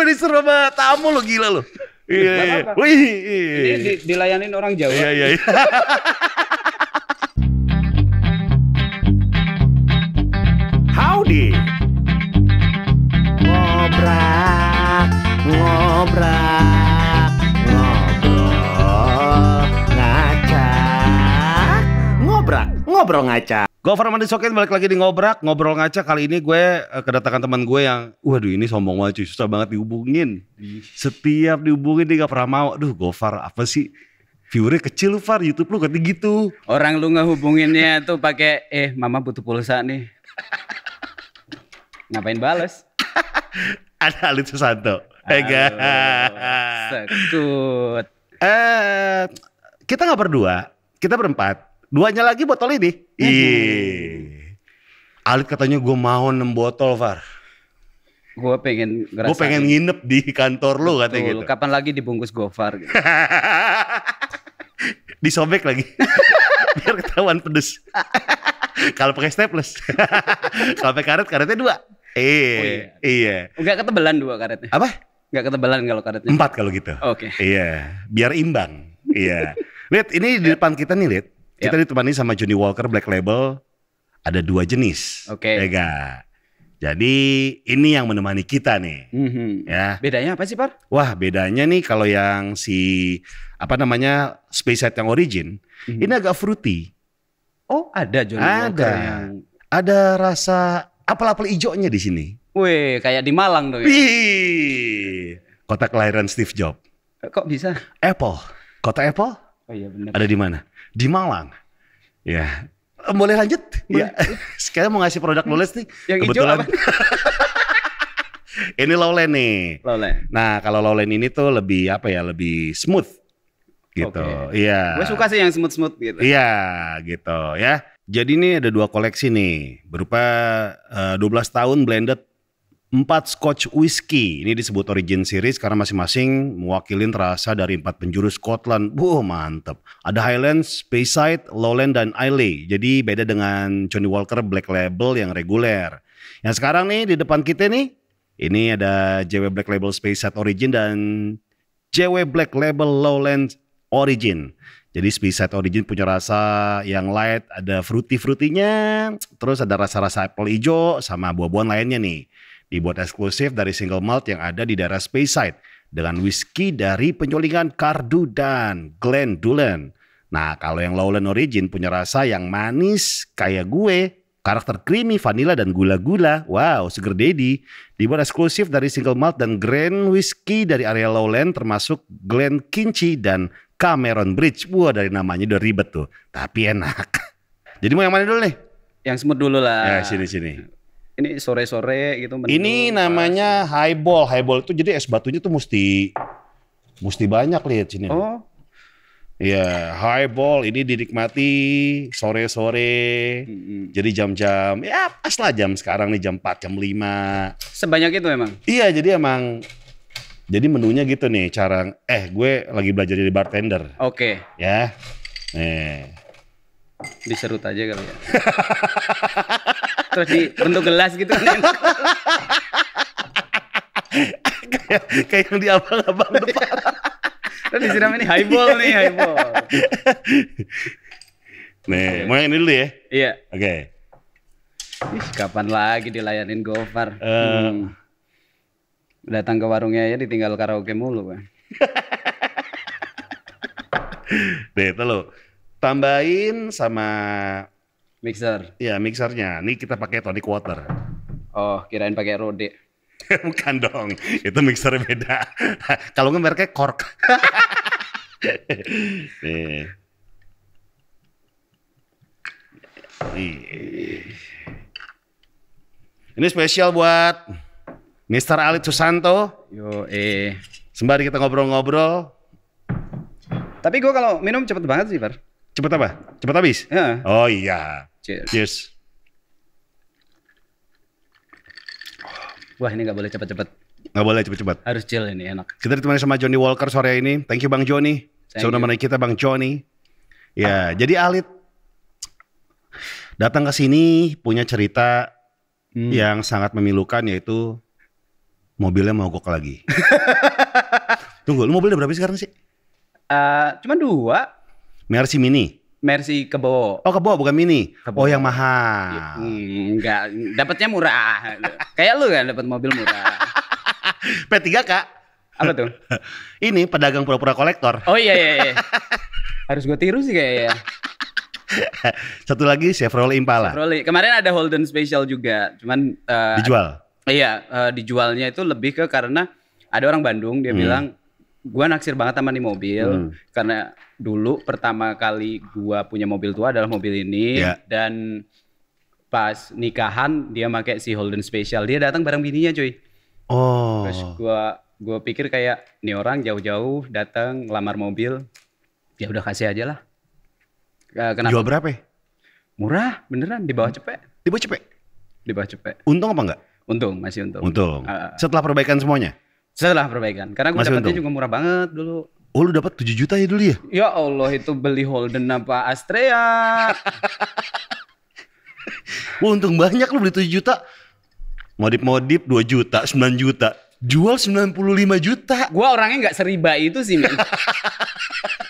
gue disuruh sama tamu lo gila lo. Iya, iya. Wih, Ini iya. dilayanin orang Jawa. Iya, iya. iya. Howdy. Ngobrak, ngobrak, ngobrol, ngaca ngobrak, ngobrol ngaca Government is okay, balik lagi di ngobrak, ngobrol ngaca kali ini gue eh, kedatangan teman gue yang waduh ini sombong banget cuy, susah banget dihubungin. Setiap dihubungin dia gak pernah mau. Aduh Gofar apa sih? Viewernya kecil lu Far, Youtube lu ganti gitu. Orang lu ngehubunginnya tuh pakai eh mama butuh pulsa nih. Ngapain bales? Ada Alit Susanto. Ega. Sekut. Eh, kita gak berdua, kita berempat Duanya lagi botol ini. Ih. Alit katanya gue mau 6 botol, Far. Gue pengen Gue pengen nginep di kantor lu Betul, katanya gitu. Kapan lagi dibungkus gue Far? gitu. Disobek lagi. Biar ketahuan pedes. Kalau pakai staples. Kalau pakai karet, karetnya dua. Iya, oh, iya. iya. Enggak ketebelan dua karetnya. Apa? Gak ketebelan kalau karetnya. Empat kalau gitu. Oke. Okay. Iya, biar imbang. iya. Lihat, ini di iya. depan kita nih, lihat. Kita yep. ditemani sama Johnny Walker Black Label ada dua jenis. Oke. Okay. Ya Ega. Jadi ini yang menemani kita nih. Mm-hmm. Ya. Bedanya apa sih, Par? Wah, bedanya nih kalau yang si apa namanya Space Set yang origin, mm-hmm. ini agak fruity. Oh, ada Johnny ada. Walker yang ada rasa apel-apel hijaunya di sini. Wih, kayak di Malang tuh. Ya? Kota kelahiran Steve Jobs. Eh, kok bisa? Apple. Kota Apple? Oh iya benar. Ada di mana? di Malang. Ya. Eh, boleh lanjut? Iya. Boleh. Ya. Sekarang mau ngasih produk lowless hmm. nih. Yang Kebetulan. Hijau ini Lowland nih. Lowland. Nah, kalau Lowland ini tuh lebih apa ya? Lebih smooth gitu. Iya. Okay. Gue suka sih yang smooth-smooth gitu. Iya, gitu ya. Jadi ini ada dua koleksi nih, berupa uh, eh, 12 tahun blended Empat Scotch Whisky. Ini disebut Origin Series karena masing-masing mewakilin rasa dari empat penjuru Scotland. Wow, mantep. Ada Highlands, Speyside, Lowland, dan Islay. Jadi beda dengan Johnny Walker Black Label yang reguler. Yang sekarang nih di depan kita nih, ini ada JW Black Label Speyside Origin dan JW Black Label Lowland Origin. Jadi Speyside Origin punya rasa yang light, ada fruity-fruitynya, terus ada rasa-rasa apple hijau sama buah-buahan lainnya nih. Dibuat eksklusif dari single malt yang ada di daerah Speyside dengan whisky dari penyulingan dan Glen Dulen. Nah, kalau yang Lowland Origin punya rasa yang manis kayak gue, karakter creamy, vanilla, dan gula-gula. Wow, seger dedi. Dibuat eksklusif dari single malt dan grand whisky dari area Lowland termasuk Glen Kinchi dan Cameron Bridge. Wah, dari namanya udah ribet tuh, tapi enak. Jadi mau yang mana dulu nih? Yang smooth dulu lah. Ya, eh, sini-sini ini sore-sore gitu. Mendung, ini namanya pas. Gitu. highball. Highball itu jadi es batunya tuh mesti mesti banyak lihat sini. Oh. Iya, highball ini dinikmati sore-sore. Mm-hmm. Jadi jam-jam ya pas lah jam sekarang nih jam 4, jam 5. Sebanyak itu emang? Iya, jadi emang jadi menunya gitu nih cara eh gue lagi belajar jadi bartender. Oke. Okay. Ya. Nih. Diserut aja kali ya. terus dibentuk gelas gitu kayak kayak yang di abang-abang depan terus disiram ini highball nih highball nih mau yang ini dulu ya iya oke okay. Ih, kapan lagi dilayanin Gofar? Uh, hmm. Datang ke warungnya ya ditinggal karaoke mulu, Bang. Deh, lo tambahin sama Mixer. Iya, mixernya. Ini kita pakai tonic water. Oh, kirain pakai Rode. Bukan dong. Itu mixer beda. Kalau nggak mereknya Kork. Ini spesial buat Mr. Alit Susanto. Yo, eh. Sembari kita ngobrol-ngobrol. Tapi gue kalau minum cepet banget sih, Far. Cepet apa? Cepet habis? Ya. Oh iya. Cheers. Cheers. Wah ini nggak boleh cepat-cepat. Nggak boleh cepat-cepat. Harus chill ini enak. Kita ditemani sama Johnny Walker sore ini. Thank you Bang Johnny. Sudah menemani kita Bang Johnny. Ya, ah. jadi Alit datang ke sini punya cerita hmm. yang sangat memilukan yaitu mobilnya mogok lagi. Tunggu, lu mobilnya berapa sih sekarang sih? Uh, eh, cuma dua. Mercy Mini. Mercy Kebo. Oh Kebo bukan mini. Kebo. Oh yang mahal. Iya. Hmm, enggak, dapatnya murah. Kayak lu kan dapat mobil murah. p 3 kak. Apa tuh? Ini pedagang pura-pura kolektor. Oh iya iya iya. Harus gue tiru sih kayaknya. Satu lagi Chevrolet Impala. Chevrolet. Kemarin ada Holden Special juga, cuman uh, dijual. Iya, uh, dijualnya itu lebih ke karena ada orang Bandung dia hmm. bilang Gua naksir banget sama nih mobil hmm. karena dulu pertama kali gua punya mobil tua adalah mobil ini yeah. dan pas nikahan dia pakai si Holden Special dia datang bareng bininya cuy oh terus gua gua pikir kayak nih orang jauh-jauh datang ngelamar mobil ya udah kasih aja lah eh, kenapa jual berapa ya? murah beneran di bawah cepet di bawah cepet di bawah cepet untung apa enggak untung masih untung untung uh, setelah perbaikan semuanya setelah perbaikan. Karena gue dapetnya juga murah banget dulu. Oh lu dapat 7 juta ya dulu ya? Ya Allah itu beli Holden apa Astrea. Wah oh, untung banyak lu beli 7 juta. Modip-modip 2 juta, 9 juta. Jual 95 juta. Gua orangnya gak seriba itu sih, men.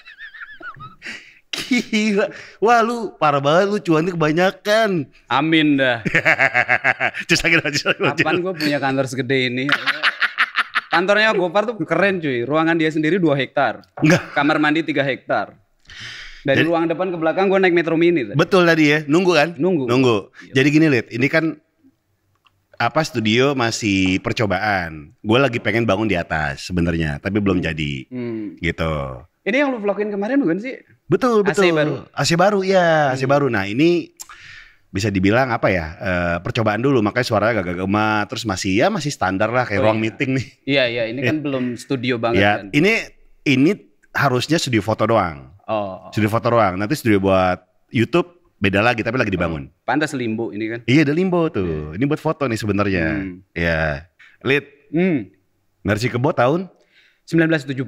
Gila. Wah lu parah banget lu cuannya kebanyakan. Amin dah. Cus lagi dah. Kapan gue punya kantor segede ini? Ya Kantornya Gopar tuh keren cuy. Ruangan dia sendiri 2 hektar. Enggak. Kamar mandi 3 hektar. Dari Jadi, ruang depan ke belakang gue naik metro mini tadi. Betul tadi ya, nunggu kan? Nunggu. Nunggu. Iya. Jadi gini lihat, ini kan apa studio masih percobaan. Gue lagi pengen bangun di atas sebenarnya, tapi belum hmm. jadi. Hmm. Gitu. Ini yang lu vlogin kemarin bukan sih? Betul, betul. AC baru. AC baru, iya, hmm. AC baru. Nah, ini bisa dibilang apa ya uh, percobaan dulu makanya suaranya agak gema terus masih ya masih standar lah kayak oh, ruang iya. meeting nih. Iya iya ini kan iya. belum studio banget ya, kan. Ini ini harusnya studio foto doang. Oh, oh, oh. Studio foto doang. Nanti studio buat YouTube beda lagi tapi lagi dibangun. Oh, pantas limbo ini kan. Iya ada limbo tuh. Yeah. Ini buat foto nih sebenarnya. Hmm. Ya. Lid. Hmm. Narsi Kebo tahun 1970.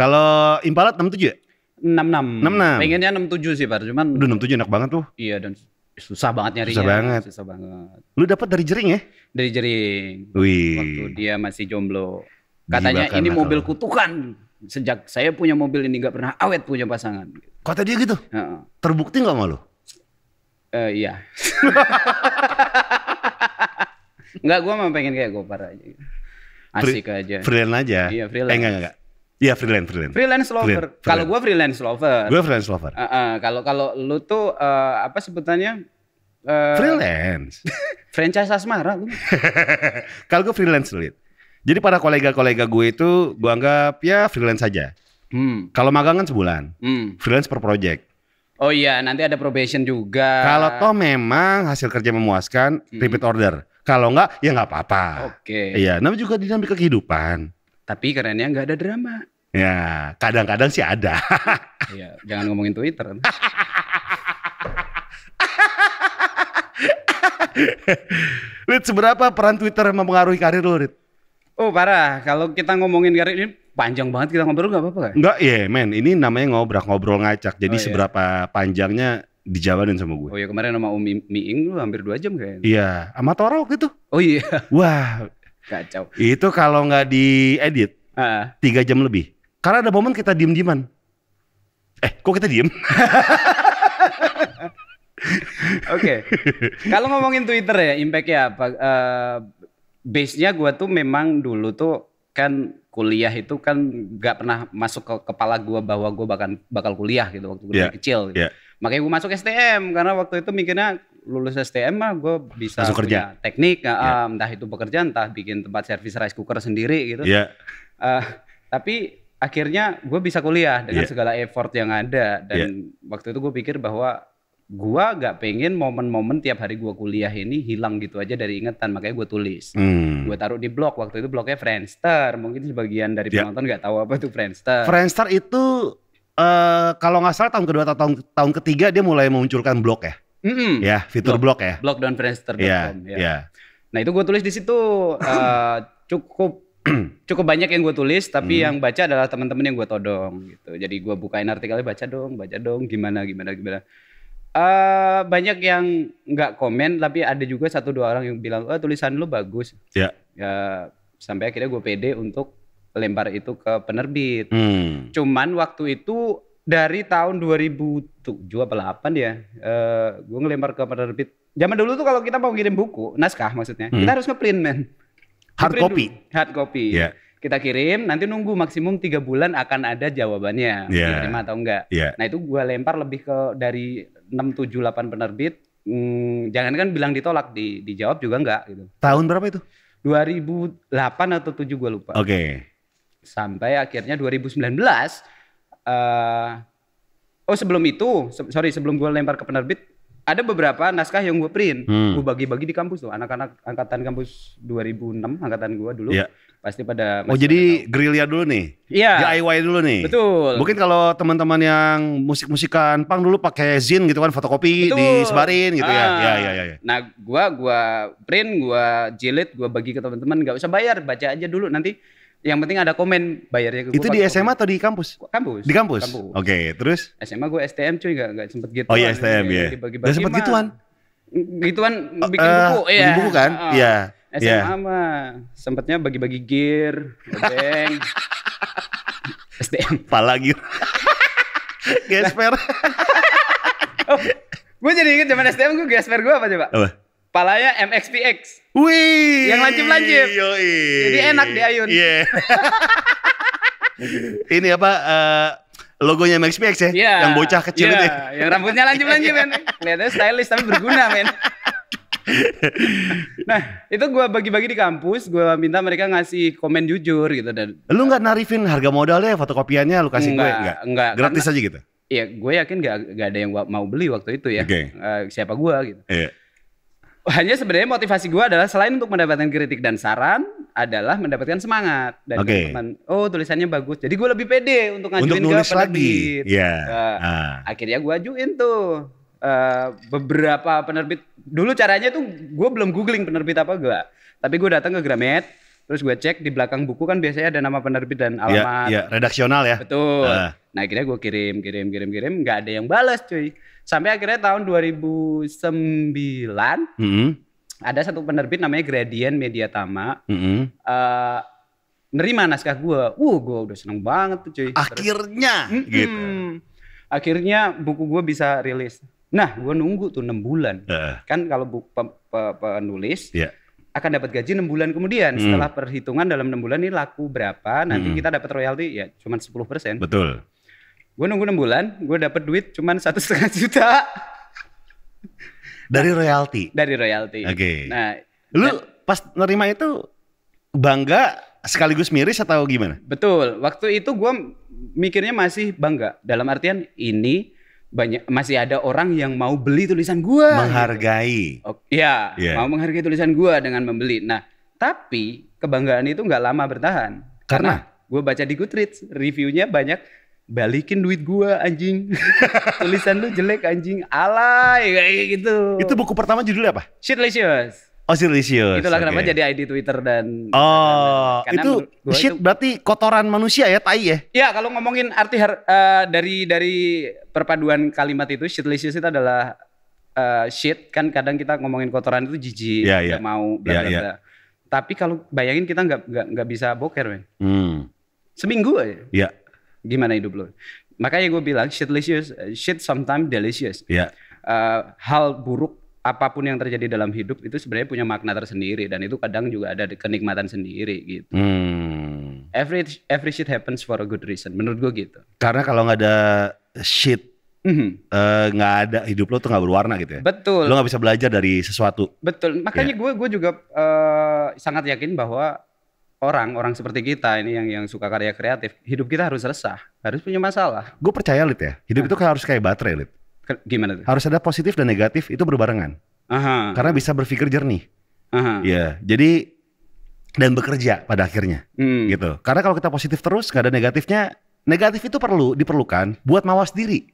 Kalau Impala 67 ya? 66. 66. Pengennya 67 sih, Pak. Cuman Udah 67 enak banget tuh. Iya, dan susah banget nyarinya. Susah banget. Susah banget. Lu dapat dari jering ya? Dari jering. Wih. Waktu dia masih jomblo. Katanya Dibakan ini mobil kutukan. Sejak saya punya mobil ini nggak pernah awet punya pasangan. Kata dia gitu? Uh -uh. Terbukti nggak malu? Uh, eh, iya. Enggak, gue mau pengen kayak gue Gopar aja. Asik aja. Freelance aja? Iya, eh, freelance. Eh, enggak, enggak. Iya freelance freelance. Freelance lover. Kalau gue freelance lover. Gue freelance lover. Kalau uh, uh, kalau lu tuh uh, apa sebutannya? Uh, freelance. franchise asmara lu. kalau gue freelance lead. Jadi para kolega-kolega gue itu gue anggap ya freelance saja. Hmm. Kalau magang kan sebulan. Hmm. Freelance per project. Oh iya, nanti ada probation juga. Kalau toh memang hasil kerja memuaskan, hmm. repeat order. Kalau enggak, ya enggak apa-apa. Oke. Okay. Iya, namanya juga dinamika kehidupan. Tapi kerennya enggak ada drama. Ya, kadang-kadang sih ada. iya, jangan ngomongin Twitter. Lid, seberapa peran Twitter mempengaruhi karir lo, Lid? Oh parah, kalau kita ngomongin karir ini panjang banget kita ngobrol nggak apa-apa kan? Nggak, ya yeah, men. Ini namanya ngobrak, ngobrol ngacak. Jadi oh, yeah. seberapa panjangnya dijawabin sama gue. Oh iya kemarin sama Umi Miing lu hampir dua jam kayaknya. Iya, sama Toro waktu Oh iya. Wah. Kacau. Itu kalau nggak diedit, ah. tiga uh. jam lebih. Karena ada momen kita diem-dieman. Eh, kok kita diem? Oke. Okay. Kalau ngomongin Twitter ya, impactnya apa? Uh, base-nya gue tuh memang dulu tuh kan kuliah itu kan gak pernah masuk ke kepala gue bahwa gue bakal bakal kuliah gitu waktu gue yeah. kecil. Gitu. Yeah. Makanya gue masuk STM karena waktu itu mikirnya lulus STM mah gue bisa masuk punya kerja. teknik, yeah. Iya. entah itu bekerja, entah bikin tempat servis rice cooker sendiri gitu. Yeah. Iya. Uh, tapi akhirnya gue bisa kuliah dengan yeah. segala effort yang ada dan yeah. waktu itu gue pikir bahwa gue gak pengen momen-momen tiap hari gue kuliah ini hilang gitu aja dari ingetan makanya gue tulis hmm. gue taruh di blog waktu itu blognya Friendster mungkin sebagian dari yeah. penonton gak tahu apa itu Friendster Friendster itu uh, kalau nggak salah tahun kedua atau tahun tahun ketiga dia mulai memunculkan blog ya mm -hmm. ya fitur blog, blog ya blog dan Friendster.com iya, yeah. ya yeah. nah itu gue tulis di situ uh, cukup cukup banyak yang gue tulis tapi hmm. yang baca adalah teman-teman yang gue todong gitu jadi gue bukain artikelnya baca dong baca dong gimana gimana gimana uh, banyak yang nggak komen tapi ada juga satu dua orang yang bilang oh, tulisan lu bagus ya ya sampai akhirnya gue pede untuk lempar itu ke penerbit hmm. cuman waktu itu dari tahun 2007 apa 8 ya uh, eh, gue ngelempar ke penerbit zaman dulu tuh kalau kita mau kirim buku naskah maksudnya hmm. kita harus ngeprint men hard copy. Hard copy. Yeah. Kita kirim, nanti nunggu maksimum tiga bulan akan ada jawabannya, yeah. diterima atau enggak. Yeah. Nah itu gue lempar lebih ke dari enam tujuh delapan penerbit, hmm, jangan kan bilang ditolak, di, dijawab juga enggak gitu. Tahun berapa itu? 2008 atau 7 gue lupa. Oke. Okay. Sampai akhirnya 2019, uh, eh, oh sebelum itu, se sorry sebelum gue lempar ke penerbit, ada beberapa naskah yang gue print, hmm. gue bagi-bagi di kampus tuh. Anak-anak angkatan kampus 2006, angkatan gue dulu. Yeah. Pasti pada Oh, jadi gerilya dulu nih. Iya. Yeah. DIY dulu nih. Betul. Mungkin kalau teman-teman yang musik-musikan pang dulu pakai zin gitu kan, fotokopi Betul. disebarin gitu ya? ah. ya. Iya, iya, iya. Ya. Nah, gue, gua print, gue jilid, gue bagi ke teman-teman, nggak usah bayar, baca aja dulu nanti yang penting ada komen bayarnya ke gua. Itu di SMA komen. atau di kampus? Kampus. Di kampus. kampus. Oke, okay, terus? SMA gue STM cuy gak, gak sempet gitu. Oh iya STM ya. yeah. Gak sempet gituan. Gituan oh, bikin uh, buku ya. Bikin buku kan? Ah, ah. Iya. Uh, iya. SMA yeah. mah sempetnya bagi-bagi gear, obeng. STM. Pala Gasper. Gitu. Gesper. Oh, gue jadi inget zaman STM gue gesper gue apa coba? Apa? Palanya MXPX. Wih. Yang lancip-lancip. Jadi enak diayun. Ayun. Iya. Yeah. ini apa uh, logonya MXPX ya? Yeah. Yang bocah kecil yeah. itu. Yang rambutnya lancip-lancip kan. Kelihatannya stylish tapi berguna men. nah itu gua bagi-bagi di kampus gua minta mereka ngasih komen jujur gitu dan lu nggak narifin harga modalnya fotokopiannya lu kasih enggak, gue nggak enggak gratis karena, aja gitu Iya, gue yakin gak, gak ada yang mau beli waktu itu ya. Okay. Uh, eh, siapa gua gitu. Yeah hanya sebenarnya motivasi gue adalah selain untuk mendapatkan kritik dan saran adalah mendapatkan semangat dari okay. teman. Oh tulisannya bagus, jadi gue lebih pede untuk ngajuin untuk nulis ke Lagi. Yeah. Iya. Uh, ah. uh. Akhirnya gue ajuin tuh uh, beberapa penerbit. Dulu caranya tuh gue belum googling penerbit apa gue, tapi gue datang ke Gramet, terus gue cek di belakang buku kan biasanya ada nama penerbit dan iya, alamat. Ya, yeah, redaksional ya. Betul. Uh. Nah akhirnya gue kirim, kirim, kirim, kirim, nggak ada yang balas cuy. Sampai akhirnya tahun 2009, mm -hmm. ada satu penerbit namanya Gradient Media Tama, mm -hmm. uh, nerima naskah gue. Uh gue udah seneng banget tuh cuy. Akhirnya Terus, mm -hmm. Akhirnya buku gue bisa rilis. Nah gue nunggu tuh 6 bulan. Uh. Kan kalau buku pe pe penulis, yeah akan dapat gaji enam bulan kemudian hmm. setelah mm. perhitungan dalam enam bulan ini laku berapa nanti hmm. kita dapat royalti ya cuma 10% betul gue nunggu enam bulan gue dapet duit cuman satu setengah juta dari royalti dari royalti oke okay. nah lu dan, pas nerima itu bangga sekaligus miris atau gimana betul waktu itu gue mikirnya masih bangga dalam artian ini banyak masih ada orang yang mau beli tulisan gue gitu. menghargai gitu. oh, ya yeah. mau menghargai tulisan gue dengan membeli nah tapi kebanggaan itu nggak lama bertahan karena, karena gue baca di Goodreads reviewnya banyak balikin duit gua anjing tulisan lu jelek anjing alay kayak gitu itu buku pertama judulnya apa shitlicious Oh, Shitlicious. Itulah okay. kenapa jadi ID Twitter dan Oh, itu shit itu, berarti kotoran manusia ya, tai ya? Iya, kalau ngomongin arti uh, dari dari perpaduan kalimat itu Shitlicious itu adalah uh, shit kan kadang kita ngomongin kotoran itu jijik, yeah, yeah. mau bla iya, bla yeah, Tapi kalau bayangin kita nggak nggak bisa boker, men. Hmm. Seminggu aja. Iya. Yeah gimana hidup lo. Makanya gue bilang shit eh, delicious, shit iya. sometimes delicious. Yeah. Uh, hal buruk apapun yang terjadi dalam hidup itu sebenarnya punya makna tersendiri dan itu kadang juga ada kenikmatan sendiri gitu. Hmm. Every every shit happens for a good reason. Menurut gue gitu. Karena kalau nggak ada shit mhm. eh, nggak mm -hmm. uh, ada hidup lo tuh nggak berwarna gitu ya. Betul. Lo nggak bisa belajar dari sesuatu. Betul. Makanya yeah. gue gue juga uh, sangat yakin bahwa orang orang seperti kita ini yang yang suka karya kreatif hidup kita harus resah harus punya masalah gue percaya lid ya hidup itu harus kayak baterai lid gimana tuh? harus ada positif dan negatif itu berbarengan Aha. karena bisa berpikir jernih Aha. ya jadi dan bekerja pada akhirnya hmm. gitu karena kalau kita positif terus gak ada negatifnya negatif itu perlu diperlukan buat mawas diri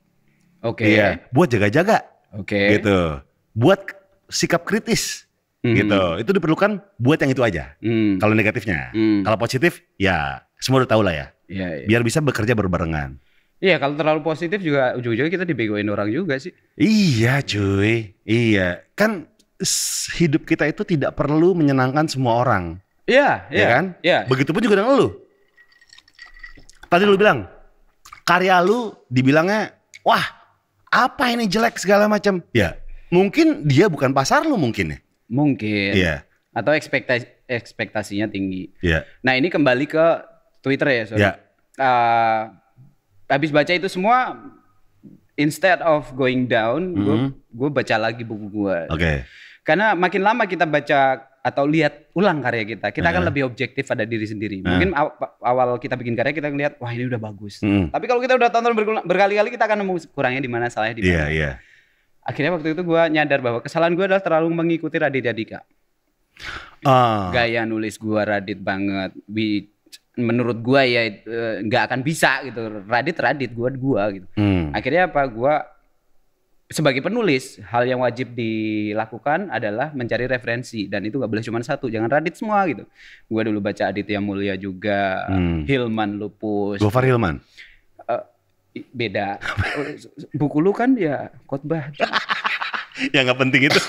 oke okay. ya buat jaga-jaga oke okay. gitu buat sikap kritis Mm. Gitu. Itu diperlukan buat yang itu aja. Mm. Kalau negatifnya. Mm. Kalau positif ya semua udah tahu lah ya. Iya, iya, Biar bisa bekerja berbarengan. Iya, kalau terlalu positif juga ujung-ujungnya kita dibegoin orang juga sih. Iya, cuy. Iya. Kan hidup kita itu tidak perlu menyenangkan semua orang. Iya, iya. Ya kan? Iya. Begitupun juga dengan lu. Tadi lu bilang karya lu dibilangnya, "Wah, apa ini jelek segala macam." Ya, mungkin dia bukan pasar lu mungkin ya. Mungkin. Iya. Yeah. Atau ekspektasi ekspektasinya tinggi. Iya. Yeah. Nah, ini kembali ke Twitter ya, sorry. Yeah. Iya. Uh, habis baca itu semua instead of going down, mm -hmm. gue baca lagi buku gue. Oke. Okay. Karena makin lama kita baca atau lihat ulang karya kita, kita uh. akan iya. lebih objektif pada diri sendiri. Uh. Mungkin awal kita bikin karya kita ngelihat wah ini udah bagus. Mm. Tapi kalau kita udah tonton berkali-kali kita akan nemu kurangnya di mana salahnya di mana. Iya, yeah, iya. Yeah akhirnya waktu itu gue nyadar bahwa kesalahan gue adalah terlalu mengikuti Raditya Dika. Uh. Ah. Gaya nulis gue Radit banget. menurut gue ya eh, nggak akan bisa gitu. Radit Radit gue gue gitu. Hmm. Akhirnya apa gue sebagai penulis hal yang wajib dilakukan adalah mencari referensi dan itu gak boleh cuma satu jangan radit semua gitu gue dulu baca Aditya Mulia juga hmm. Hilman Lupus Gofar Hilman beda. Buku lu kan ya khotbah. ya nggak penting itu.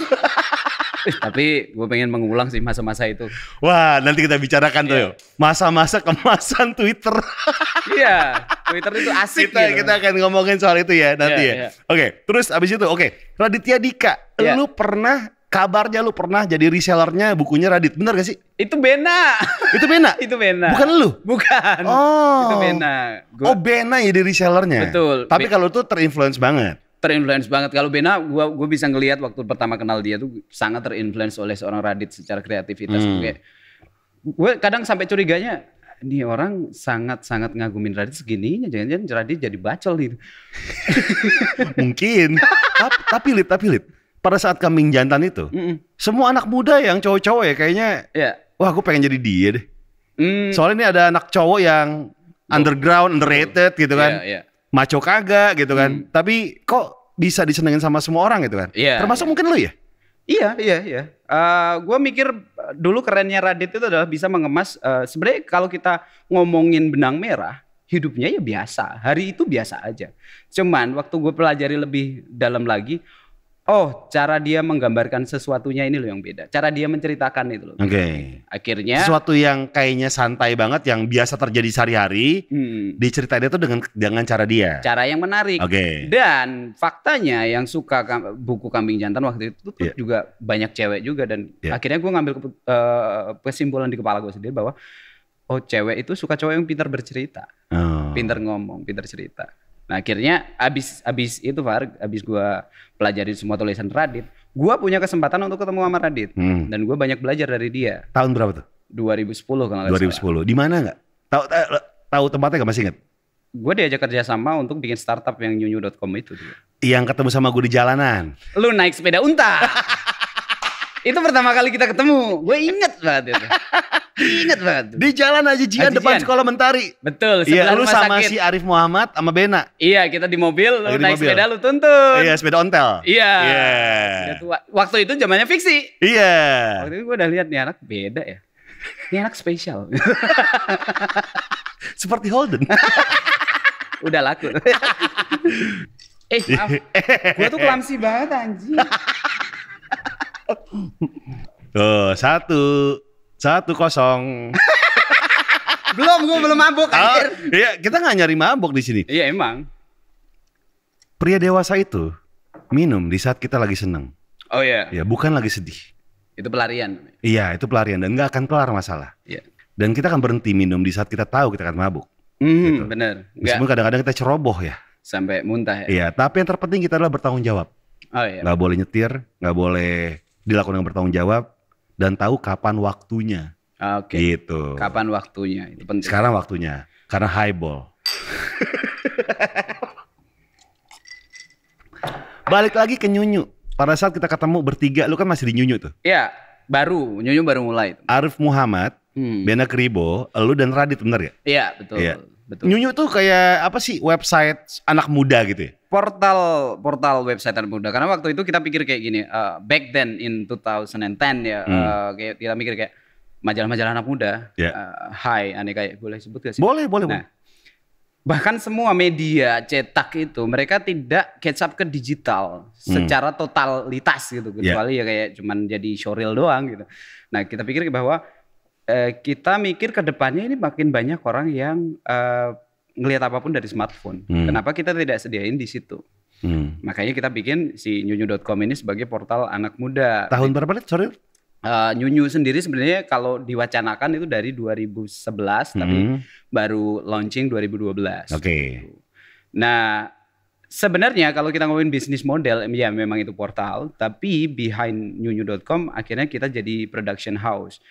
Eh, tapi gue pengen mengulang sih masa-masa itu. Wah, nanti kita bicarakan tuh iya. yuk. Masa-masa kemasan Twitter. iya, Twitter itu asik kita, gitu. Kita akan ngomongin soal itu ya nanti yeah, ya. Yeah. Oke, okay, terus abis itu, oke. Okay. Raditya Dika, yeah. lu pernah kabarnya lu pernah jadi resellernya bukunya Radit, bener gak sih? Itu Bena. Itu Bena? itu Bena. Bukan lu? Bukan. Oh. Itu Bena. Gua... Oh Bena ya jadi resellernya? Betul. Tapi kalau tuh terinfluence banget? Terinfluence banget. Kalau Bena, gua gua bisa ngeliat waktu pertama kenal dia tuh sangat terinfluence oleh seorang Radit secara kreativitas. Hmm. gue kadang sampai curiganya, ini orang sangat-sangat ngagumin Radit segininya, jangan-jangan Radit jadi bacol gitu. Mungkin. tapi, tapi lip, tapi lip pada saat kambing jantan itu, mm -mm. semua anak muda yang cowok-cowok ya kayaknya, yeah. wah aku pengen jadi dia deh. Mm. Soalnya ini ada anak cowok yang underground, underrated gitu kan, yeah, yeah. maco kagak gitu kan, mm. tapi kok bisa disenengin sama semua orang gitu kan, yeah, termasuk yeah. mungkin lu ya. Iya, iya, iya. Uh, eh, gue mikir eh, dulu kerennya Radit itu adalah bisa mengemas. Uh, Sebenarnya kalau kita ngomongin benang merah, hidupnya ya biasa. Hari itu biasa aja. Cuman waktu gue pelajari lebih dalam lagi, oh cara dia menggambarkan sesuatunya ini loh yang beda. Cara dia menceritakan itu loh. Oke. Okay. Akhirnya sesuatu yang kayaknya santai banget yang biasa terjadi sehari-hari hmm. diceritain itu dengan dengan cara dia. Cara yang menarik. Oke. Okay. Dan faktanya yang suka buku Kambing Jantan waktu itu tuh yeah. juga banyak cewek juga dan yeah. akhirnya gue ngambil uh, kesimpulan di kepala gue sendiri bahwa oh cewek itu suka cowok yang pintar bercerita, oh. pintar ngomong, pintar cerita. Nah akhirnya abis abis itu Far, abis gue pelajarin semua tulisan Radit, gue punya kesempatan untuk ketemu sama Radit hmm. dan gue banyak belajar dari dia. Tahun berapa tuh? 2010 kalau nggak salah. 2010. Di mana nggak? Tahu eh, tahu tempatnya nggak masih inget? Gue diajak kerja sama untuk bikin startup yang nyunyu.com itu. Dia. Yang ketemu sama gue di jalanan. Lu naik sepeda unta. itu pertama kali kita ketemu. Gue inget banget itu. Ingat banget. Di Jalan Haji Jian Haji depan Jian. sekolah mentari. Betul. Iya, lu sama sakit. si Arif Muhammad sama Bena. Iya, kita di mobil, lu naik mobil. sepeda lu tuntun. Iya, sepeda ontel. Iya. Yeah. Iya. Waktu itu zamannya fiksi. Iya. Yeah. Waktu itu gue udah lihat nih anak beda ya. Ini anak spesial. Seperti Holden. udah laku. eh, maaf. Gue tuh kelamsi banget anjing. Tuh, satu. Satu kosong. belum, gue belum mabuk. Oh, iya, kita nggak nyari mabuk di sini. Iya emang. Pria dewasa itu minum di saat kita lagi seneng. Oh iya. iya, Ya, bukan lagi sedih. Itu pelarian. Iya, itu pelarian dan nggak akan kelar masalah. Iya. Dan kita akan berhenti minum di saat kita tahu kita akan mabuk. Hmm, gitu. bener. Meskipun kadang-kadang kita ceroboh ya. Sampai muntah ya. Iya, tapi yang terpenting kita adalah bertanggung jawab. Oh iya. Gak boleh nyetir, gak boleh dilakukan yang bertanggung jawab dan tahu kapan waktunya. Ah, oke. Okay. Gitu. Kapan waktunya itu penting. Sekarang waktunya karena highball. Balik lagi ke nyunyu. Pada saat kita ketemu bertiga, lu kan masih di nyunyu tuh. Iya, baru nyunyu baru mulai. Arif Muhammad, hmm. Bena Kribo, lu dan Radit bener ya? Iya betul. Ya. Betul. Nyunyu tuh kayak apa sih website anak muda gitu ya? Portal portal website anak muda. Karena waktu itu kita pikir kayak gini, uh, back then in 2010 ya, hmm. uh, kayak kita mikir kayak majalah-majalah anak muda, yeah. Ya. uh, Hai, aneh kayak boleh sebut gak sih? Boleh, boleh. Nah, bahkan semua media cetak itu mereka tidak catch up ke digital hmm. secara totalitas gitu, ya. kecuali yeah. ya kayak cuman jadi showreel doang gitu. Nah, kita pikir bahwa Eh, kita mikir ke depannya ini makin banyak orang yang uh, ngelihat apapun dari smartphone. Hmm. Kenapa kita tidak sediain di situ? Hmm. Makanya kita bikin si nyunyu.com ini sebagai portal anak muda. Tahun berapa nih? Sorry. Uh, Nyunyu sendiri sebenarnya kalau diwacanakan itu dari 2011 hmm. tapi baru launching 2012. Oke. Okay. Nah, sebenarnya kalau kita ngomongin bisnis model ya memang itu portal, tapi behind nyunyu.com akhirnya kita jadi production house.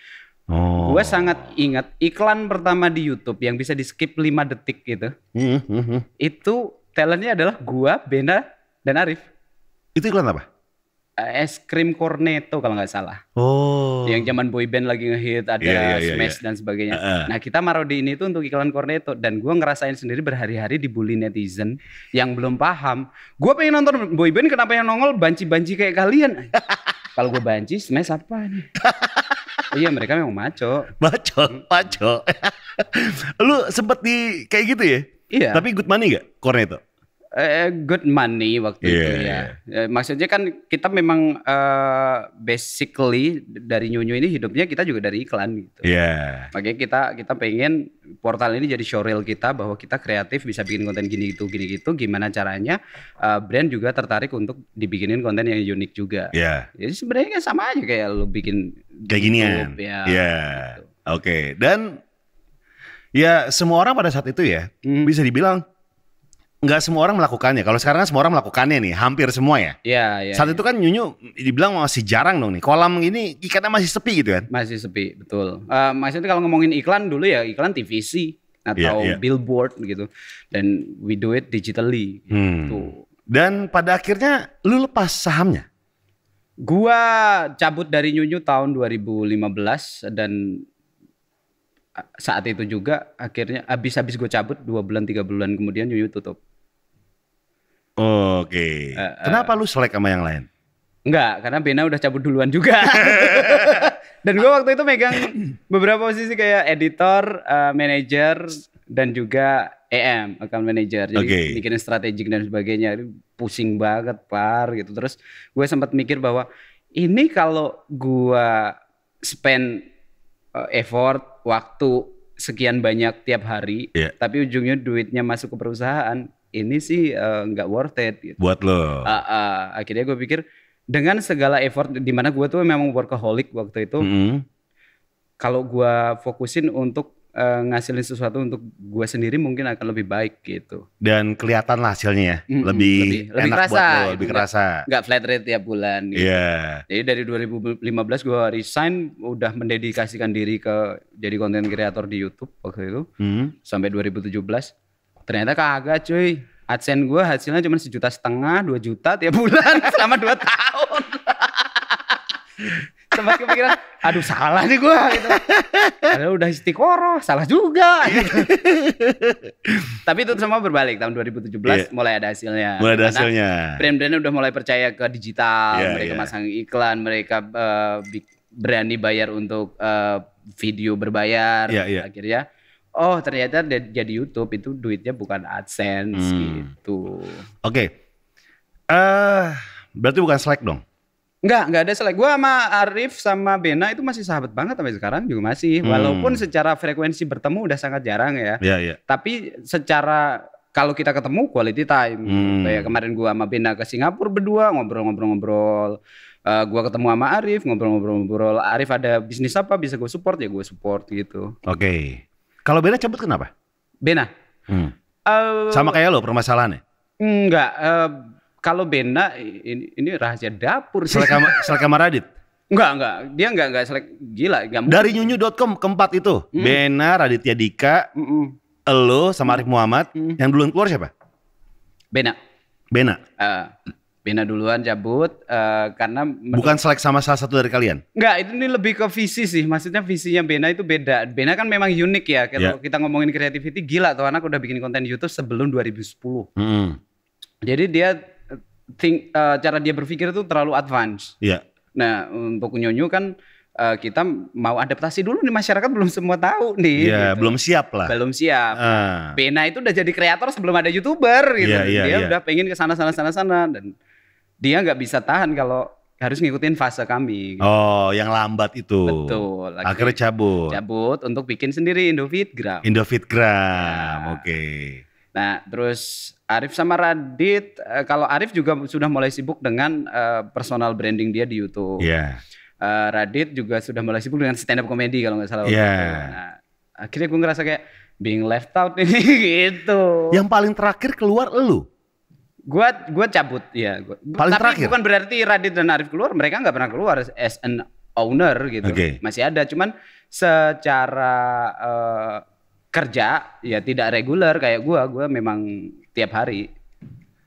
Oh. Gue sangat ingat iklan pertama di YouTube yang bisa di skip 5 detik gitu. Mm -hmm. Itu talentnya adalah gue, Bena, dan Arif. Itu iklan apa? Eh, es krim cornetto kalau nggak salah. Oh. Yang zaman boy band lagi ngehit ada yeah, yeah, yeah, smash yeah. dan sebagainya. Uh -uh. Nah kita marodi ini tuh untuk iklan cornetto dan gue ngerasain sendiri berhari-hari dibully netizen yang belum paham. Gue pengen nonton boy band kenapa yang nongol banci-banci kayak kalian? kalau gue banci smash apa nih? iya mereka memang maco. Maco, mm. maco. Lu sempet di kayak gitu ya? Iya. Tapi good money gak kornya itu? Eh, eh, good money waktu yeah, itu iya, ya. Yeah. Iya. Maksudnya kan kita memang uh, basically dari nyonyo ini hidupnya kita juga dari iklan gitu. Iya. Yeah. Makanya kita kita pengen portal ini jadi showreel kita bahwa kita kreatif bisa bikin konten gini gitu gini gitu gimana caranya uh, brand juga tertarik untuk dibikinin konten yang unik juga. Iya. Yeah. Jadi sebenarnya kan sama aja kayak lu bikin kayak gini kan? ya. Iya. Yeah. Gitu. Oke, okay. dan ya semua orang pada saat itu ya hmm. bisa dibilang nggak semua orang melakukannya. Kalau sekarang kan semua orang melakukannya nih, hampir semua ya. Iya, iya. Saat ya. itu kan Nyunyu dibilang masih jarang dong nih. Kolam ini ikannya masih sepi gitu kan? Masih sepi, betul. Uh, maksudnya kalau ngomongin iklan dulu ya iklan TVC atau yeah, yeah. billboard gitu. Dan we do it digitally hmm. gitu. Dan pada akhirnya lu lepas sahamnya. Gua cabut dari Nyunyu tahun 2015 dan saat itu juga akhirnya habis-habis gue cabut dua bulan tiga bulan kemudian Yuyu tutup Oke. Okay. Uh, uh, Kenapa lu selek sama yang lain? Enggak, karena Bena udah cabut duluan juga. dan gue waktu itu megang beberapa posisi kayak editor, uh, manager, dan juga EM, account manager. Jadi okay. bikin strategik dan sebagainya. Pusing banget, par gitu. Terus gue sempat mikir bahwa ini kalau gue spend uh, effort, waktu sekian banyak tiap hari, yeah. tapi ujungnya duitnya masuk ke perusahaan, ini sih eh, nggak uh, worth it gitu. buat lo uh, uh, akhirnya gue pikir dengan segala effort di mana gue tuh memang workaholic waktu itu mm -hmm. kalau gue fokusin untuk uh, ngasilin sesuatu untuk gue sendiri mungkin akan lebih baik gitu dan kelihatan lah hasilnya ya mm -hmm. lebih lebih, enak lebih kerasa buat lo, lebih kerasa nggak flat rate tiap bulan gitu. yeah. jadi dari 2015 gue resign udah mendedikasikan diri ke jadi konten kreator di YouTube waktu itu mm -hmm. sampai 2017 Ternyata kagak cuy. AdSense gue hasilnya cuma sejuta setengah, dua juta tiap bulan selama dua tahun. Sempat kepikiran, aduh salah nih gue. Gitu. Padahal udah istiqoroh, salah juga. Gitu. Tapi itu semua berbalik tahun 2017 yeah. Iya. mulai ada hasilnya. Mulai ada hasilnya. Brand-brand udah mulai percaya ke digital, yeah, mereka yeah. masang iklan, mereka uh, berani bayar untuk uh, video berbayar yeah, yeah. akhirnya oh ternyata jadi YouTube itu duitnya bukan AdSense hmm. gitu. Oke. Okay. Uh, eh, berarti bukan Slack dong? Enggak, enggak ada Slack. Gua sama Arif sama Bena itu masih sahabat banget sampai sekarang juga masih. Hmm. Walaupun secara frekuensi bertemu udah sangat jarang ya. Iya, iya. Tapi secara kalau kita ketemu quality time. Hmm. Kayak kemarin gua sama Bena ke Singapura berdua ngobrol-ngobrol-ngobrol. Uh, gua ketemu sama Arif ngobrol-ngobrol-ngobrol. Arif ada bisnis apa bisa gue support ya gue support gitu. Oke. Okay. Kalau Bena cabut kenapa? Bena. Hmm. Uh, Sama kayak lo permasalahannya? Enggak. Uh, kalau Bena ini, ini rahasia dapur. Selek selek Radit? Enggak, enggak. Dia enggak, enggak selek. Gila. Enggak Dari nyunyu.com keempat itu. Mm. Bena, Raditya Dika, mm. Elo sama Arif Muhammad. Mm. Yang duluan keluar siapa? Bena. Bena. Uh, Bena duluan cabut uh, karena bukan selek sama salah satu dari kalian. Enggak, itu ini lebih ke visi sih. Maksudnya visinya Bena itu beda. Bena kan memang unik ya. Kalau yeah. kita ngomongin creativity gila tuh anak udah bikin konten YouTube sebelum 2010. Hmm. Jadi dia eh, think uh, cara dia berpikir itu terlalu advance. Iya. Yeah. Nah, untuk Nyonyo kan uh, kita mau adaptasi dulu nih masyarakat belum semua tahu nih. Iya, gitu. belum siap lah. Belum siap. Uh. Ah. Bena itu udah jadi kreator sebelum ada YouTuber gitu. Yeah, yeah, dia yeah. udah pengen ke sana sana sana sana dan dia nggak bisa tahan kalau harus ngikutin fase kami. Gitu. Oh, yang lambat itu. Betul. Lagi Akhirnya cabut. Cabut untuk bikin sendiri Indofitgram. Indofitgram, nah. Ya. oke. Okay. Nah, terus Arif sama Radit, eh, kalau Arif juga sudah mulai sibuk dengan uh, personal branding dia di YouTube. Iya. Yeah. Radit juga sudah mulai sibuk dengan stand up comedy kalau nggak salah. Iya. Yeah. Nah, akhirnya gue ngerasa kayak being left out ini gitu. Yang paling terakhir keluar lu. Gua gua cabut ya. Gua, Paling tapi terakhir. bukan berarti Radit dan Arif keluar, mereka nggak pernah keluar as an owner gitu. Okay. Masih ada, cuman secara uh, kerja ya tidak reguler kayak gua, gua memang tiap hari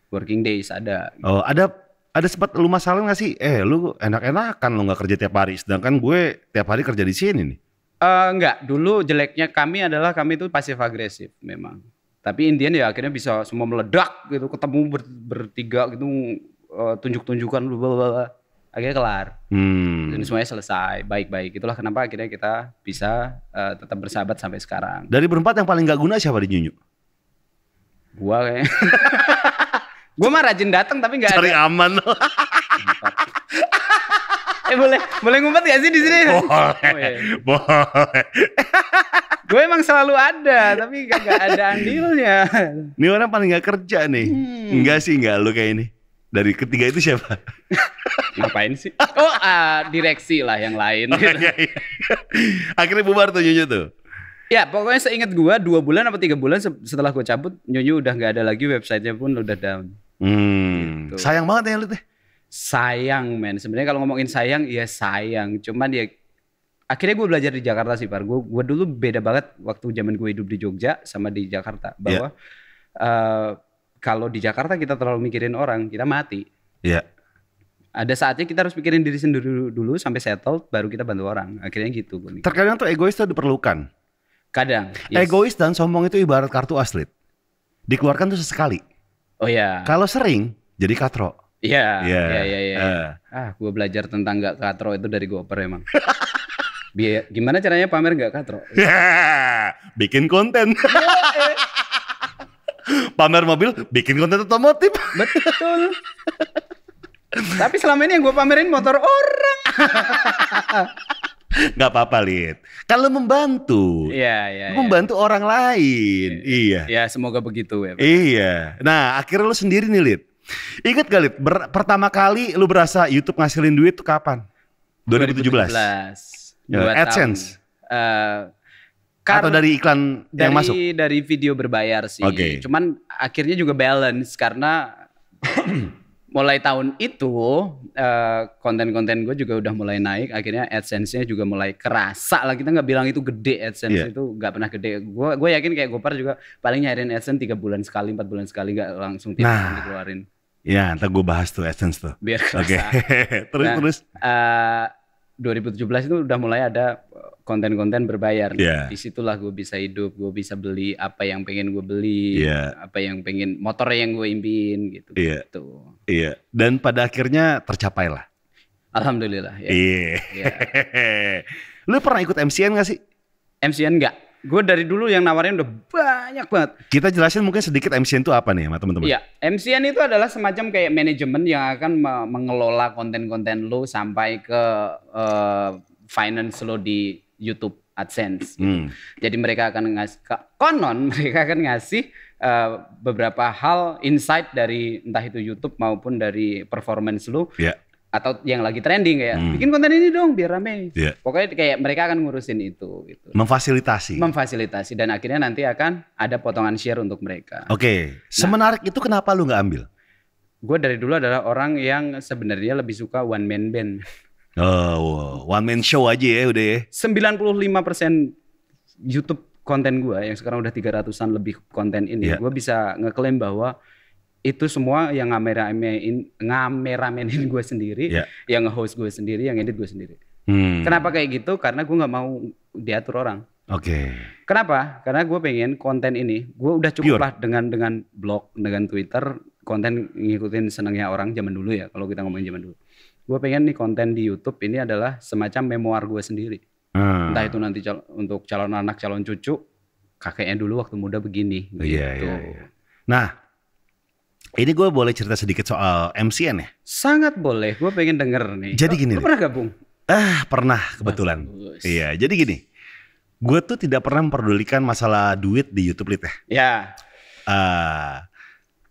working days ada. Gitu. Oh, ada ada sempat lu masalah gak sih? Eh, lu enak-enakan lu nggak kerja tiap hari, sedangkan gue tiap hari kerja di sini nih. Uh, eh, enggak, dulu jeleknya kami adalah kami itu pasif agresif memang tapi Indian ya akhirnya bisa semua meledak gitu ketemu ber, bertiga gitu uh, tunjuk-tunjukkan blablabla. akhirnya kelar hmm. dan semuanya selesai baik-baik itulah kenapa akhirnya kita bisa uh, tetap bersahabat sampai sekarang dari berempat yang paling gak guna siapa di Nyunyu? gua kayak gua mah rajin datang tapi nggak cari ada. aman eh, boleh boleh ngumpet gak sih di sini? Boleh. Oh, iya. Boleh. gue emang selalu ada, tapi gak, ada andilnya. Ini orang paling gak kerja nih. Hmm. Enggak sih, enggak lu kayak ini. Dari ketiga itu siapa? Ngapain sih? Oh, uh, direksi lah yang lain. Oh, gitu. iya, iya. Akhirnya bubar tuh Nyonya tuh. Ya pokoknya seingat gue dua bulan apa tiga bulan setelah gue cabut Nyonya udah nggak ada lagi websitenya pun udah down. Hmm. Gitu. Sayang banget ya lu teh. Ya sayang men sebenarnya kalau ngomongin sayang ya sayang cuman ya akhirnya gue belajar di Jakarta sih par gue gue dulu beda banget waktu zaman gue hidup di Jogja sama di Jakarta iya. bahwa yeah. uh, kalau di Jakarta kita terlalu mikirin orang kita mati yeah. ada saatnya kita harus mikirin diri sendiri dulu, dulu sampai settle baru kita bantu orang akhirnya gitu gue terkadang tuh egois tuh diperlukan kadang yes. egois dan sombong itu ibarat kartu aslit dikeluarkan tuh sesekali oh ya yeah. kalau sering jadi katro Iya, iya, iya, iya. iya. Eh. Ah, gue belajar tentang gak katro itu dari Goper emang. Biaya, gimana caranya pamer nggak katro? bikin konten. pamer mobil, bikin konten otomotif. Betul. Tapi selama ini yang gue pamerin motor orang. Gak apa-apa, Lid. Kalau membantu. Iya, iya, iya. Membantu orang lain. Iya. Iya, iya. Ya, semoga begitu ya. Iya. Nah, akhirnya lo sendiri nih, Lid. Ingat gak Lid, pertama kali lu berasa YouTube ngasilin duit itu kapan? 2017. 2017. Ya, AdSense. Uh, kan Atau dari iklan dari, yang masuk? Dari video berbayar sih. Okay. Cuman akhirnya juga balance karena mulai tahun itu eh, konten-konten gue juga udah mulai naik akhirnya adsense-nya juga mulai kerasa lah kita nggak bilang itu gede adsense yeah. itu nggak pernah gede gue gue yakin kayak Gopar juga paling nyariin adsense tiga bulan sekali empat bulan sekali nggak langsung tiap nah. dikeluarin Iya, ntar gue bahas tuh Essence tuh. Biar Oke. Okay. terus nah, terus. Eh, uh, 2017 itu udah mulai ada konten-konten berbayar. Yeah. Disitulah gue bisa hidup, gue bisa beli apa yang pengen gue beli, yeah. apa yang pengen motor yang gue impiin gitu. Iya. Yeah. Gitu. Yeah. Dan pada akhirnya tercapailah. Alhamdulillah. Ya. Iya. Yeah. Yeah. Lu pernah ikut MCN gak sih? MCN enggak. Gue dari dulu yang nawarin udah banyak banget. Kita jelasin mungkin sedikit MCN itu apa nih sama teman-teman. Iya, MCN itu adalah semacam kayak manajemen yang akan mengelola konten-konten lo sampai ke uh, finance lo di YouTube AdSense. Gitu. Hmm. Jadi mereka akan ngasih konon mereka akan ngasih uh, beberapa hal insight dari entah itu YouTube maupun dari performance lu. Yeah. Atau yang lagi trending kayak hmm. bikin konten ini dong biar rame. Yeah. Pokoknya kayak mereka akan ngurusin itu gitu. Memfasilitasi. Memfasilitasi dan akhirnya nanti akan ada potongan share untuk mereka. Oke. Okay. Nah, semenarik itu kenapa lu nggak ambil? Gue dari dulu adalah orang yang sebenarnya lebih suka one man band. Oh, wow. one man show aja ya udah ya. 95% YouTube konten gue yang sekarang udah 300-an lebih konten ini, yeah. gue bisa ngeklaim bahwa itu semua yang ngameramenin ngameramenin gue sendiri, yeah. yang nge-host gue sendiri, yang edit gue sendiri. Hmm. Kenapa kayak gitu? Karena gue nggak mau diatur orang. Oke. Okay. Kenapa? Karena gue pengen konten ini, gue udah cukup lah dengan dengan blog, dengan Twitter, konten ngikutin senangnya orang zaman dulu ya, kalau kita ngomongin zaman dulu gue pengen nih konten di YouTube ini adalah semacam memoir gue sendiri. Hmm. Entah itu nanti cal untuk calon anak, calon cucu, kakeknya dulu waktu muda begini. Gitu. Iya, iya, gitu. iya. Nah, ini gue boleh cerita sedikit soal MCN ya? Sangat boleh, gue pengen denger nih. Jadi gini. Lo, pernah gabung? Ah, pernah kebetulan. Bagus. Iya, jadi gini. Gue tuh tidak pernah memperdulikan masalah duit di YouTube Lite ya. Yeah. Ya. Uh,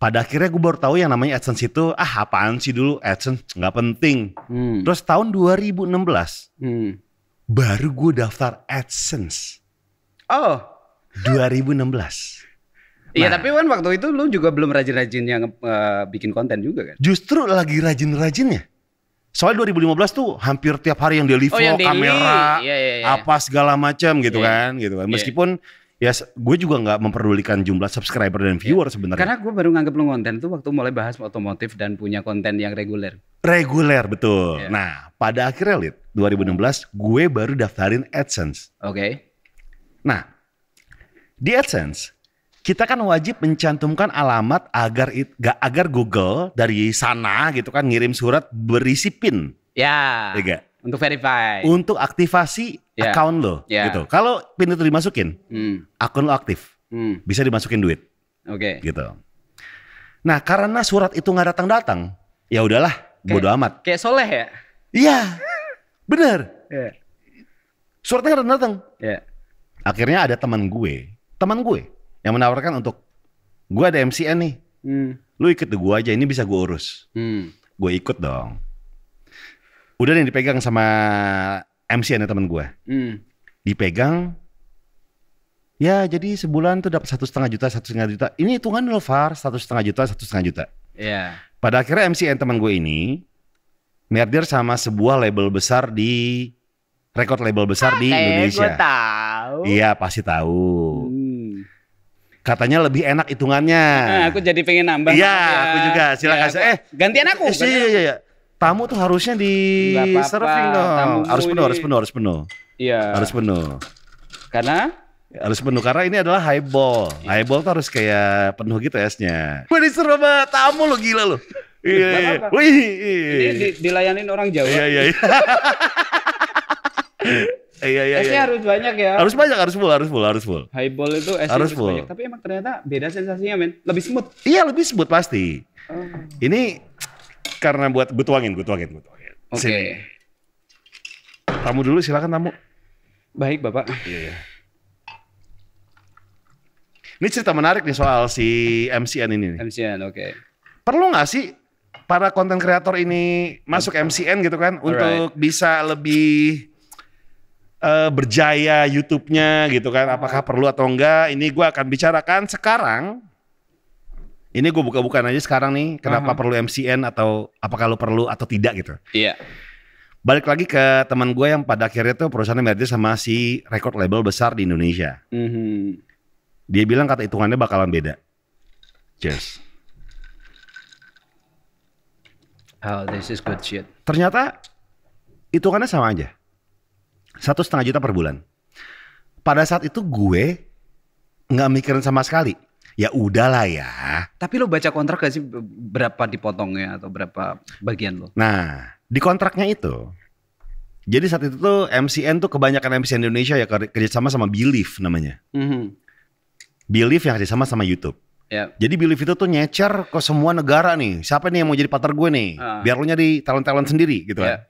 pada akhirnya gue baru tahu yang namanya AdSense itu ah apaan sih dulu AdSense nggak penting. Hmm. Terus tahun 2016 hmm. baru gue daftar AdSense. Oh. 2016. Iya nah, tapi kan waktu itu lu juga belum rajin yang uh, bikin konten juga kan? Justru lagi rajin-rajinnya. Soalnya 2015 tuh hampir tiap hari yang daily vlog, oh, kamera, iya, iya, iya. apa segala macam gitu iya. kan, gitu kan. Iya. Meskipun ya gue juga nggak memperdulikan jumlah subscriber dan ya, viewer ya. sebenarnya. Karena gue baru nganggep lu konten itu waktu mulai bahas otomotif dan punya konten yang reguler. Reguler betul. Ya. Nah pada akhirnya lit 2016 gue baru daftarin AdSense. Oke. Okay. Nah di AdSense kita kan wajib mencantumkan alamat agar it, gak, agar Google dari sana gitu kan ngirim surat berisi pin. Ya. Tiga. Iya Untuk verify. Untuk aktivasi yeah. account lo yeah. gitu. Kalau pin itu dimasukin, hmm. akun lo aktif, hmm. bisa dimasukin duit. Oke. Okay. Gitu. Nah karena surat itu nggak datang-datang, ya udahlah, bodo amat. Kayak soleh ya? Iya, bener. Yeah. Suratnya nggak datang. Yeah. Akhirnya ada teman gue, teman gue yang menawarkan untuk gue ada MCN nih, hmm. lu ikut ke gue aja, ini bisa gue urus. Hmm. Gue ikut dong. Udah yang dipegang sama MC ada teman gue hmm. dipegang ya jadi sebulan tuh dapat satu setengah juta satu setengah juta ini hitungan lo far satu setengah juta satu setengah juta yeah. pada akhirnya MCN teman gue ini merger sama sebuah label besar di record label besar ah, di Indonesia gue tahu iya pasti tahu hmm. katanya lebih enak hitungannya nah, aku jadi pengen nambah iya ya. aku juga silakan ya, eh gantian aku eh, iya, iya, iya iya iya Tamu tuh harusnya di serving dong. harus penuh, harus penuh, harus penuh. Iya. Harus penuh. Karena harus penuh karena ini adalah highball. Iya. Highball tuh harus kayak penuh gitu esnya. Wah diserba banget tamu lo gila lo. Iya. iya. Wih. Ini iya, iya, di, dilayanin orang Jawa. Iya iya. Iya iya. Esnya iya. harus banyak ya. Harus banyak, harus full, harus full, harus full. Highball itu esnya harus, harus Banyak. Tapi emang ternyata beda sensasinya, men. Lebih smooth. Iya, lebih smooth pasti. Oh. Ini karena buat gue tuangin, gue tuangin, gue tuangin. Oke. Okay. Tamu dulu silakan tamu. Baik, Bapak. Iya, Yeah. Ini cerita menarik nih soal si MCN ini. Nih. MCN, oke. Okay. Perlu nggak sih para konten kreator ini masuk MCN gitu kan Alright. untuk bisa lebih uh, berjaya YouTube-nya gitu kan? Apakah perlu atau enggak? Ini gue akan bicarakan sekarang ini gue buka-bukaan aja sekarang nih kenapa uh -huh. perlu MCN atau apa kalau perlu atau tidak gitu. Iya. Yeah. Balik lagi ke teman gue yang pada akhirnya tuh perusahaannya merger sama si record label besar di Indonesia. Mm -hmm. Dia bilang kata hitungannya bakalan beda. Cheers. Oh, this is good shit. Ternyata hitungannya sama aja. Satu setengah juta per bulan. Pada saat itu gue nggak mikirin sama sekali ya udahlah ya. Tapi lo baca kontrak gak sih berapa dipotongnya atau berapa bagian lo? Nah, di kontraknya itu jadi saat itu tuh MCN tuh kebanyakan MCN Indonesia ya kerjasama sama Belief namanya. Mm-hmm. Belief yang kerjasama sama YouTube. Yep. Ya. Jadi Belief itu tuh nyecer ke semua negara nih. Siapa nih yang mau jadi partner gue nih? Uh. Biar lo nyari talent-talent sendiri gitu kan. kan.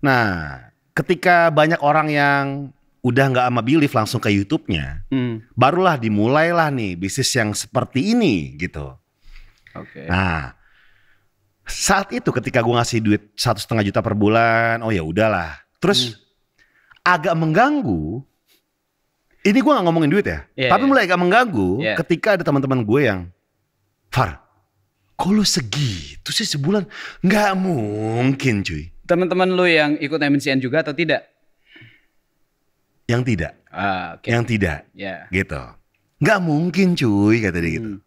Nah, ketika banyak orang yang udah nggak sama belief langsung ke YouTube-nya, hmm. barulah dimulailah nih bisnis yang seperti ini gitu. Oke. Okay. Nah, saat itu ketika gue ngasih duit satu setengah juta per bulan, oh ya udahlah. Terus hmm. agak mengganggu. Ini gue gak ngomongin duit ya, yeah, iya. tapi yeah. mulai agak mengganggu yeah. ketika ada teman-teman gue yang, Far, kalau segitu sih sebulan nggak mungkin cuy. Teman-teman lu yang ikut MNCN juga atau tidak? yang tidak, uh, ah, okay. yang tidak, yeah. gitu. Gak mungkin cuy kata dia gitu. Hmm.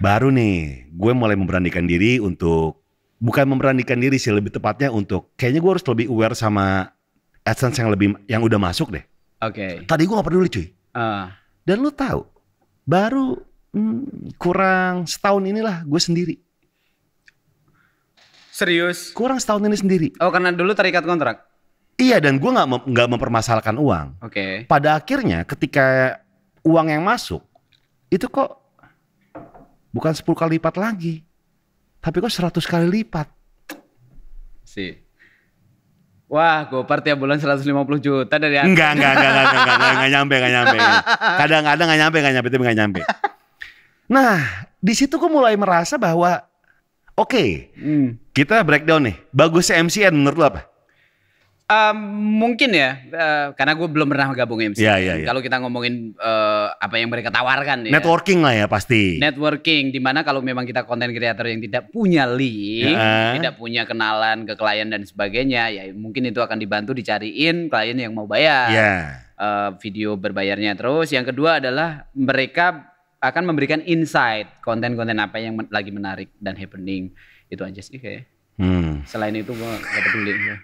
Baru nih, gue mulai memberanikan diri untuk bukan memberanikan diri sih lebih tepatnya untuk kayaknya gue harus lebih aware sama essence yang lebih yang udah masuk deh. Oke. Okay. Tadi gue gak peduli cuy. Uh. Dan lu tahu, baru hmm, kurang setahun inilah gue sendiri. Serius? Kurang setahun ini sendiri. Oh karena dulu terikat kontrak? Iya dan gue nggak nggak mempermasalahkan uang. Oke. Okay. Pada akhirnya ketika uang yang masuk itu kok bukan 10 kali lipat lagi, tapi kok 100 kali lipat. Si. Wah, Gopar tiap bulan 150 juta dari aku. Enggak, enggak, enggak, enggak, enggak, enggak, enggak nyampe, enggak nyampe. Kadang-kadang enggak nyampe, enggak nyampe, tapi enggak nyampe. Nah, di situ gue mulai merasa bahwa oke, okay, hmm. kita breakdown nih. Bagusnya MCN menurut lo apa? Um, mungkin ya, uh, karena gue belum pernah gabung MC. Yeah, kan. yeah, yeah. Kalau kita ngomongin uh, apa yang mereka tawarkan, ya. networking ya. lah ya pasti. Networking, dimana kalau memang kita konten kreator yang tidak punya link, yeah. Iya. tidak punya kenalan ke klien dan sebagainya, ya mungkin itu akan dibantu dicariin klien yang mau bayar yeah. Iya. uh, video berbayarnya. Terus yang kedua adalah mereka akan memberikan insight konten-konten apa yang lagi menarik dan happening. Itu aja sih kayak. Hmm. Selain itu gue gak peduli.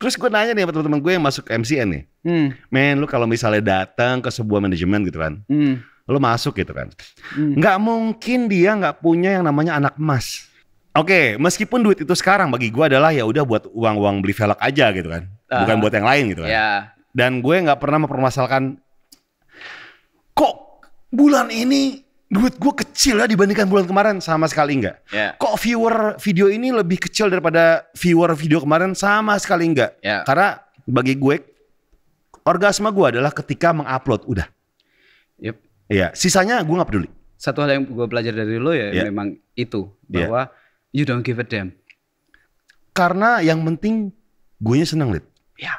Terus gue nanya nih sama teman-teman gue yang masuk MCN nih. Hmm. Men, lu kalau misalnya datang ke sebuah manajemen gitu kan. Hmm. Lu masuk gitu kan. Hmm. Nggak mungkin dia nggak punya yang namanya anak emas. Oke, okay, meskipun duit itu sekarang bagi gue adalah ya udah buat uang-uang beli velg aja gitu kan. Uh, Bukan ah. buat yang lain gitu kan. Yeah. Dan gue nggak pernah mempermasalahkan kok bulan ini duit gue kecil ya dibandingkan bulan kemarin sama sekali enggak. Yeah. Kok viewer video ini lebih kecil daripada viewer video kemarin sama sekali enggak. Yeah. Karena bagi gue orgasme gue adalah ketika mengupload udah. Yep. Iya, sisanya gue nggak peduli. Satu hal yang gue belajar dari lo ya yeah. memang itu ya. bahwa yeah. you don't give a damn. Karena yang penting gue nya seneng lihat. Ya.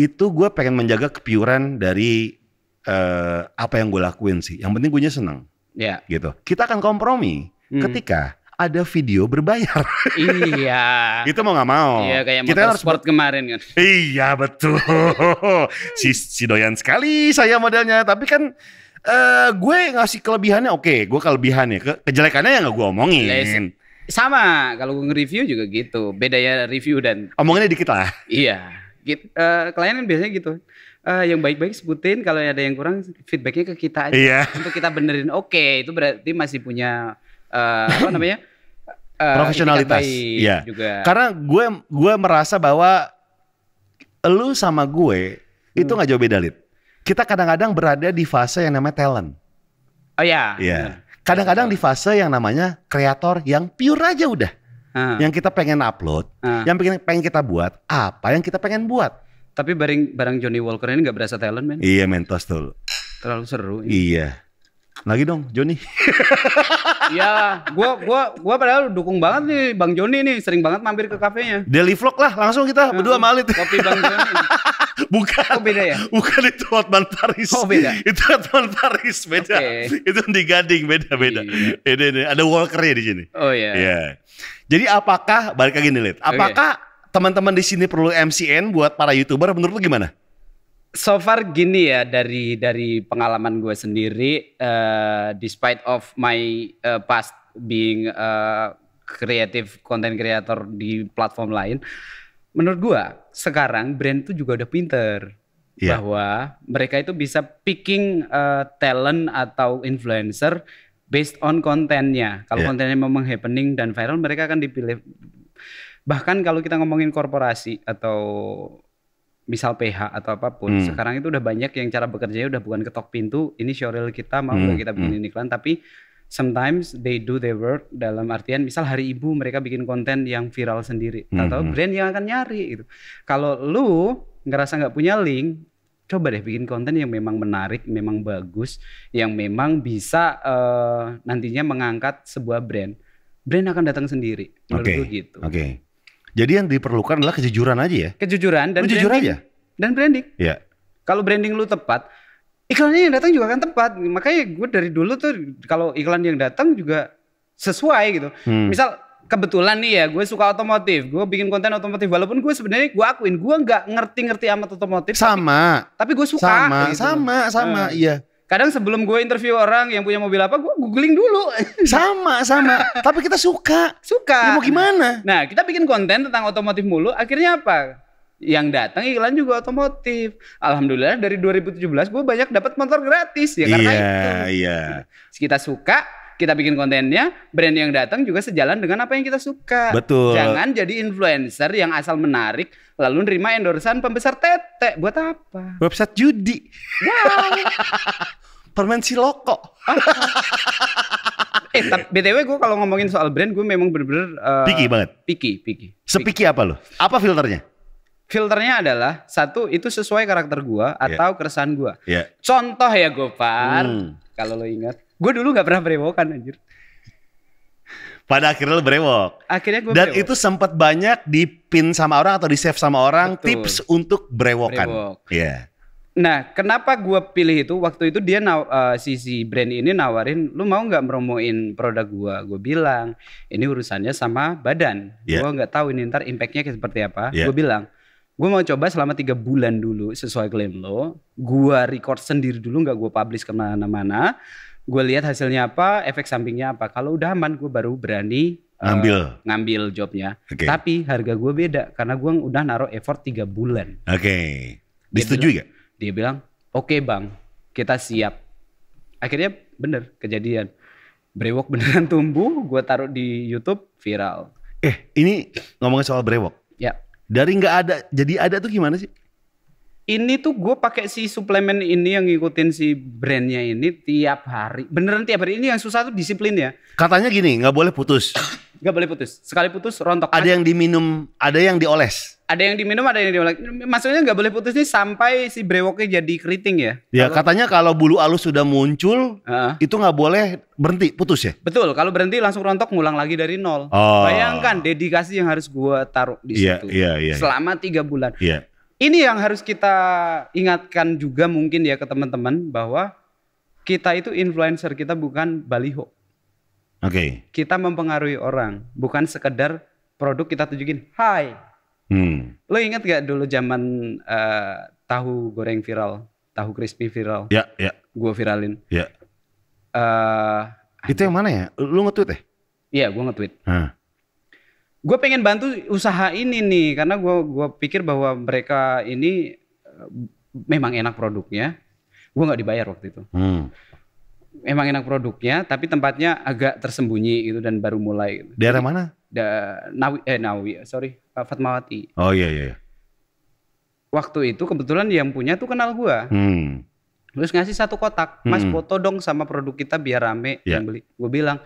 Itu gue pengen menjaga kepiuran dari uh, apa yang gue lakuin sih. Yang penting gue nya seneng Ya, Gitu. Kita akan kompromi hmm. ketika ada video berbayar. Iya. itu mau nggak mau. Iya kayak kita harus sport kemarin kan. Iya betul. si, si doyan sekali saya modelnya, tapi kan uh, gue ngasih kelebihannya oke, okay, gue kelebihannya, Ke, kejelekannya yang nggak gue omongin. Lesin. Iya, iya. Sama, kalau gue nge-review juga gitu. Bedanya review dan... Omongannya dikit lah. Iya. Gitu, uh, klien kan biasanya gitu uh, yang baik-baik sebutin kalau ada yang kurang feedbacknya ke kita aja iya. untuk kita benerin oke okay, itu berarti masih punya uh, apa namanya uh, profesionalitas iya. juga karena gue gue merasa bahwa lu sama gue hmm. itu nggak jauh beda lid kita kadang-kadang berada di fase yang namanya talent oh ya iya, iya. kadang-kadang iya, di fase yang namanya kreator yang pure aja udah Uh. yang kita pengen upload, uh. yang pengen kita buat, apa yang kita pengen buat tapi bareng bareng Johnny Walker ini nggak berasa talent men? Iya mentos tuh. Terlalu seru. Ini. Iya. Lagi dong Johnny. Iya, gua gua gua padahal dukung banget nih Bang Joni nih, sering banget mampir ke kafenya. Daily vlog lah, langsung kita berdua berdua malit. Kopi Bang Joni. Bukan. Oh beda ya? Bukan itu Hotman Paris. Oh beda. Itu Hotman Paris beda. Okay. Itu di Gading beda beda. Iya. Ini, ini ada Walker ya di sini. Oh iya. Yeah. Iya. Yeah. Jadi apakah balik lagi nih Lid, apakah okay teman-teman di sini perlu MCN buat para youtuber menurut lu gimana? So far gini ya dari dari pengalaman gue sendiri, uh, despite of my uh, past being uh, creative content creator di platform lain, menurut gue sekarang brand itu juga udah pinter yeah. bahwa mereka itu bisa picking uh, talent atau influencer based on kontennya. Kalau yeah. kontennya memang happening dan viral, mereka akan dipilih bahkan kalau kita ngomongin korporasi atau misal PH atau apapun hmm. sekarang itu udah banyak yang cara bekerjanya udah bukan ketok pintu ini showreel kita mau hmm. kita bikin hmm. iklan tapi sometimes they do their work dalam artian misal hari ibu mereka bikin konten yang viral sendiri hmm. atau hmm. brand yang akan nyari itu kalau lu ngerasa nggak punya link coba deh bikin konten yang memang menarik memang bagus yang memang bisa uh, nantinya mengangkat sebuah brand brand akan datang sendiri menurut okay. gitu oke okay. Jadi yang diperlukan adalah kejujuran aja ya. Kejujuran dan lu oh, branding. aja. Dan branding. Iya. Kalau branding lu tepat, iklannya yang datang juga akan tepat. Makanya gue dari dulu tuh kalau iklan yang datang juga sesuai gitu. Hmm. Misal kebetulan nih ya gue suka otomotif gue bikin konten otomotif walaupun gue sebenarnya gue akuin gue nggak ngerti-ngerti amat otomotif sama tapi, tapi gue suka sama gitu. sama sama hmm. iya Kadang sebelum gue interview orang yang punya mobil apa, gue googling dulu. Sama, sama. Tapi kita suka. Suka. Ya mau nah. gimana? Nah, kita bikin konten tentang otomotif mulu, akhirnya apa? Yang datang iklan juga otomotif. Alhamdulillah dari 2017 gue banyak dapat motor gratis ya karena yeah, itu. Iya, yeah. Kita suka, kita bikin kontennya, brand yang datang juga sejalan dengan apa yang kita suka. Betul. Jangan jadi influencer yang asal menarik lalu nerima endorsan pembesar tete. Buat apa? Website judi. Wow. Permen siloko. eh, tapi BTW gue kalau ngomongin soal brand gue memang bener-bener uh, eh, piki banget. piki piki, Sepiki apa lo? Apa filternya? filternya adalah satu itu sesuai karakter gue iya. atau yeah. keresahan gua. Yeah. Contoh ya Gopar, hmm. kalau lo ingat Gue dulu gak pernah berewokan anjir. Pada akhirnya lo brewok. Akhirnya gue Dan brewok. itu sempat banyak dipin sama orang atau di save sama orang Betul. tips untuk brewokan. Iya. Yeah. Nah, kenapa gue pilih itu? Waktu itu dia naw, uh, si, si brand ini nawarin, lu mau nggak meromoin produk gue? Gue bilang, ini urusannya sama badan. Yeah. Gue nggak tahu ini ntar impactnya seperti apa. Yeah. Gue bilang, gue mau coba selama tiga bulan dulu sesuai klaim lo. Gue record sendiri dulu, nggak gue publish kemana-mana gue lihat hasilnya apa, efek sampingnya apa. Kalau udah aman, gue baru berani eh, ngambil uh, ngambil jobnya. Okay. Tapi harga gue beda karena gue udah naruh effort tiga bulan. Oke, okay. disetujui gak? Dia bilang, oke okay, bang, kita siap. Akhirnya bener kejadian. Brewok beneran tumbuh, gue taruh di YouTube viral. Eh, ini ngomongin soal brewok. Ya. Dari nggak ada, jadi ada tuh gimana sih? ini tuh gue pakai si suplemen ini yang ngikutin si brandnya ini tiap hari. Beneran tiap hari ini yang susah tuh disiplin ya. Katanya gini, nggak boleh putus. Nggak boleh putus. Sekali putus rontok. Ada yang diminum, ada yang dioles. Ada yang diminum, ada yang dioles. Maksudnya nggak boleh putus nih sampai si brewoknya jadi keriting ya. Ya kalo, katanya kalau bulu alus sudah muncul, uh, itu nggak boleh berhenti, putus ya. Betul. Kalau berhenti langsung rontok, ngulang lagi dari nol. Oh. Bayangkan dedikasi yang harus gue taruh di yeah, situ yeah, yeah, iya. selama tiga bulan. Yeah ini yang harus kita ingatkan juga mungkin ya ke teman-teman bahwa kita itu influencer, kita bukan baliho. Oke. Okay. Kita mempengaruhi orang, bukan sekedar produk kita tunjukin, "Hai." Hmm. Lo ingat gak dulu zaman uh, tahu goreng viral, tahu crispy viral? Ya, yeah, ya. Yeah. Gue viralin. Ya. Yeah. Uh, itu yang mana ya? Lo nge-tweet ya? Iya, gue nge-tweet. Huh gue pengen bantu usaha ini nih karena gue gua pikir bahwa mereka ini eh, memang enak produknya gue nggak dibayar waktu itu hmm. memang enak produknya tapi tempatnya agak tersembunyi gitu dan baru mulai daerah mana da, Nawi eh Nawi sorry Fatmawati oh iya, iya iya waktu itu kebetulan yang punya tuh kenal gua. hmm. terus ngasih satu kotak mas hmm. foto dong sama produk kita biar rame yeah. yang beli gue bilang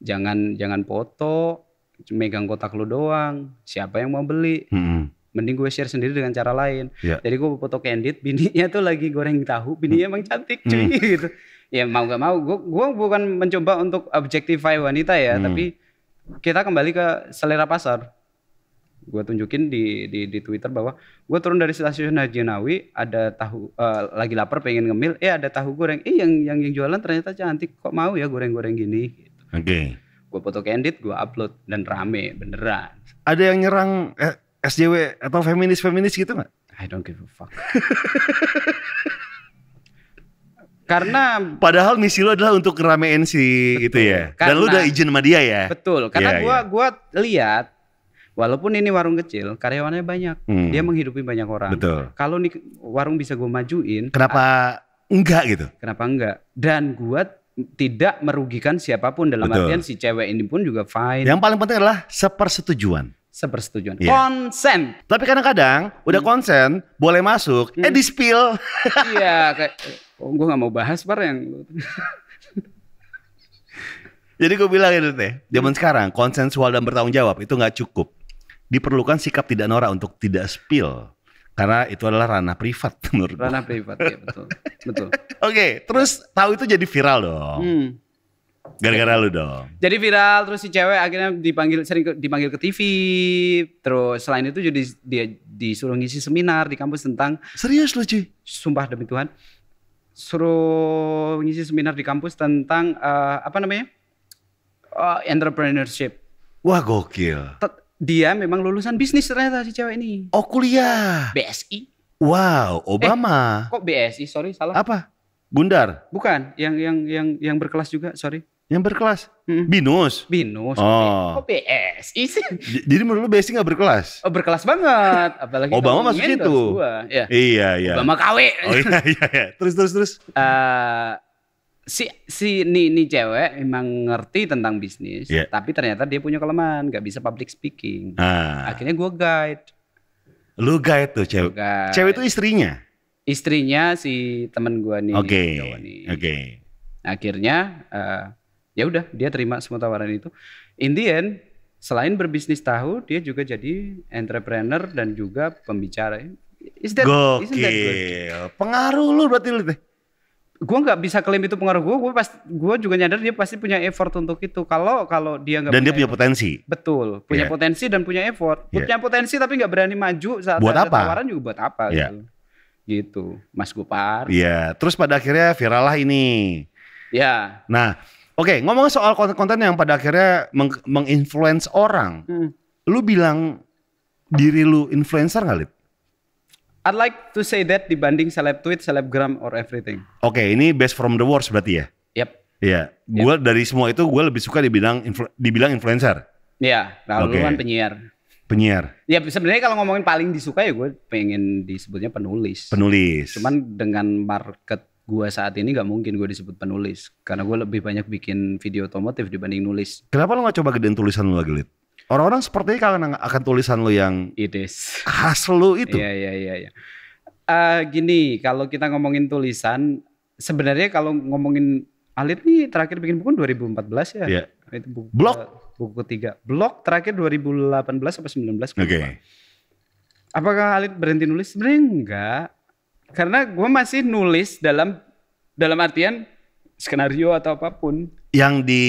jangan jangan foto megang kotak lu doang siapa yang mau beli hmm. mending gue share sendiri dengan cara lain yeah. jadi gue foto candid bininya tuh lagi goreng tahu bininya hmm. emang cantik cuy hmm. gitu ya mau gak mau gue bukan mencoba untuk objectify wanita ya hmm. tapi kita kembali ke selera pasar gue tunjukin di, di di Twitter bahwa gue turun dari stasiun Haji Nawawi ada tahu uh, lagi lapar pengen ngemil eh ada tahu goreng eh yang yang yang jualan ternyata cantik kok mau ya goreng-goreng gini gitu. oke okay gue foto candid gue upload dan rame beneran ada yang nyerang eh, SJW atau feminis feminis gitu nggak I don't give a fuck karena padahal misi lo adalah untuk ramein si betul, itu ya karena, dan lu udah izin sama dia ya betul karena yeah, gua yeah. gua lihat walaupun ini warung kecil karyawannya banyak hmm. dia menghidupi banyak orang betul kalau nih warung bisa gue majuin kenapa enggak gitu kenapa enggak dan gue tidak merugikan siapapun dalam Betul. artian si cewek ini pun juga fine. Yang paling penting adalah sepersetujuan. Sepersetujuan. Yeah. Konsen. Tapi kadang-kadang udah hmm. konsen, boleh masuk, eh, hmm. eh di spill. iya, kayak oh, gue gak mau bahas par yang Jadi gue bilang itu teh, zaman hmm. sekarang konsensual dan bertanggung jawab itu nggak cukup. Diperlukan sikap tidak norak untuk tidak spill. Karena itu adalah ranah privat menurut Ranah privat, ya betul. betul. Oke, okay, terus tahu itu jadi viral dong. Hmm. Gara-gara lu dong. Jadi viral terus si cewek akhirnya dipanggil sering dipanggil ke TV. Terus selain itu jadi dia disuruh ngisi seminar di kampus tentang Serius lu, cuy? Sumpah demi Tuhan. Suruh ngisi seminar di kampus tentang uh, apa namanya? Uh, entrepreneurship. Wah, gokil. T dia memang lulusan bisnis ternyata si cewek ini. Oh kuliah. BSI. Wow, Obama. Eh, kok BSI? Sorry, salah. Apa? Bundar. Bukan, yang yang yang yang berkelas juga. Sorry. Yang berkelas? Hmm. Binus. Binus. Oh. Kok BSI sih? Jadi menurut lu BSI gak berkelas? Oh, berkelas banget. Apalagi Obama masuk itu. Ya. Iya iya. Obama KW. Oh, iya, iya iya. Terus terus terus. Uh, si si ni ni cewek emang ngerti tentang bisnis, yeah. tapi ternyata dia punya kelemahan, nggak bisa public speaking. Ah. Akhirnya gue guide. Lu guide tuh cewek. Guide. Cewek itu istrinya. Istrinya si temen gue nih. Oke. Okay. Oke. Okay. Akhirnya uh, ya udah dia terima semua tawaran itu. In the end, selain berbisnis tahu, dia juga jadi entrepreneur dan juga pembicara. Is that, Gokil. That good? Pengaruh lu berarti lu gue nggak bisa klaim itu pengaruh gue gue pasti gue juga nyadar dia pasti punya effort untuk itu kalau kalau dia nggak dan punya dia punya effort. potensi betul punya yeah. potensi dan punya effort yeah. punya potensi tapi nggak berani maju saat buat ada apa? tawaran juga buat apa yeah. gitu gitu Mas Gupar. iya yeah. terus pada akhirnya viral lah ini Iya. yeah. nah oke okay, ngomong soal konten-konten yang pada akhirnya meng menginfluence orang hmm. lu bilang diri lu influencer nggak lip I'd like to say that dibanding seleb tweet, selebgram or everything. Oke, okay, ini best from the worst berarti ya? Yep. Iya. Yeah. Yep. Gue dari semua itu gue lebih suka dibilang influ dibilang influencer. Iya, yeah, lalu okay. kan penyiar. Penyiar. Ya sebenarnya kalau ngomongin paling disuka ya gue pengen disebutnya penulis. Penulis. Cuman dengan market gue saat ini gak mungkin gue disebut penulis karena gue lebih banyak bikin video otomotif dibanding nulis. Kenapa lo nggak coba gedein tulisan lo lagi, Lid? Orang-orang sepertinya kangen akan tulisan lu yang it is. khas lu itu. Iya iya iya. Ya. Uh, gini, kalau kita ngomongin tulisan, sebenarnya kalau ngomongin Alit nih terakhir bikin buku 2014 kan ya. Iya. Itu buku, Blok. Eh, buku ketiga. Blok terakhir 2018 atau 19 Oke. Okay. Apakah Alit berhenti nulis? Sebenarnya enggak. Karena gue masih nulis dalam dalam artian skenario atau apapun. Yang di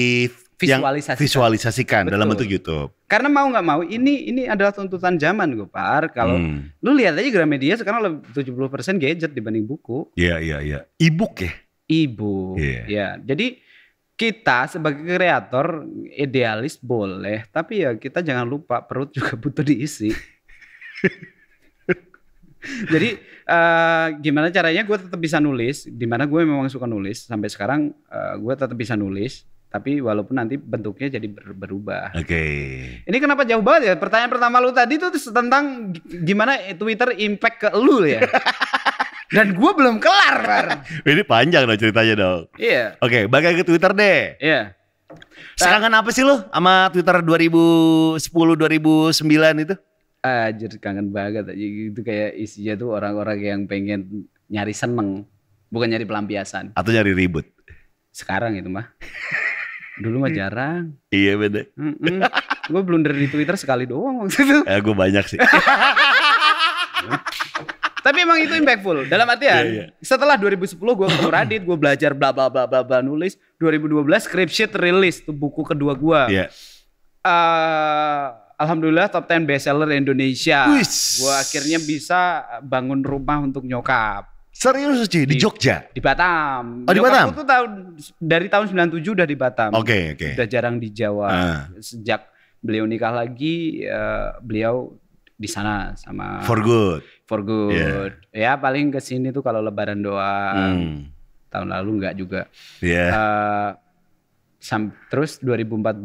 visualisasikan. visualisasikan dalam bentuk YouTube. Karena mau nggak mau ini ini adalah tuntutan zaman gue Pak. Kalau hmm. lu lihat aja Gramedia sekarang lebih 70% gadget dibanding buku. Iya yeah, iya yeah, iya. Yeah. E-book ya. E-book. Iya. Yeah. Jadi kita sebagai kreator idealis boleh, tapi ya kita jangan lupa perut juga butuh diisi. Jadi uh, gimana caranya gue tetap bisa nulis, dimana gue memang suka nulis sampai sekarang uh, eh, gue tetap bisa nulis tapi walaupun nanti bentuknya jadi ber berubah. Oke. Okay. Ini kenapa jauh banget ya? Pertanyaan pertama lu tadi itu tentang gimana Twitter impact ke lu ya. Dan gue belum kelar, Ini panjang dong ceritanya dong. Iya. Yeah. Oke, okay, bagai ke Twitter deh. Iya. Yeah. apa sih lo? sama Twitter 2010 2009 itu? Ah, jadi kangen banget aja gitu kayak isinya tuh orang-orang yang pengen nyari seneng, bukan nyari pelampiasan. Atau nyari ribut. Sekarang itu mah. Dulu mah hmm. jarang. Iya beda. Gue blunder di Twitter sekali doang waktu itu. Ya gue banyak sih. Tapi emang itu impactful. Dalam artian, yeah, yeah. setelah 2010 gue ketemu Radit, gue belajar bla bla bla bla bla nulis. 2012 script sheet rilis tuh buku kedua gue. Iya. Yeah. Alhamdulillah top 10 bestseller Indonesia. Gue akhirnya bisa bangun rumah untuk nyokap Serius sih di, di Jogja? Di Batam. Oh di Batam? Aku tuh tahun, dari tahun 97 udah di Batam. Oke, okay, oke. Okay. Udah jarang di Jawa. Uh. Sejak beliau nikah lagi, uh, beliau di sana sama... For good? For good. Yeah. Ya paling ke sini tuh kalau lebaran doa Hmm. Tahun lalu enggak juga. Iya. Yeah. Uh, sam terus 2014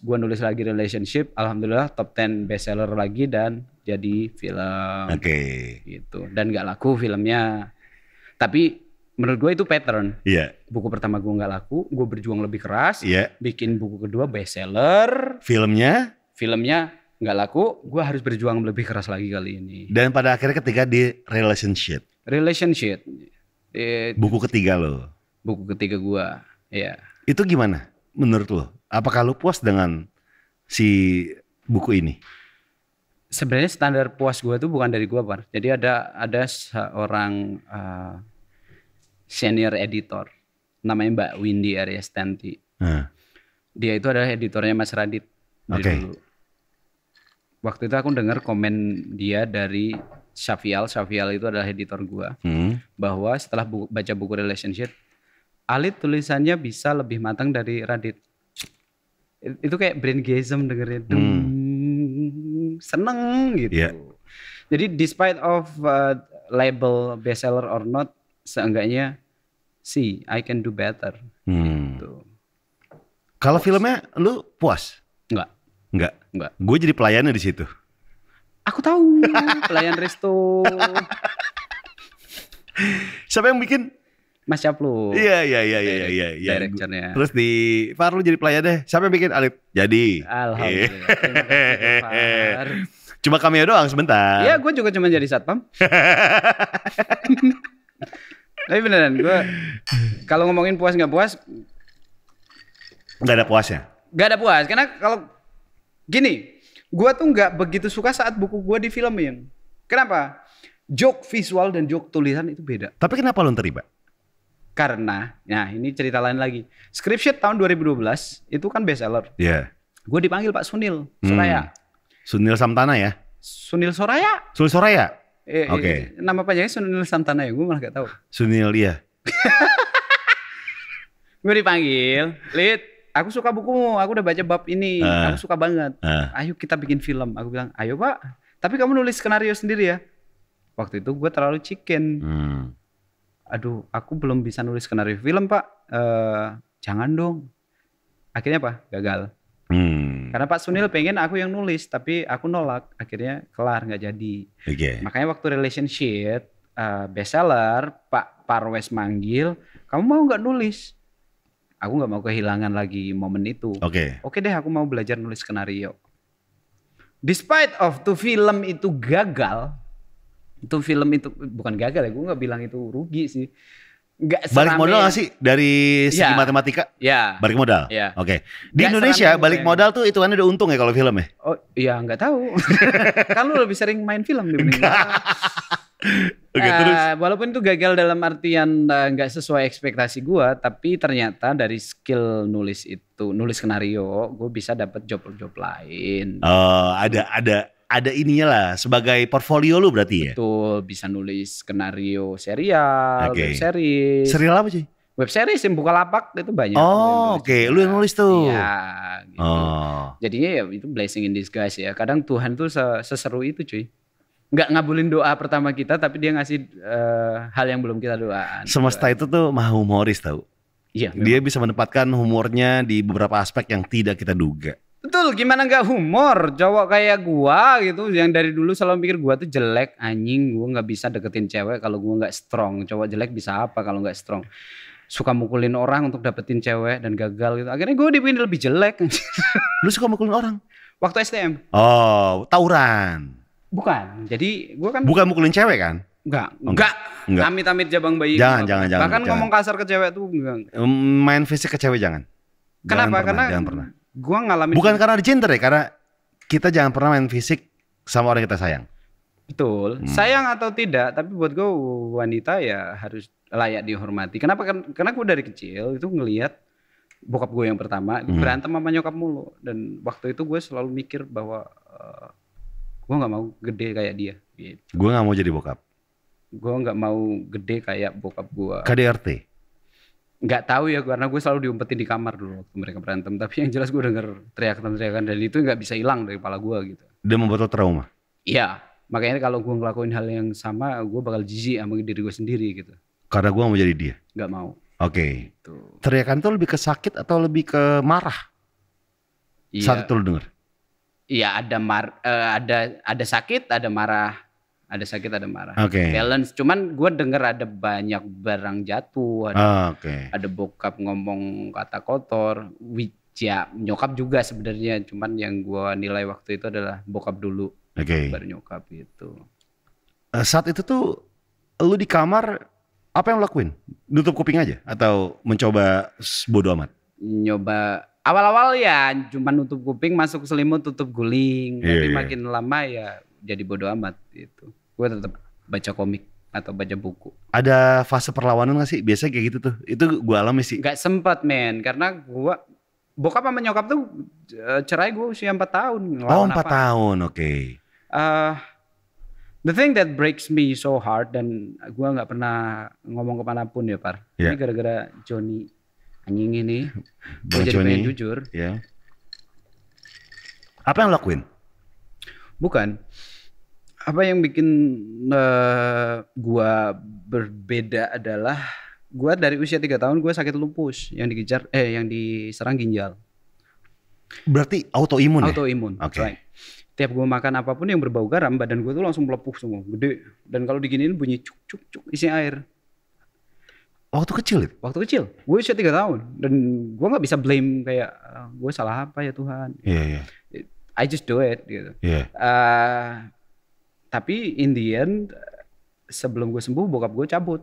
gua nulis lagi relationship alhamdulillah top 10 bestseller lagi dan jadi film. Oke. Okay. Gitu. Dan nggak laku filmnya. Tapi menurut gue itu pattern. Iya. Yeah. Buku pertama gue nggak laku, gue berjuang lebih keras. Iya. Yeah. Bikin buku kedua bestseller Filmnya? Filmnya nggak laku, gue harus berjuang lebih keras lagi kali ini. Dan pada akhirnya ketika di relationship. Relationship. It, buku ketiga lo. Buku ketiga gue. Iya. Yeah. Itu gimana menurut lo? Apakah lo puas dengan si buku ini? sebenarnya standar puas gue tuh bukan dari gue bar jadi ada ada seorang uh, senior editor namanya Mbak Windy Ariestanti. Tanti hmm. dia itu adalah editornya Mas Radit okay. dulu waktu itu aku dengar komen dia dari Shafial, Shafial itu adalah editor gue hmm. bahwa setelah buku, baca buku relationship Alit tulisannya bisa lebih matang dari Radit itu kayak brain gasm dengerin hmm seneng gitu. Yeah. Jadi despite of uh, label bestseller or not, seenggaknya see I can do better. Hmm. Gitu. Kalau filmnya lu puas? Enggak. Enggak. Enggak. Gue jadi pelayannya di situ. Aku tahu, pelayan resto. Siapa yang bikin? Mas Caplu. Iya iya iya iya iya iya. Directionnya. Terus di Far lu jadi pelayan deh. Siapa yang bikin alit? Jadi. Alhamdulillah. Kasih, cuma cameo doang sebentar. Iya, gue juga cuma jadi satpam. Tapi beneran gue kalau ngomongin puas nggak puas nggak ada puasnya. Nggak ada puas karena kalau gini, gue tuh nggak begitu suka saat buku gue yang. Kenapa? Joke visual dan joke tulisan itu beda. Tapi kenapa lo terlibat? Karena, nah ini cerita lain lagi. Scriptsheet tahun 2012 itu kan bestseller. Iya. Yeah. Gue dipanggil Pak Sunil hmm. Soraya. Hmm. Sunil Samtana ya? Sunil Soraya. Sunil Soraya? Eh, eh Oke. Okay. nama panjangnya Sunil Samtana ya? Gue malah gak tahu. Sunil dia. gue dipanggil, Lid, aku suka bukumu, aku udah baca bab ini, uh, aku suka banget. Uh. Ayo kita bikin film. Aku bilang, ayo Pak. Tapi kamu nulis skenario sendiri ya. Waktu itu gue terlalu chicken. Hmm aduh aku belum bisa nulis skenario film pak uh, jangan dong akhirnya apa gagal hmm. karena Pak Sunil pengen aku yang nulis tapi aku nolak akhirnya kelar nggak jadi okay. makanya waktu relationship uh, bestseller Pak Parwes manggil kamu mau nggak nulis aku nggak mau kehilangan lagi momen itu oke okay. oke okay deh aku mau belajar nulis skenario despite of tuh film itu gagal itu film itu bukan gagal ya gue nggak bilang itu rugi sih Gak balik modal ya. gak sih dari segi yeah, matematika? Ya. Balik modal. Ya. Oke. Okay. Di gak Indonesia balik ya. modal tuh itu kan udah untung ya kalau film ya? Oh, iya nggak tahu. kan lu lebih sering main film dibanding. Oke, okay, uh, eh, terus. walaupun itu gagal dalam artian eh, nggak uh, sesuai ekspektasi gue, tapi ternyata dari skill nulis itu, nulis skenario, gue bisa dapet job-job lain. uh, ada ada ada ininya lah sebagai portfolio lu berarti ya. Betul, bisa nulis skenario serial, okay. web series. Serial apa sih? Web series yang buka lapak itu banyak. Oh, oke, okay. lu yang nulis tuh. Iya, gitu. Oh. Jadinya ya itu blessing in disguise ya. Kadang Tuhan tuh seseru itu, cuy. Enggak ngabulin doa pertama kita tapi dia ngasih uh, hal yang belum kita doakan. Semesta itu tuh maha humoris tau. Iya. Dia bisa menempatkan humornya di beberapa aspek yang tidak kita duga. Betul, gimana gak humor cowok kayak gua gitu yang dari dulu selalu mikir gua tuh jelek anjing, gua nggak bisa deketin cewek kalau gua nggak strong. Cowok jelek bisa apa kalau nggak strong? Suka mukulin orang untuk dapetin cewek dan gagal gitu. Akhirnya gua dibikin lebih jelek. Lu suka mukulin orang? Waktu STM. Oh, tawuran. Bukan. Jadi gua kan Bukan mukulin cewek kan? Enggak, enggak. Oh, enggak. Tamit tamit jabang bayi. Jangan, jangan, jangan. Bahkan jangan. ngomong kasar ke cewek tuh enggak. Main fisik ke cewek jangan. Kenapa? Jangan pernah, Karena jangan pernah Gua ngalamin Bukan karena di ya, karena kita jangan pernah main fisik sama orang yang kita sayang. Betul. Hmm. Sayang atau tidak, tapi buat gue wanita ya harus layak dihormati. Kenapa? Kan, karena gue dari kecil itu ngelihat bokap gue yang pertama hmm. berantem sama nyokap mulu dan waktu itu gue selalu mikir bahwa uh, eh, gue nggak mau gede kayak dia. Gitu. Gue nggak mau jadi bokap. Gue nggak mau gede kayak bokap gue. KDRT nggak tahu ya karena gue selalu diumpetin di kamar dulu waktu mereka berantem tapi yang jelas gue denger teriakan-teriakan dan itu nggak bisa hilang dari kepala gue gitu dia membuat lo trauma iya makanya kalau gue ngelakuin hal yang sama gue bakal jijik sama diri gue sendiri gitu karena gue mau jadi dia nggak mau oke okay. Gitu. teriakan tuh lebih ke sakit atau lebih ke marah iya. saat itu lo denger iya ada mar uh, ada ada sakit ada marah ada sakit ada marah. Okay. Balance. Cuman gue denger ada banyak barang jatuh, ada, okay. ada bokap ngomong kata kotor. Wija nyokap juga sebenarnya. Cuman yang gue nilai waktu itu adalah bokap dulu, okay. baru nyokap itu. Uh, eh, saat itu tuh lu di kamar apa yang lo lakuin? Nutup kuping aja atau mencoba bodoh amat? Nyoba awal-awal ya cuman nutup kuping, masuk selimut, tutup guling. Yeah, Tapi yeah. makin lama ya jadi bodoh amat itu gue tetap baca komik atau baca buku. Ada fase perlawanan gak sih? Biasanya kayak gitu tuh. Itu gue alami sih. Gak sempat men, karena gue bokap sama nyokap tuh e, cerai gue usia 4 tahun. Oh 4 apa. tahun, oke. Okay. Uh, eh, the thing that breaks me so hard dan gue nggak pernah ngomong ke pun ya Par. Yeah. Ini gara-gara Joni anjing ini. Gue jadi Johnny. pengen jujur. Yeah. Apa yang lakuin? Bukan apa yang bikin uh, gua berbeda adalah gua dari usia tiga tahun gua sakit lupus yang dikejar eh yang diserang ginjal. Berarti autoimun ya? Autoimun. Oke. Okay. Right. Tiap gua makan apapun yang berbau garam, badan gua tuh langsung melepuh semua, gede. Dan kalau diginiin bunyi cuk cuk cuk isi air. Waktu kecil itu? Waktu kecil. Gue usia tiga tahun dan gue gak bisa blame kayak ah, gue salah apa ya Tuhan. Iya yeah, iya. Yeah. I just do it gitu. Yeah. Iya tapi in the end sebelum gue sembuh bokap gue cabut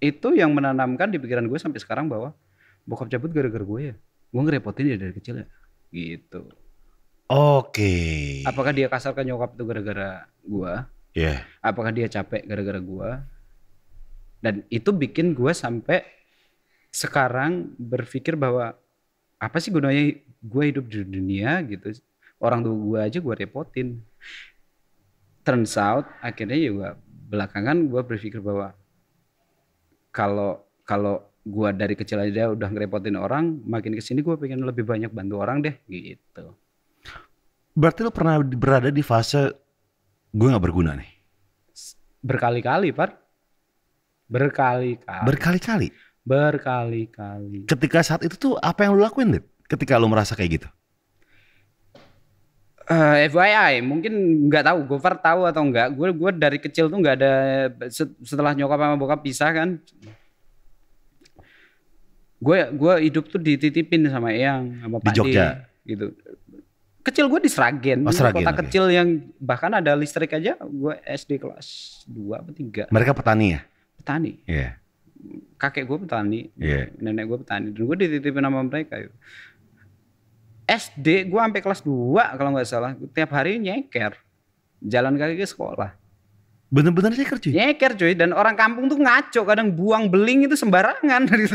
itu yang menanamkan di pikiran gue sampai sekarang bahwa bokap cabut gara-gara gue ya gue ngerepotin dia dari kecil ya gitu oke okay. apakah dia kasar ke nyokap itu gara-gara gue Ya. Yeah. apakah dia capek gara-gara gue dan itu bikin gue sampai sekarang berpikir bahwa apa sih gunanya gue hidup di dunia gitu orang tua gue aja gue repotin turns out akhirnya juga ya belakangan gue berpikir bahwa kalau kalau gue dari kecil aja udah ngerepotin orang, makin kesini gue pengen lebih banyak bantu orang deh gitu. Berarti lo pernah berada di fase gue nggak berguna nih? Berkali-kali, pak Berkali-kali. Berkali-kali? Berkali-kali. Ketika saat itu tuh apa yang lo lakuin, Dit? Ketika lo merasa kayak gitu? Uh, eh, FYI, mungkin nggak tahu Gover tahu atau nggak Gue gue dari kecil tuh nggak ada setelah nyokap sama bokap pisah kan. Gue gue hidup tuh dititipin sama Eyang sama Pak Di Jogja. D, gitu. Kecil gue di Sragen, oh, Sragen kota okay. kecil yang bahkan ada listrik aja. Gue SD kelas 2 atau 3. Mereka petani ya? Petani. Yeah. Kakek gue petani, yeah. nenek gue petani, dan gue dititipin sama mereka. Gitu. SD gue sampai kelas 2 kalau nggak salah tiap hari nyeker jalan kaki ke sekolah bener-bener nyeker cuy nyeker cuy dan orang kampung tuh ngaco kadang buang beling itu sembarangan gitu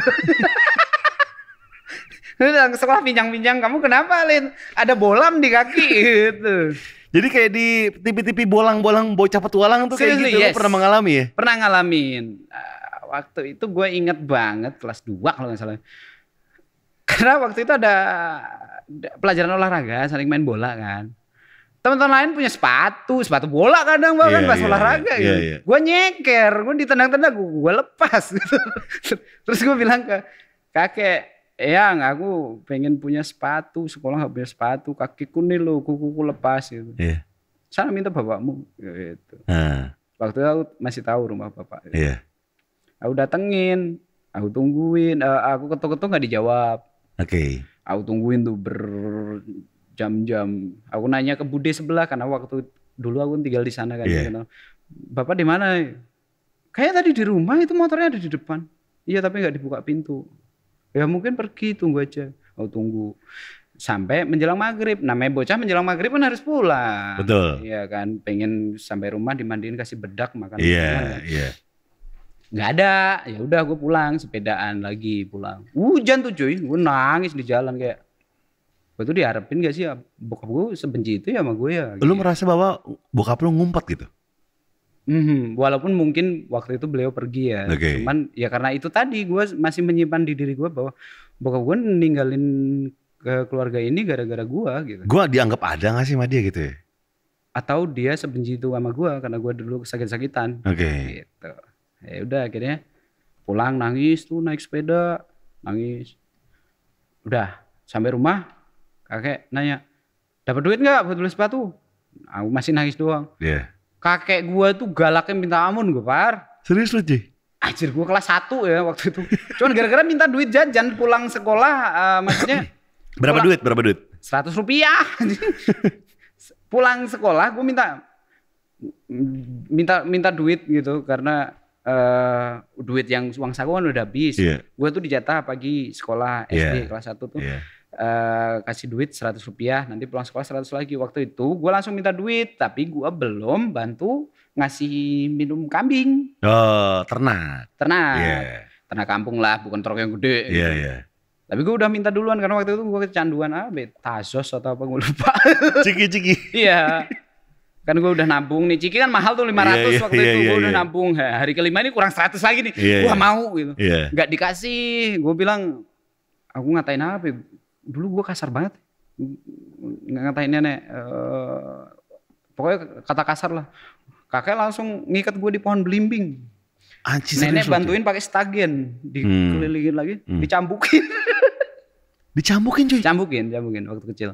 ke sekolah pinjang-pinjang kamu kenapa Lin ada bolam di kaki gitu jadi kayak di tipi-tipi bolang-bolang bocah petualang tuh kayak gitu yes. Lu pernah mengalami ya pernah ngalamin uh, waktu itu gue inget banget kelas 2 kalau nggak salah karena waktu itu ada pelajaran olahraga, sering main bola kan. Teman-teman lain punya sepatu, sepatu bola kadang bahkan yeah, pas yeah, olahraga yeah, gitu. Yeah, yeah. Gue nyeker, gue ditendang-tendang, gue lepas gitu. Terus gue bilang ke kakek, ya aku pengen punya sepatu, sekolah gak punya sepatu, Kaki kuning lo, kuku ku lepas gitu. Yeah. Sana minta bapakmu gitu. Uh. Waktu itu aku masih tahu rumah bapak. Gitu. Yeah. Aku datengin, aku tungguin, eh, aku ketuk-ketuk gak dijawab. Oke. Okay aku tungguin tuh berjam-jam aku nanya ke Bude sebelah karena waktu dulu aku kan tinggal di sana kan yeah. Gitu. bapak di mana Kayaknya tadi di rumah itu motornya ada di depan iya tapi nggak dibuka pintu ya mungkin pergi tunggu aja aku oh, tunggu sampai menjelang maghrib. Namanya bocah menjelang maghrib kan harus pulang. Betul. Iya kan, pengen sampai rumah dimandiin kasih bedak makan. Iya, kan. Yeah nggak ada ya udah gue pulang sepedaan lagi pulang hujan tuh cuy gue nangis di jalan kayak gue tuh diharapin gak sih ya, bokap gue sebenci itu ya sama gue ya lu gitu. merasa bahwa bokap lu ngumpet gitu Mm-hmm. Walaupun mungkin waktu itu beliau pergi ya, okay. cuman ya karena itu tadi gue masih menyimpan di diri gue bahwa bokap gue ninggalin ke keluarga ini gara-gara gue gitu. Gue dianggap ada gak sih sama dia gitu ya? Atau dia sebenci itu sama gue karena gue dulu sakit-sakitan. Oke. Okay. Gitu ya udah akhirnya pulang nangis tuh naik sepeda nangis udah sampai rumah kakek nanya dapat duit nggak buat beli sepatu aku masih nangis doang yeah. kakek gua tuh galaknya minta amun gua par serius loh sih Anjir gua kelas satu ya waktu itu cuman gara-gara minta duit jajan pulang sekolah uh, maksudnya berapa pulang, duit berapa duit seratus rupiah pulang sekolah gua minta minta minta duit gitu karena uh, duit yang uang saku kan udah habis. Yeah. Gue tuh dijatah pagi sekolah iya. SD yeah. kelas 1 tuh yeah. Iya. uh, kasih duit 100 rupiah, nanti pulang sekolah 100 lagi. Waktu itu gue langsung minta duit, tapi gue belum bantu ngasih minum kambing. Oh, ternak. Ternak. Yeah. Ternak kampung lah, bukan truk yang gede. Iya, yeah, iya. Yeah. Tapi gue udah minta duluan karena waktu itu gue kecanduan ah, Tazos atau apa gue lupa. Ciki-ciki. Iya kan gue udah nabung nih ciki kan mahal tuh 500 yeah, yeah, waktu yeah, itu yeah, gue yeah. udah iya. nabung nah, hari kelima ini kurang 100 lagi nih yeah, gue iya. mau gitu yeah. nggak dikasih gue bilang aku ngatain apa ya? dulu gue kasar banget nggak ngatainnya nenek uh, pokoknya kata kasar lah kakek langsung ngikat gue di pohon belimbing Anjir, nenek bantuin pakai stagen dikelilingin hmm. lagi hmm. dicambukin dicambukin cuy cambukin cambukin waktu kecil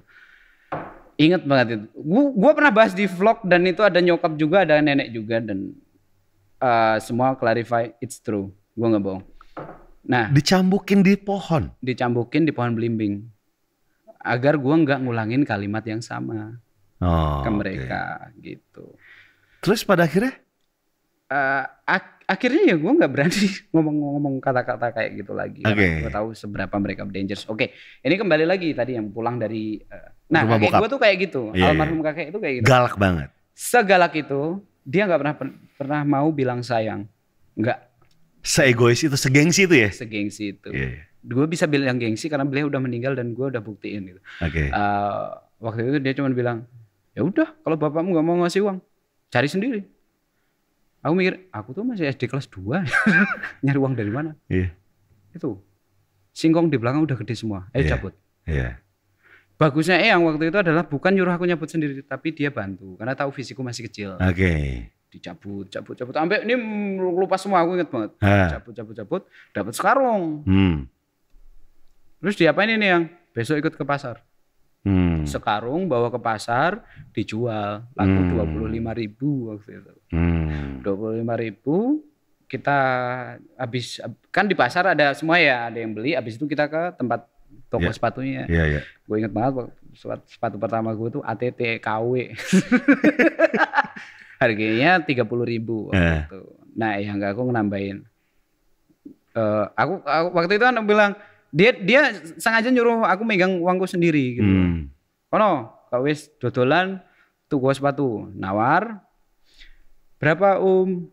Ingat banget itu. Gua, gua pernah bahas di vlog dan itu ada nyokap juga, ada nenek juga dan uh, semua clarify it's true. Gua nggak bohong. Nah, dicambukin di pohon. Dicambukin di pohon belimbing. Agar gua nggak ngulangin kalimat yang sama oh, ke mereka okay. gitu. Terus pada akhirnya? Uh, ak akhirnya ya gua nggak berani ngomong-ngomong kata-kata kayak gitu lagi. Okay. Gua tahu seberapa mereka dangerous. Oke, okay. ini kembali lagi tadi yang pulang dari uh, Nah rumah kakek gue tuh kayak gitu, yeah, iya. almarhum yeah. kakek itu kayak gitu. Galak banget. Segalak itu dia nggak pernah pernah mau bilang sayang, nggak. Seegois itu, segengsi itu ya? Segengsi itu. Yeah. Iya. Gue bisa bilang gengsi karena beliau udah meninggal dan gue udah buktiin gitu. Oke. Okay. Uh, eh, waktu itu dia cuma bilang, ya udah kalau bapakmu nggak mau ngasih uang, cari sendiri. Aku mikir, aku tuh masih SD kelas 2 nyari uang dari mana? Iya. Yeah. Itu singkong di belakang udah gede semua. Ayo yeah. cabut. Iya. Yeah Bagusnya eh, yang waktu itu adalah bukan nyuruh aku nyabut sendiri, tapi dia bantu karena tahu fisiku masih kecil. Oke. Okay. Dicabut, cabut, cabut. Sampai ini lupa semua aku inget banget. Ha. Cabut, cabut, cabut. Dapat sekarung. Hmm. Terus diapain ini yang besok ikut ke pasar? Hmm. Sekarung bawa ke pasar dijual laku hmm. dua puluh lima ribu waktu itu. Hmm. Dua puluh lima ribu kita habis kan di pasar ada semua ya ada yang beli habis itu kita ke tempat toko yeah. sepatunya. Iya, yeah, iya. Yeah. Gue inget banget sepatu pertama gue tuh ATT KW. Harganya tiga puluh ribu waktu yeah. itu. Nah, yang gak aku nambahin. Uh, eh, aku, aku waktu itu kan bilang dia dia sengaja nyuruh aku megang uangku sendiri gitu. Hmm. Oh no, kau wis dodolan tuh gue sepatu nawar berapa um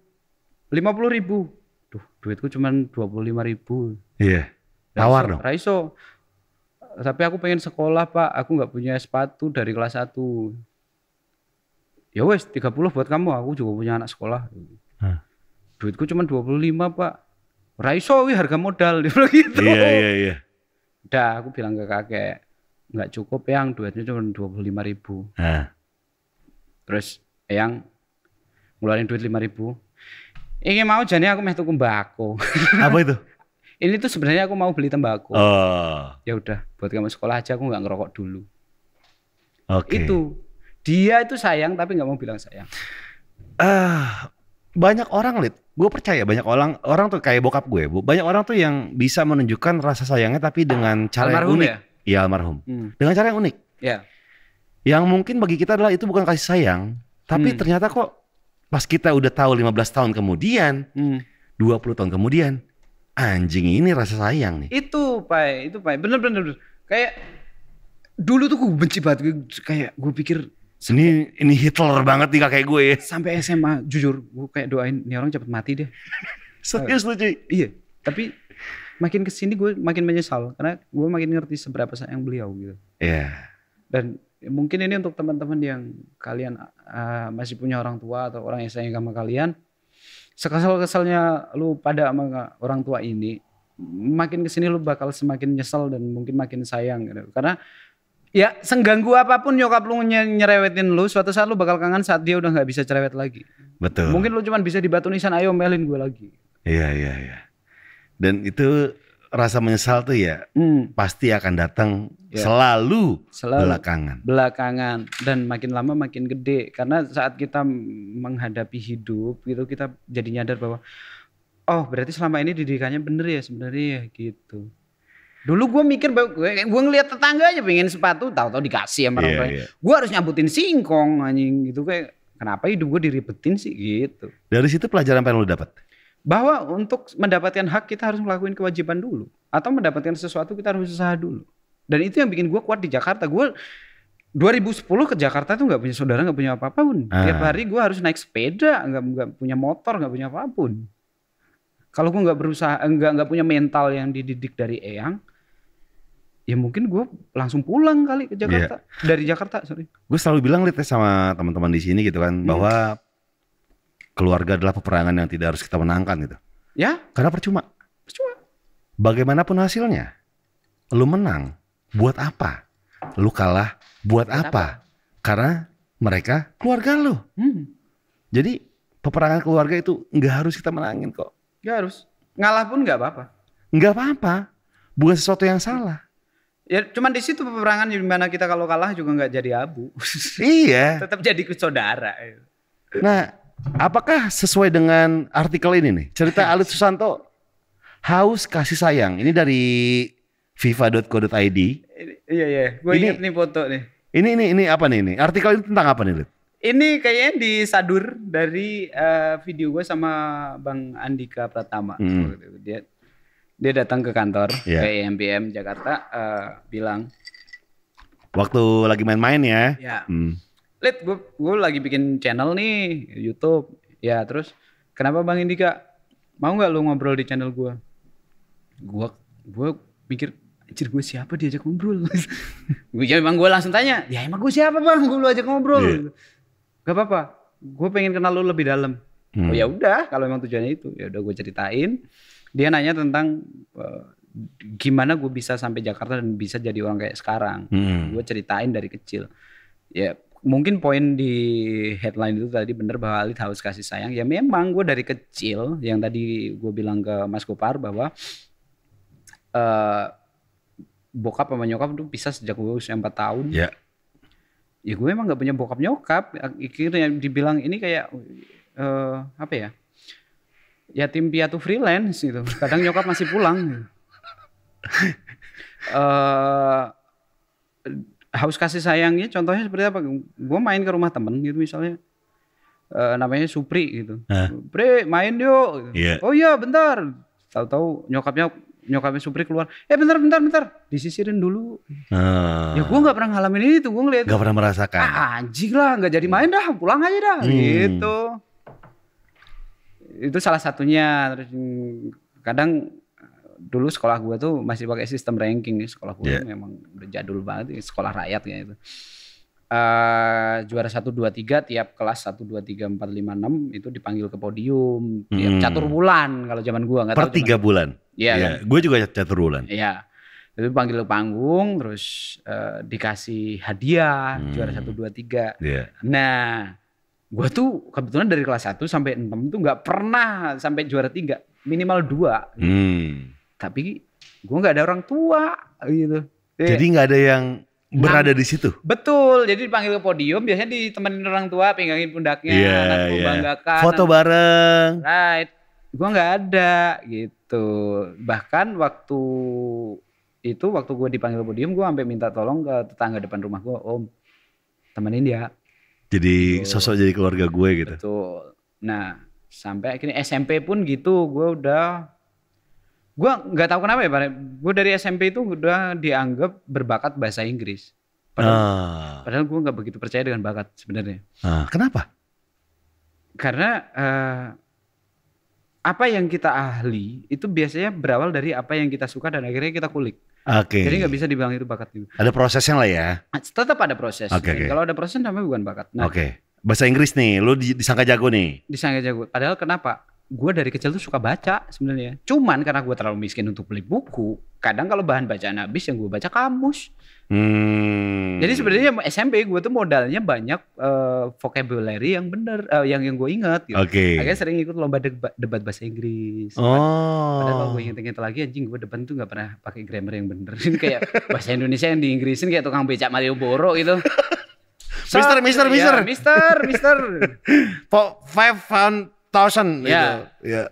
lima puluh ribu. Duh, duitku cuma dua puluh lima ribu. Iya. Yeah. Nawar dong. Raiso tapi aku pengen sekolah pak aku nggak punya sepatu dari kelas 1 ya wes 30 buat kamu aku juga punya anak sekolah hmm. duitku cuma 25 pak raiso wih harga modal dia bilang gitu iya iya iya Dah, aku bilang ke kakek nggak cukup yang duitnya cuma dua puluh lima ribu Hah. terus yang ngeluarin duit lima ribu ini mau jadi aku meh tuku bako. apa itu ini tuh sebenarnya aku mau beli tembakau. Oh. Ya udah, buat kamu sekolah aja aku nggak ngerokok dulu. Oke. Okay. Itu dia itu sayang tapi nggak mau bilang sayang. Ah, uh, banyak orang lihat. Gue percaya banyak orang orang tuh kayak bokap gue, bu. Banyak orang tuh yang bisa menunjukkan rasa sayangnya tapi dengan cara almarhum yang unik. Ya? Iya ya, almarhum. Hmm. Dengan cara yang unik. Ya. Yang mungkin bagi kita adalah itu bukan kasih sayang, tapi hmm. ternyata kok pas kita udah tahu 15 tahun kemudian, hmm. 20 tahun kemudian, anjing ini rasa sayang nih. Itu pai, itu pai. Bener-bener kayak dulu tuh gue benci banget kayak gue pikir ini ini Hitler banget nih kakek gue ya. Sampai SMA jujur gue kayak doain nih orang cepet mati deh. Serius lu cuy? Iya. Tapi makin kesini gue makin menyesal karena gue makin ngerti seberapa sayang beliau gitu. Iya. Yeah. Dan mungkin ini untuk teman-teman yang kalian uh, masih punya orang tua atau orang yang sayang sama kalian sekesal kesalnya lu pada sama orang tua ini makin kesini lu bakal semakin nyesel dan mungkin makin sayang gitu. Karena ya sengganggu apapun nyokap lu nyerewetin lu suatu saat lu bakal kangen saat dia udah nggak bisa cerewet lagi. Betul. Mungkin lu cuma bisa dibatunisan ayo melin gue lagi. Iya iya iya. Dan itu rasa menyesal tuh ya hmm. pasti akan datang ya. selalu, selalu belakangan. Belakangan dan makin lama makin gede karena saat kita menghadapi hidup gitu kita jadi nyadar bahwa oh berarti selama ini didikannya bener ya sebenarnya ya gitu. Dulu gue mikir gue gue ngeliat tetangga aja pengen sepatu tahu-tahu dikasih sama iya, orang yeah, yeah. Gue harus nyambutin singkong anjing gitu kayak kenapa hidup gue diribetin sih gitu. Dari situ pelajaran apa yang lo dapat? bahwa untuk mendapatkan hak kita harus melakukan kewajiban dulu atau mendapatkan sesuatu kita harus usaha dulu dan itu yang bikin gue kuat di Jakarta gue 2010 ke Jakarta tuh nggak punya saudara nggak punya apapun ah. tiap hari gue harus naik sepeda nggak nggak punya motor nggak punya apapun kalau gue nggak berusaha nggak nggak punya mental yang dididik dari eyang ya mungkin gue langsung pulang kali ke Jakarta yeah. dari Jakarta sorry gue selalu bilang lihat sama teman-teman di sini gitu kan hmm. bahwa keluarga adalah peperangan yang tidak harus kita menangkan gitu. Ya. Karena percuma. Percuma. Bagaimanapun hasilnya, lu menang buat apa? Lu kalah buat, apa? apa? Karena mereka keluarga lu. Hmm. Jadi peperangan keluarga itu nggak harus kita menangin kok. Nggak harus. Ngalah pun nggak apa-apa. Nggak apa-apa. Bukan sesuatu yang salah. Ya cuman di situ peperangan di mana kita kalau kalah juga nggak jadi abu. iya. Tetap jadi saudara. Nah Apakah sesuai dengan artikel ini nih? Cerita Alit Susanto haus kasih sayang. Ini dari fifa.co.id. Iya iya, gue inget nih foto nih. Ini ini ini apa nih ini? Artikel ini tentang apa nih, Lid? Ini kayaknya disadur dari uh, video gue sama Bang Andika Pratama. Hmm. Dia dia datang ke kantor yeah. ke IMPM Jakarta uh, bilang waktu lagi main-main ya. Yeah. Hmm lihat gue gue lagi bikin channel nih YouTube. Ya terus kenapa Bang Indika mau nggak lu ngobrol di channel gue? Gue gue mikir anjir gue siapa diajak ngobrol? gue ya emang gue langsung tanya, ya emang gue siapa bang? Gue lu ajak ngobrol. Yeah. Gak apa-apa, gue pengen kenal lu lebih dalam. Hmm. Oh ya udah, kalau emang tujuannya itu, ya udah gue ceritain. Dia nanya tentang uh, gimana gue bisa sampai Jakarta dan bisa jadi orang kayak sekarang. Hmm. Gue ceritain dari kecil. Ya mungkin poin di headline itu tadi bener bahwa Alit harus kasih sayang. Ya memang gue dari kecil yang tadi gue bilang ke Mas Kopar bahwa uh, bokap sama nyokap tuh bisa sejak gue usia 4 tahun. Ya. Ya gue emang gak punya bokap nyokap. Akhirnya dibilang ini kayak uh, apa ya? Ya tim piatu freelance gitu. Kadang nyokap masih pulang. Gitu. uh, haus kasih sayangnya contohnya seperti apa? Gue main ke rumah temen gitu misalnya. e, namanya Supri gitu. Supri main yuk. Gitu. Yeah. Oh iya bentar. Tahu-tahu nyokapnya nyokapnya Supri keluar. Eh bentar bentar bentar. Disisirin dulu. Hmm. Ya gue nggak pernah ngalamin itu. Gue ngeliat. Gak pernah merasakan. Ah, anjing lah nggak jadi main dah. Pulang aja dah. Hmm. Gitu. Itu salah satunya. Terus hmm, kadang dulu sekolah gue tuh masih pakai sistem ranking nih ya. sekolah gue yeah. Iya. memang udah jadul banget ya, sekolah rakyat kayak itu uh, eh, juara satu dua tiga tiap kelas satu dua tiga empat lima enam itu dipanggil ke podium tiap hmm. catur bulan kalau zaman gue nggak tahu per tiga bulan iya yeah, kan? gue juga catur bulan iya itu panggil ke panggung terus uh, dikasih hadiah hmm. juara satu dua tiga iya. nah gue tuh kebetulan dari kelas satu sampai 6 tuh nggak pernah sampai juara tiga minimal dua hmm tapi gue nggak ada orang tua gitu. Iya. Jadi nggak ada yang berada nah, di situ. Betul. Jadi dipanggil ke podium biasanya ditemenin orang tua, pinggangin pundaknya, yeah, anak yeah. banggakan. Foto anak. bareng. Right. Gue nggak ada gitu. Bahkan waktu itu waktu gue dipanggil ke podium, gue sampai minta tolong ke tetangga depan rumah gue, om temenin dia. Ya. Jadi gitu. sosok jadi keluarga gue gitu. Betul. Nah sampai akhirnya SMP pun gitu, gue udah gue nggak tahu kenapa ya Pak. Gue dari SMP itu udah dianggap berbakat bahasa Inggris. Padahal, ah. padahal gue nggak begitu percaya dengan bakat sebenarnya. Ah, kenapa? Karena uh, apa yang kita ahli itu biasanya berawal dari apa yang kita suka dan akhirnya kita kulik. Oke. Okay. Jadi nggak bisa dibilang itu bakat itu. Ada prosesnya lah ya. Tetap ada proses. Oke. Okay, okay. Kalau ada proses namanya bukan bakat. Nah, Oke. Okay. Bahasa Inggris nih, lu disangka jago nih. Disangka jago. Padahal kenapa? gue dari kecil tuh suka baca sebenarnya. Cuman karena gue terlalu miskin untuk beli buku, kadang kalau bahan bacaan habis yang gue baca kamus. Hmm. Jadi sebenarnya SMP gue tuh modalnya banyak uh, vocabulary yang bener, uh, yang yang gue inget. Gitu. Okay. Akhirnya sering ikut lomba debat, debat bahasa Inggris. Oh. Padahal kalau gue inget-inget lagi anjing gue depan tuh gak pernah pakai grammar yang bener. kayak bahasa Indonesia yang di Inggrisin kayak tukang becak Malioboro gitu. mister, mister, mister, ya, mister, mister. Po five thousand ya. gitu. ya. ya.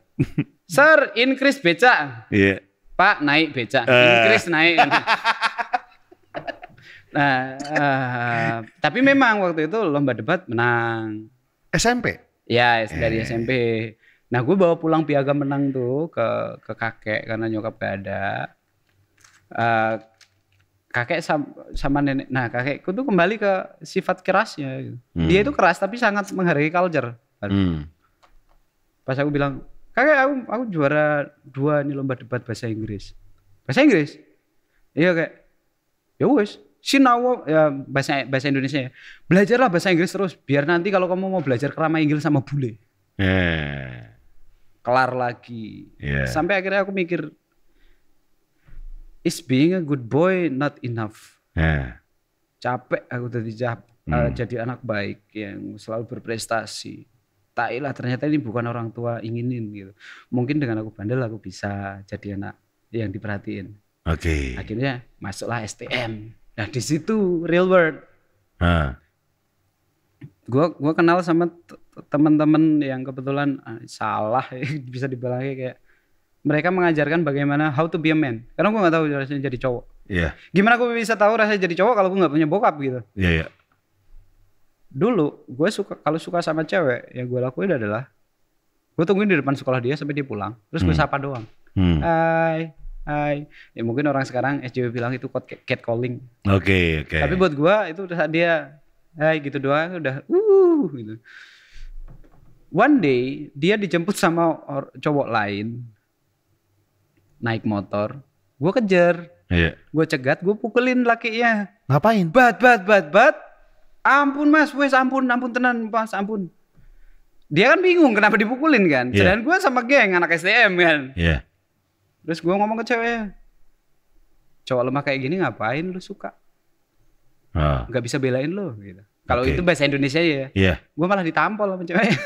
Sir, increase beca. Iya. Pak naik beca. Uh. Increase naik. nah, uh, tapi memang waktu itu lomba debat menang. SMP? Ya, dari eh. SMP. Nah, gue bawa pulang piagam menang tuh ke ke kakek karena nyokap gak ada. Uh, kakek sama, sama nenek. Nah, kakekku tuh kembali ke sifat kerasnya. Hmm. Dia itu keras tapi sangat menghargai culture. Hmm pas aku bilang kakak aku aku juara dua nih lomba debat bahasa Inggris bahasa Inggris iya kayak ya wes sinawa ya bahasa bahasa Indonesia ya belajarlah bahasa Inggris terus biar nanti kalau kamu mau belajar kerama Inggris sama bule yeah. kelar lagi yeah. sampai akhirnya aku mikir is being a good boy not enough yeah. capek aku jadi cap, eh, hmm. jadi anak baik yang selalu berprestasi lah ternyata ini bukan orang tua inginin gitu. Mungkin dengan aku bandel aku bisa jadi anak yang diperhatiin. Oke. Okay. Akhirnya masuklah STM. Nah di situ real world. Ha. Gua gua kenal sama teman-teman yang kebetulan ah, salah bisa dibilangnya kayak mereka mengajarkan bagaimana how to be a man. Karena gua nggak tahu rasanya jadi cowok. Iya. Yeah. Gimana gue bisa tahu rasanya jadi cowok kalau gue nggak punya bokap gitu? Iya. Yeah, yeah dulu gue suka kalau suka sama cewek ya gue lakuin adalah gue tungguin di depan sekolah dia sampai dia pulang terus gue hmm. sapa doang hmm. hai hai ya mungkin orang sekarang SJW bilang itu cat calling oke okay, oke okay. tapi buat gue itu saat dia hai gitu doang udah uh gitu one day dia dijemput sama cowok lain naik motor gue kejar yeah. gue cegat gue pukulin lakinya ngapain bat bat bat bat ampun mas wes ampun ampun tenan mas ampun dia kan bingung kenapa dipukulin kan yeah. sedangkan gue sama geng anak SDM kan yeah. terus gue ngomong ke ceweknya cowok lemah kayak gini ngapain lu suka ah. nggak ah. Gak bisa belain lo gitu kalau okay. itu bahasa Indonesia ya yeah. gue malah ditampol sama ceweknya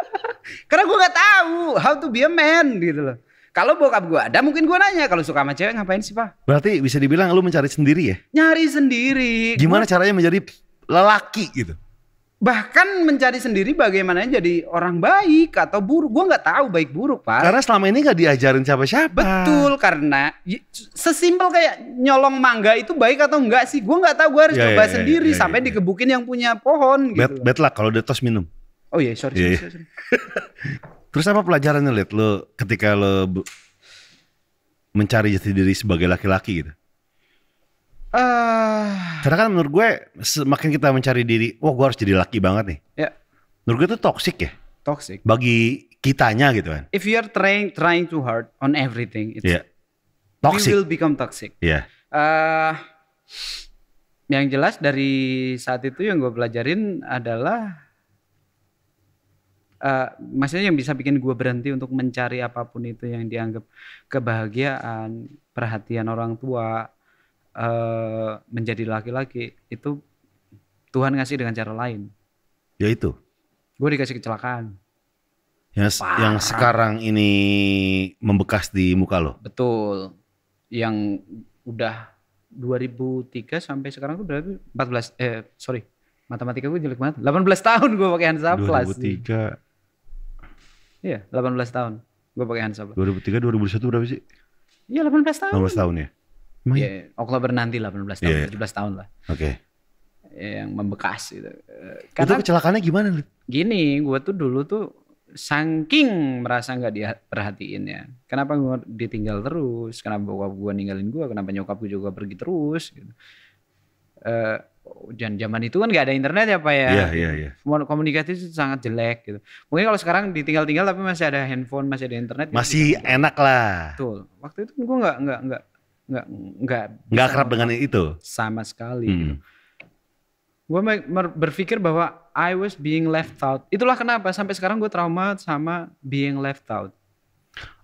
karena gue gak tahu how to be a man gitu loh kalau bokap gue ada mungkin gue nanya kalau suka sama cewek ngapain sih pak? Berarti bisa dibilang lu mencari sendiri ya? Nyari sendiri. Gimana gua... caranya menjadi lelaki gitu. Bahkan mencari sendiri bagaimana jadi orang baik atau buruk. Gue gak tahu baik buruk pak. Karena selama ini gak diajarin siapa-siapa. Betul karena sesimpel kayak nyolong mangga itu baik atau enggak sih. Gue gak tahu gue harus yeah, coba yeah, iya, sendiri yeah, iya, sampai yeah, dikebukin yang punya pohon. Bet, gitu. lah lah kalau detos minum. Oh iya yeah, sorry. Yeah. sorry, sorry. Iya, Terus apa pelajarannya liat lo ketika lo mencari jati diri sebagai laki-laki gitu? Uh, Karena kan menurut gue semakin kita mencari diri, wah gue harus jadi laki banget nih. Ya. Yeah. Menurut gue itu toxic ya. Toxic. Bagi kitanya gitu kan. If you are trying trying too hard on everything, it's yeah. toxic. You will become toxic. Ya. Yeah. Uh, yang jelas dari saat itu yang gue pelajarin adalah Uh, maksudnya yang bisa bikin gue berhenti untuk mencari apapun itu yang dianggap kebahagiaan, perhatian orang tua, uh, menjadi laki-laki itu Tuhan ngasih dengan cara lain. Ya itu. Gue dikasih kecelakaan. Yang, yang sekarang ini membekas di muka lo? Betul. Yang udah 2003 sampai sekarang tuh berarti 14 eh sorry matematika gue jelek banget 18 tahun gue pakai Hansa 2003. 2003 iya 18 tahun gue pakai Hansa sanitizer. 2003 2001 berapa sih iya 18 tahun 18 tahun ya Ya, Oktober nanti lah 18 tahun, yeah. Iya. 17 tahun lah. Oke. Okay. Yang membekas gitu. Eh, karena itu kecelakaannya gimana? Gini, gue tuh dulu tuh saking merasa nggak diperhatiin ya. Kenapa gue ditinggal terus? Kenapa bokap gue ninggalin gue? Kenapa nyokap gue juga pergi terus? Gitu. Uh, itu kan gak ada internet ya pak ya. Iya iya iya. Komunikasi itu sangat jelek gitu. Mungkin kalau sekarang ditinggal-tinggal tapi masih ada handphone, masih ada internet. Gitu. Masih gitu. enak lah. Betul. Waktu itu kan gue nggak nggak nggak nggak nggak nggak kerap dengan itu sama sekali hmm. gitu. gue berpikir bahwa I was being left out itulah kenapa sampai sekarang gue trauma sama being left out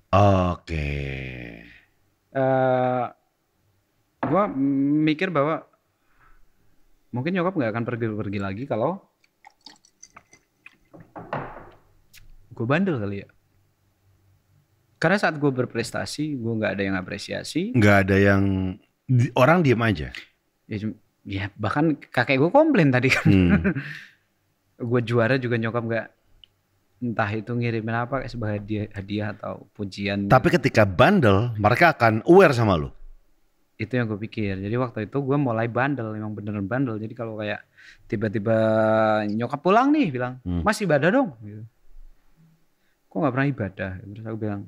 oke okay. uh, eh, gue mikir bahwa mungkin nyokap nggak akan pergi pergi lagi kalau gue bandel kali ya karena saat gue berprestasi, gue nggak ada yang apresiasi. Nggak ada yang orang diem aja. Ya, ya bahkan kakek gue komplain tadi kan. Hmm. gue juara juga nyokap nggak entah itu ngirimin apa sebagai hadiah, hadiah atau pujian. Tapi ketika bandel, mereka akan aware sama lo. Itu yang gue pikir. Jadi waktu itu gue mulai bandel, emang beneran bandel. Jadi kalau kayak tiba-tiba nyokap pulang nih bilang, hmm. masih ibadah dong." Gitu. Kok nggak pernah ibadah? Terus aku bilang,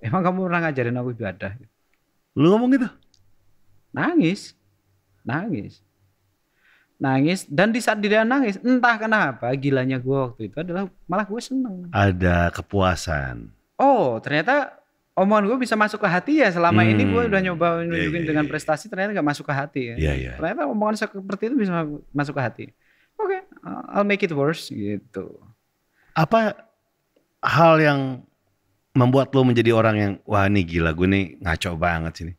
Emang kamu pernah ngajarin aku ibadah? Lu ngomong gitu? Nangis. Nangis. Nangis. Dan di saat dia nangis, entah kenapa gilanya gue waktu itu adalah malah gue seneng. Ada kepuasan. Oh ternyata omongan gue bisa masuk ke hati ya. Selama hmm. ini gue udah nyoba iya, iya, nunjukin yeah, yeah, dengan iya. prestasi ternyata gak masuk ke hati ya. Yeah, yeah. Ternyata omongan seperti itu bisa masuk ke hati. Oke, okay, I'll make it worse gitu. Apa hal yang membuat lo menjadi orang yang wah ini gila gue nih ngaco banget sini?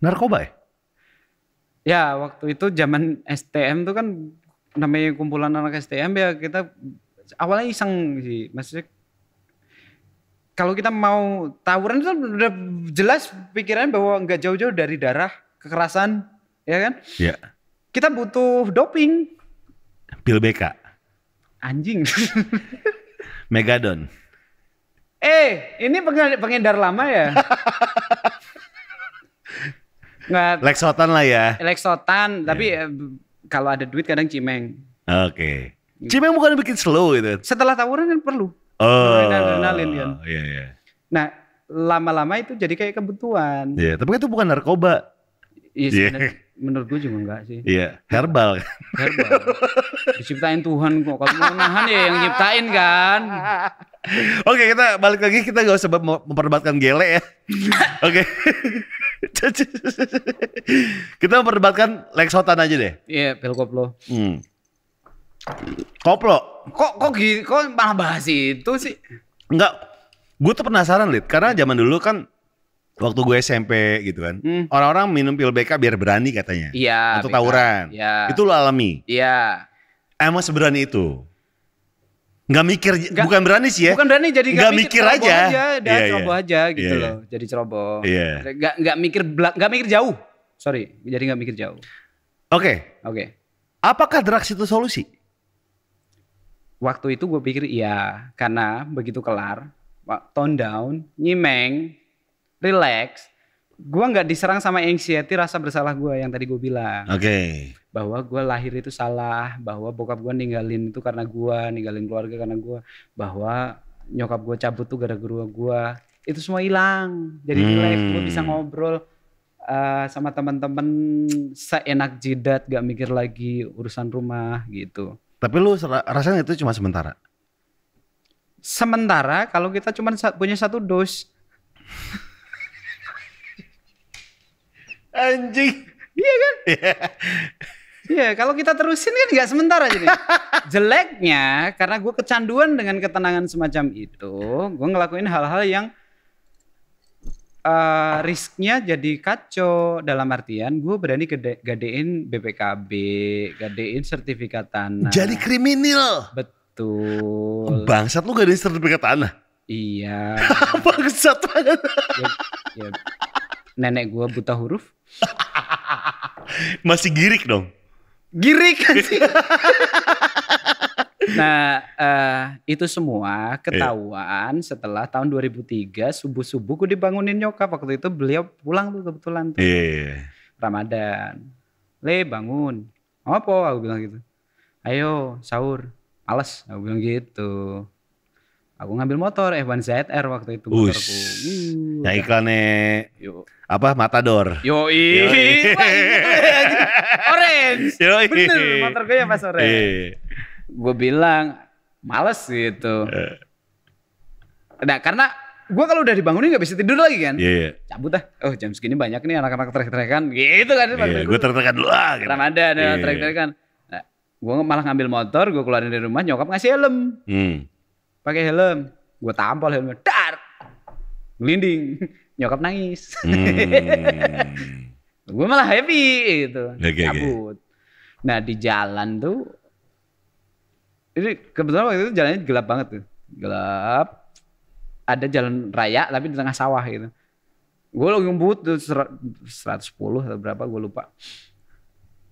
Narkoba ya? Ya waktu itu zaman STM tuh kan namanya kumpulan anak STM ya kita awalnya iseng sih maksudnya kalau kita mau tawuran itu udah jelas pikiran bahwa nggak jauh-jauh dari darah kekerasan ya kan? Iya. Kita butuh doping. Pil BK. Anjing. Megadon. Eh, ini pengedar lama ya? Nggak. Lexotan lah ya. Lexotan, tapi yeah. Iya. kalau ada duit kadang cimeng. Oke. Okay. Cimeng bukan bikin slow gitu. Setelah tawuran kan perlu. Oh. Adrenalin kan. Iya, iya. Nah, lama-lama itu jadi kayak kebutuhan. Iya, yeah, tapi kan itu bukan narkoba. Iya, yeah. Iya. menurut gue juga enggak sih. Iya, yeah. herbal. Herbal. Diciptain Tuhan kok. Kalau mau nahan ya yang nyiptain kan. Oke, okay, kita balik lagi kita gak usah memperdebatkan gele ya. Oke. kita memperdebatkan Lexotan aja deh. Iya, yeah, pil koplo. Hmm. Koplo. Kok kok gini, kok malah bahas itu sih? Enggak. Gue tuh penasaran, Lid. Karena zaman dulu kan waktu gue SMP gitu kan. Hmm. Orang-orang minum pil BK biar berani katanya. Iya. Untuk tawuran. Iya. Itu lo alami. Iya. Emang seberani itu? Gak mikir, gak, bukan berani sih ya. Bukan berani jadi gak, mikir, mikir aja. aja dan yeah, iya, ceroboh yeah. aja gitu yeah, loh. Jadi ceroboh. Yeah. Gak, gak mikir gak mikir jauh. Sorry, jadi gak mikir jauh. Oke. Okay. Oke. Okay. Apakah drugs itu solusi? Waktu itu gue pikir iya, karena begitu kelar, tone down, nyimeng, relax, gue nggak diserang sama anxiety rasa bersalah gue yang tadi gue bilang. Oke. Okay. Bahwa gue lahir itu salah, bahwa bokap gue ninggalin itu karena gue, ninggalin keluarga karena gue, bahwa nyokap gue cabut tuh gara-gara gue. Itu semua hilang. Jadi hmm. relax, gue bisa ngobrol uh, sama teman-teman seenak jidat, gak mikir lagi urusan rumah gitu. Tapi lu rasanya itu cuma sementara. Sementara kalau kita cuma punya satu dos. Anjing. Iya kan? Iya. Yeah, kalau kita terusin kan nggak sementara jadi. Jeleknya karena gue kecanduan dengan ketenangan semacam itu, gue ngelakuin hal-hal yang uh, risknya jadi kacau dalam artian gue berani gede, gadein BPKB, gadein sertifikat tanah. Jadi kriminal. Betul. Bangsat lu gadein sertifikat tanah. Iya. Bangsat banget. ya, ya, nenek gue buta huruf. Masih girik dong. Girik sih. nah, uh, itu semua ketahuan yeah. setelah tahun 2003 subuh-subuh gue dibangunin nyokap waktu itu beliau pulang tuh kebetulan tuh. Yeah. Ramadan. Le bangun. Apa? Aku bilang gitu. Ayo sahur. Males aku bilang gitu. Aku ngambil motor F1 ZR waktu itu Ush. motorku. Ya iklannya Yo. apa Matador. Yoi. orange. Yo Bener motor gue ya pas orange. Iya. Gue bilang males gitu. Eh. Nah karena gue kalau udah dibangunin nggak bisa tidur lagi kan. Iya. Yeah, Cabut dah. Oh jam segini banyak nih anak-anak terek-terekan. Gitu kan. Iya. Yeah, gue terek-terekan dulu lah. Gitu. Ramadan yeah. terek-terekan. Nah, gue malah ngambil motor, gue keluarin dari rumah, nyokap ngasih helm. Hmm pakai helm gue tampol helmnya dar melinding, nyokap nangis hmm. gue malah happy gitu okay, cabut okay. nah di jalan tuh ini kebetulan waktu itu jalannya gelap banget tuh gelap ada jalan raya tapi di tengah sawah gitu gue lagi ngebut tuh sepuluh atau berapa gue lupa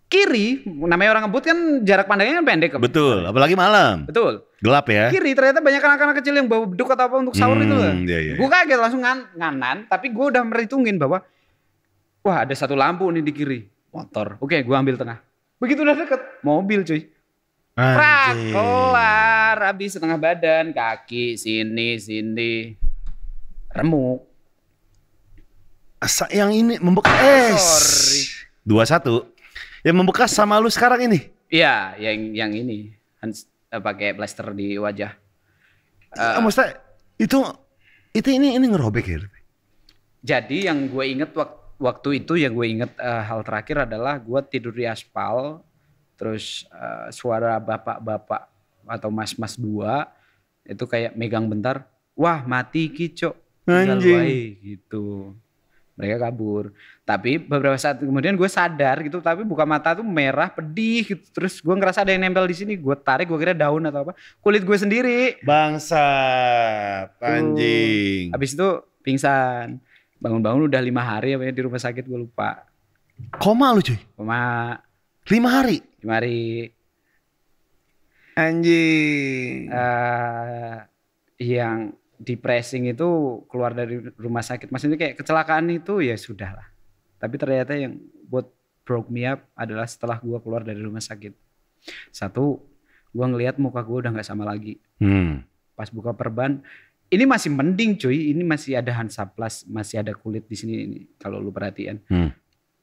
kiri namanya orang ngebut kan jarak pandangnya kan pendek kan? betul apalagi malam betul gelap ya kiri ternyata banyak anak-anak kecil yang bawa beduk atau apa untuk sahur hmm, itu iya, iya. gue iya. kaget langsung ngan nganan tapi gue udah merhitungin bahwa wah ada satu lampu nih di kiri motor oke gue ambil tengah begitu udah deket mobil cuy Prak, kelar, habis setengah badan, kaki, sini, sini, remuk. Asa yang ini membekas. Eh, Sorry. Dua satu yang membekas sama lu sekarang ini? Iya, yang yang ini Hans, eh, pakai plaster di wajah. Uh, Maksudnya itu itu ini ini ngerobek ya? Jadi yang gue inget waktu waktu itu yang gue inget uh, hal terakhir adalah gue tidur di aspal, terus uh, suara bapak-bapak atau mas-mas dua itu kayak megang bentar, wah mati kicok, gitu gitu mereka kabur tapi beberapa saat kemudian gue sadar gitu tapi buka mata tuh merah pedih gitu terus gue ngerasa ada yang nempel di sini gue tarik gue kira daun atau apa kulit gue sendiri bangsa anjing habis itu pingsan bangun-bangun udah lima hari apa ya di rumah sakit gue lupa koma lu cuy koma lima hari lima hari anjing uh, yang Depressing itu keluar dari rumah sakit maksudnya kayak kecelakaan itu ya sudah lah tapi ternyata yang buat broke me up adalah setelah gue keluar dari rumah sakit satu gue ngelihat muka gue udah nggak sama lagi hmm. pas buka perban ini masih mending cuy ini masih ada Hansa Plus masih ada kulit di sini ini kalau lu perhatian hmm.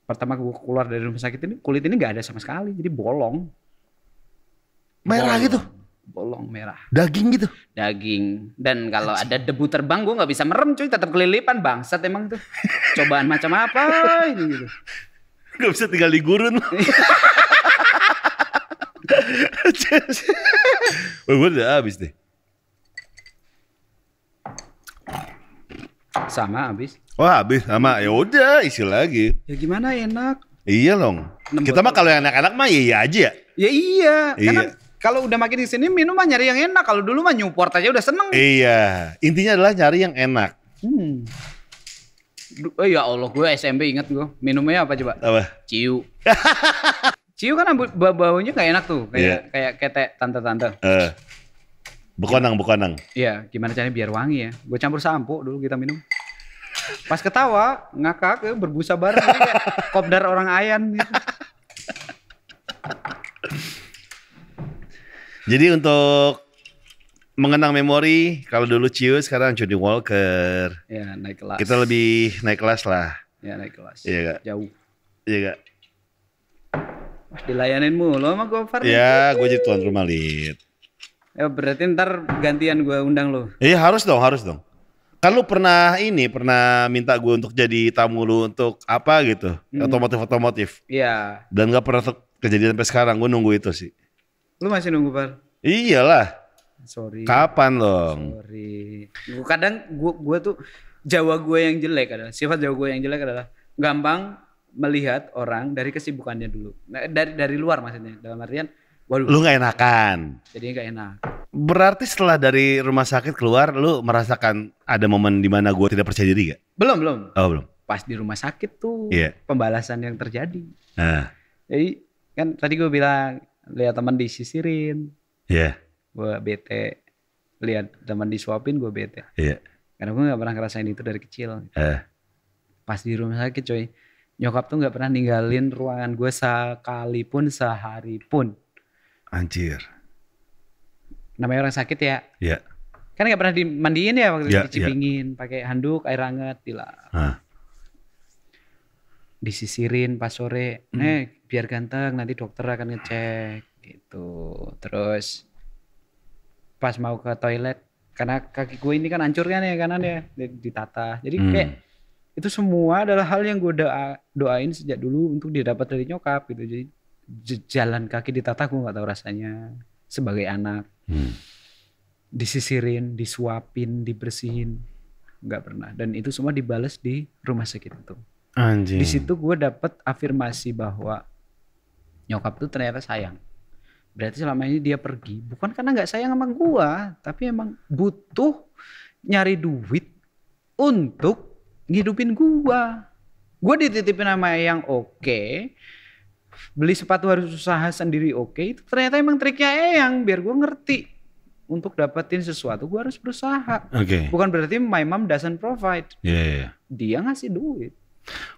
pertama gue keluar dari rumah sakit ini kulit ini nggak ada sama sekali jadi bolong merah gitu bolong merah. Daging gitu? Daging. Dan kalau ada debu terbang gue nggak bisa merem cuy, tetap kelilipan bangsat emang tuh. Cobaan macam apa ini gitu. Gak bisa tinggal di gurun. Wah, gue udah habis deh. Sama habis. Wah oh, habis sama ya udah isi lagi. Ya gimana enak? Iya long. Kita mah kalau yang anak-anak mah iya, iya aja ya. Ya iya. iya. Karena kalau udah makin di sini minum mah nyari yang enak. Kalau dulu mah Newport aja udah seneng. Iya, intinya adalah nyari yang enak. Hmm. Oh ya Allah, gue SMP inget gue. Minumnya apa coba? Apa? Ciu. Ciu kan baunya gak enak tuh, kayak yeah. kayak ketek tante-tante. Uh. Bekonang, bekonang. Iya, gimana caranya biar wangi ya? Gue campur sampo dulu kita minum. Pas ketawa, ngakak, berbusa bareng. kopdar orang Ayam. gitu. Jadi untuk mengenang memori kalau dulu Cius, sekarang Johnny Walker. Ya naik kelas. Kita lebih naik kelas lah. Ya naik kelas. Iya gak? Jauh. Iya gak? Mas, dilayanin mulu sama gue Farid. Ya gue jadi tuan rumah lid. Ya berarti ntar gantian gue undang lo. Iya harus dong harus dong. Kan lu pernah ini pernah minta gue untuk jadi tamu lu untuk apa gitu hmm. otomotif otomotif. Iya. Dan gak pernah kejadian sampai sekarang gue nunggu itu sih. Lu masih nunggu, Par? Iyalah. Sorry. Kapan dong? Sorry. Gua kadang gua gua tuh Jawa gue yang jelek adalah sifat Jawa gue yang jelek adalah gampang melihat orang dari kesibukannya dulu. Nah, dari dari luar maksudnya. Dalam artian waduh. Lu nggak enakan. Jadi nggak enak. Berarti setelah dari rumah sakit keluar lu merasakan ada momen di mana gue tidak percaya diri gak? Belum, belum. Oh, belum. Pas di rumah sakit tuh yeah. pembalasan yang terjadi. Nah. Jadi kan tadi gue bilang lihat teman disisirin Iya. Yeah. gue bete lihat teman disuapin gue bete Iya. Yeah. karena gue gak pernah ngerasain itu dari kecil eh. pas di rumah sakit coy nyokap tuh gak pernah ninggalin ruangan gue sekalipun sehari pun anjir namanya orang sakit ya Iya. Yeah. kan gak pernah dimandiin ya waktu yeah, dicipingin iya, iya. yeah. pakai handuk air hangat dilap Huh. disisirin pas sore, hmm biar ganteng nanti dokter akan ngecek gitu terus pas mau ke toilet karena kaki gue ini kan hancur kan ya kanan ya ditata jadi hmm. kayak itu semua adalah hal yang gue doa, doain sejak dulu untuk didapat dari nyokap gitu jadi jalan kaki ditata gue nggak tahu rasanya sebagai anak hmm. disisirin disuapin dibersihin nggak pernah dan itu semua dibales di rumah sakit itu Anjing. di situ gue dapet afirmasi bahwa nyokap tuh ternyata sayang berarti selama ini dia pergi bukan karena nggak sayang sama gua tapi emang butuh nyari duit untuk ngidupin gua gua dititipin sama yang oke okay, beli sepatu harus usaha sendiri oke okay, itu ternyata emang triknya eyang biar gua ngerti untuk dapetin sesuatu gua harus berusaha okay. bukan berarti my mom doesn't provide yeah, yeah. Iya. dia ngasih duit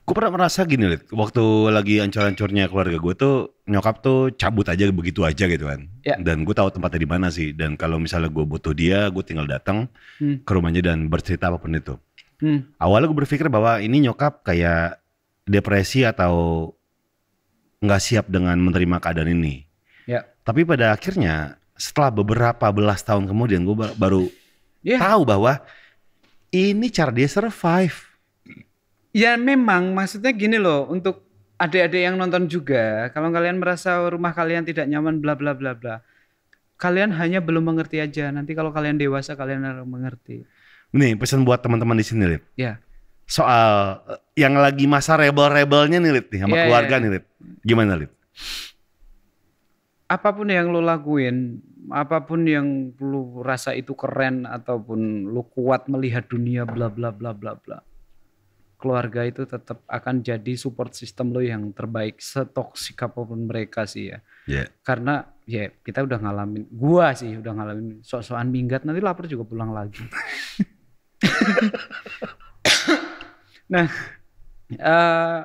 Gue pernah merasa gini, lihat, Waktu lagi ancur-ancurnya keluarga gue tuh nyokap tuh cabut aja begitu aja gitu kan. Ya. Dan gue tahu tempatnya di mana sih. Dan kalau misalnya gue butuh dia, gue tinggal datang hmm. ke rumahnya dan bercerita apapun itu. Hmm. Awalnya gue berpikir bahwa ini nyokap kayak depresi atau nggak siap dengan menerima keadaan ini. Ya. Tapi pada akhirnya setelah beberapa belas tahun kemudian gue baru ya. tahu bahwa ini cara dia survive. Ya memang maksudnya gini loh untuk adik-adik yang nonton juga, kalau kalian merasa rumah kalian tidak nyaman bla bla bla bla. Kalian hanya belum mengerti aja. Nanti kalau kalian dewasa kalian akan mengerti. Nih, pesan buat teman-teman di sini, Lid. Ya. Soal eh, yang lagi masa rebel-rebelnya nih, Lid nih sama ya, ya keluarga ya. nih, Lid. Gimana, Lid? Apapun yang lo lakuin, apapun yang lo rasa itu keren ataupun lo kuat melihat dunia bla bla bla bla bla keluarga itu tetap akan jadi support system lo yang terbaik setoksik apapun mereka sih ya. Yeah. Karena ya kita udah ngalamin, gua sih udah ngalamin sok-sokan minggat nanti lapar juga pulang lagi. nah, uh,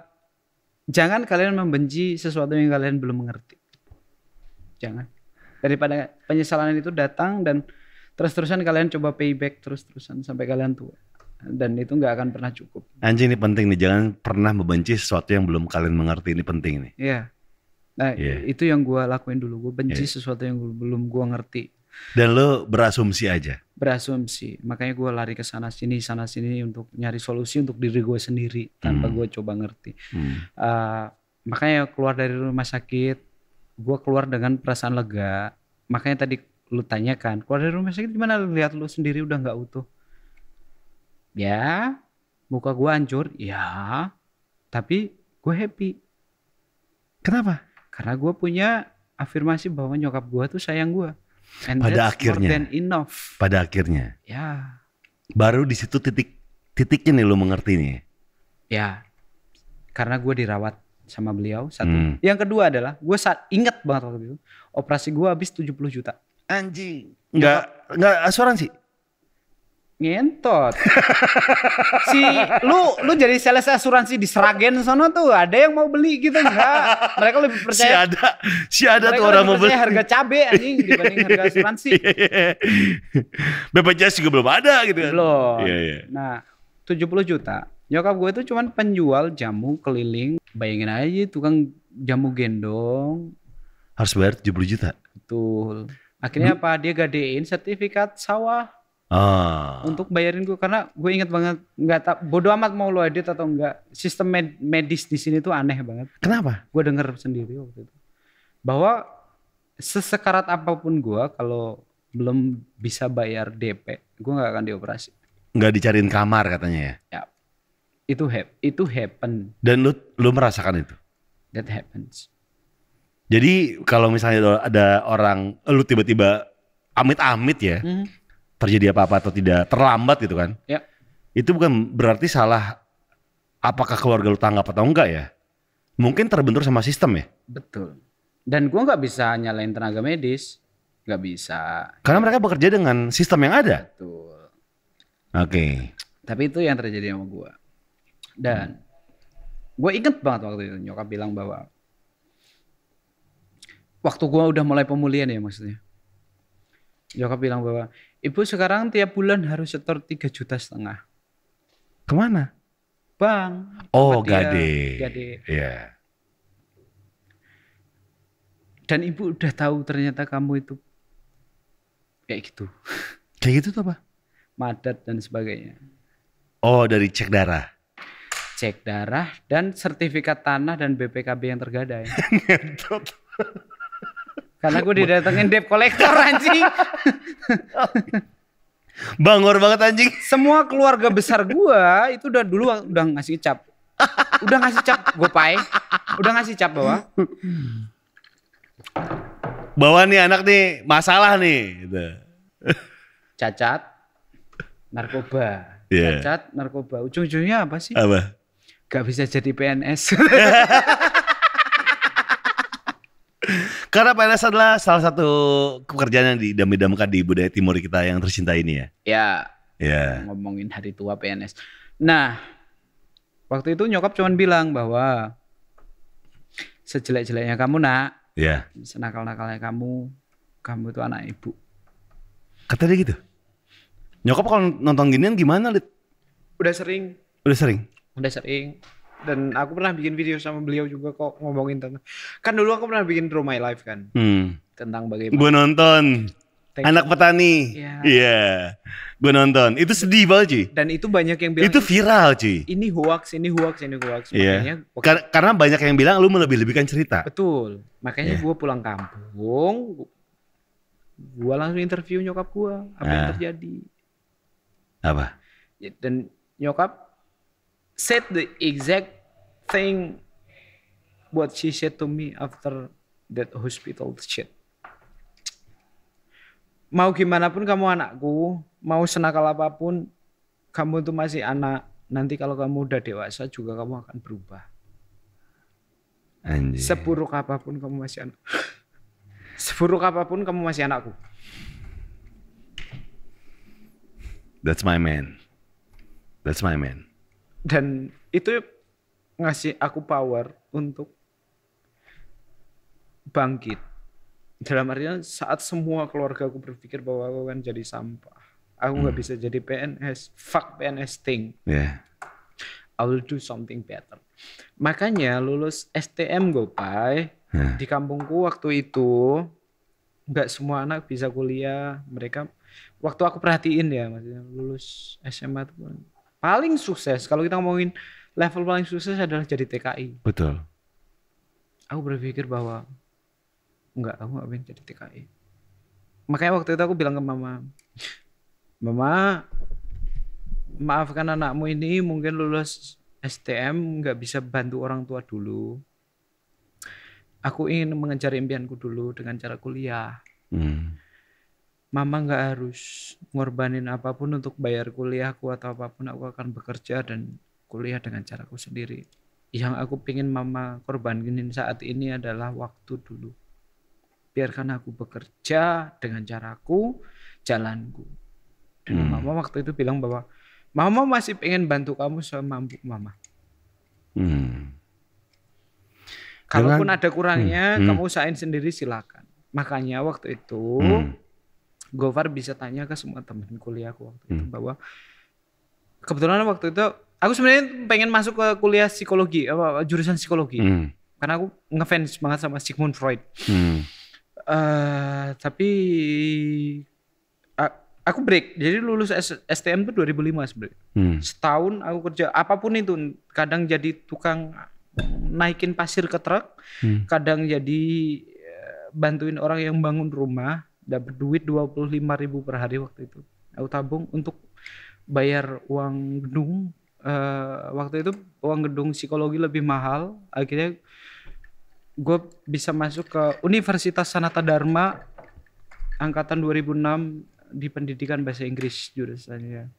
jangan kalian membenci sesuatu yang kalian belum mengerti. Jangan. Daripada penyesalan itu datang dan terus-terusan kalian coba payback terus-terusan sampai kalian tua dan itu nggak akan pernah cukup. Anjing ini penting nih, jangan pernah membenci sesuatu yang belum kalian mengerti ini penting nih. Iya. Nah, yeah. itu yang gue lakuin dulu. Gue benci yeah. sesuatu yang belum gue ngerti. Dan lo berasumsi aja. Berasumsi. Makanya gue lari ke sana sini, sana sini untuk nyari solusi untuk diri gue sendiri tanpa hmm. gue coba ngerti. Hmm. Uh, makanya keluar dari rumah sakit, gue keluar dengan perasaan lega. Makanya tadi lu tanyakan, keluar dari rumah sakit gimana? Lihat lu sendiri udah nggak utuh ya muka gue hancur ya tapi gue happy kenapa karena gue punya afirmasi bahwa nyokap gue tuh sayang gue And pada that's akhirnya more than enough pada akhirnya ya baru di situ titik titiknya nih lo mengerti nih ya karena gue dirawat sama beliau satu hmm. yang kedua adalah gue saat ingat banget waktu itu operasi gue habis 70 juta anjing nggak nggak asuransi ngentot. si lu lu jadi sales asuransi di Sragen sono tuh ada yang mau beli gitu enggak? Mereka lebih percaya si ada si ada tuh orang mau beli. harga cabe anjing dibanding harga asuransi. BPJS juga belum ada gitu kan. Belum. Iya, iya. Nah, 70 juta. Nyokap gue tuh cuman penjual jamu keliling. Bayangin aja gitu, tukang jamu gendong. Harus bayar 70 juta. Betul. Akhirnya apa? Dia gadein sertifikat sawah Ah. Untuk bayarin gue karena gue inget banget nggak tak bodo amat mau lo edit atau enggak sistem med medis di sini tuh aneh banget. Kenapa? Gue denger sendiri waktu itu bahwa sesekarat apapun gue kalau belum bisa bayar DP gue nggak akan dioperasi. Nggak dicariin kamar katanya ya? Ya itu hap itu happen. Dan lu lu merasakan itu? That happens. Jadi kalau misalnya ada orang lu tiba-tiba amit-amit ya. Mm -hmm terjadi apa-apa atau tidak terlambat gitu kan ya. itu bukan berarti salah apakah keluarga lu tanggap atau enggak ya mungkin terbentur sama sistem ya betul dan gua nggak bisa nyalain tenaga medis Gak bisa karena mereka bekerja dengan sistem yang ada betul oke okay. tapi itu yang terjadi sama gua dan hmm. gue inget banget waktu itu nyokap bilang bahwa waktu gue udah mulai pemulihan ya maksudnya. Nyokap bilang bahwa Ibu sekarang tiap bulan harus setor tiga juta setengah. Kemana? Bang. Oh, gade. gade. Iya. Yeah. Dan ibu udah tahu ternyata kamu itu kayak gitu. Kayak gitu tuh apa? Madat dan sebagainya. Oh, dari cek darah cek darah dan sertifikat tanah dan BPKB yang tergadai. Ngentot. Karena gue didatengin debt collector anjing. Bangor banget anjing. Semua keluarga besar gua itu udah dulu udah ngasih cap. Udah ngasih cap pai. Udah ngasih cap bawa. Bawa nih anak nih masalah nih gitu. Cacat narkoba. Yeah. Cacat narkoba. Ujung-ujungnya apa sih? Apa? Gak bisa jadi PNS. Karena PNS adalah salah satu pekerjaan yang didam-damkan di budaya timur kita yang tercinta ini ya. Ya. Ya. Ngomongin hari tua PNS. Nah, waktu itu nyokap cuman bilang bahwa sejelek-jeleknya kamu nak, ya. senakal-nakalnya kamu, kamu itu anak ibu. Kata dia gitu. Nyokap kalau nonton ginian gimana, Lid? Udah sering. Udah sering? Udah sering dan aku pernah bikin video sama beliau juga kok ngomongin tentang kan dulu aku pernah bikin Through My Life kan hmm. tentang bagaimana gue nonton Thank anak you. petani iya yeah. yeah. gue nonton itu sedih banget sih. dan itu banyak yang bilang itu viral sih. ini hoax ini hoax ini hoax iya. makanya yeah. Kar karena banyak yang bilang lu melebih-lebihkan cerita betul makanya yeah. gue pulang kampung gue langsung interview nyokap gue apa nah. yang ah. terjadi apa ya, dan nyokap said the exact thing what she said to me after that hospital shit. Mau gimana pun kamu anakku, mau senakal apapun, kamu itu masih anak. Nanti kalau kamu udah dewasa juga kamu akan berubah. Anjir. Seburuk apapun kamu masih anak. Seburuk apapun kamu masih anakku. That's my man. That's my man dan itu ngasih aku power untuk bangkit dalam artian saat semua keluarga aku berpikir bahwa aku kan jadi sampah aku nggak hmm. bisa jadi PNS fuck PNS thing yeah. I will do something better makanya lulus STM Gopay yeah. di kampungku waktu itu nggak semua anak bisa kuliah mereka waktu aku perhatiin ya maksudnya lulus SMA tuh kan paling sukses kalau kita ngomongin level paling sukses adalah jadi TKI. Betul. Aku berpikir bahwa enggak, aku nggak pengen jadi TKI. Makanya waktu itu aku bilang ke mama, mama maafkan anakmu ini mungkin lulus STM nggak bisa bantu orang tua dulu. Aku ingin mengejar impianku dulu dengan cara kuliah. Hmm mama nggak harus ngorbanin apapun untuk bayar kuliahku atau apapun aku akan bekerja dan kuliah dengan caraku sendiri yang aku pingin mama korbanin saat ini adalah waktu dulu biarkan aku bekerja dengan caraku jalanku dan hmm. mama waktu itu bilang bahwa mama masih pengen bantu kamu semampu mama hmm. kalaupun ada kurangnya hmm. hmm. kamu usahain sendiri silakan makanya waktu itu hmm Gofar bisa tanya ke semua teman kuliahku waktu hmm. itu bahwa kebetulan waktu itu aku sebenarnya pengen masuk ke kuliah psikologi apa jurusan psikologi hmm. karena aku ngefans banget sama Sigmund Freud hmm. uh, tapi aku break jadi lulus STM tuh 2005 sebenarnya hmm. setahun aku kerja apapun itu kadang jadi tukang naikin pasir ke truk hmm. kadang jadi eh, bantuin orang yang bangun rumah dapat duit 25 ribu per hari waktu itu aku tabung untuk bayar uang gedung uh, waktu itu uang gedung psikologi lebih mahal akhirnya gue bisa masuk ke Universitas Sanata Dharma angkatan 2006 di pendidikan bahasa Inggris jurusannya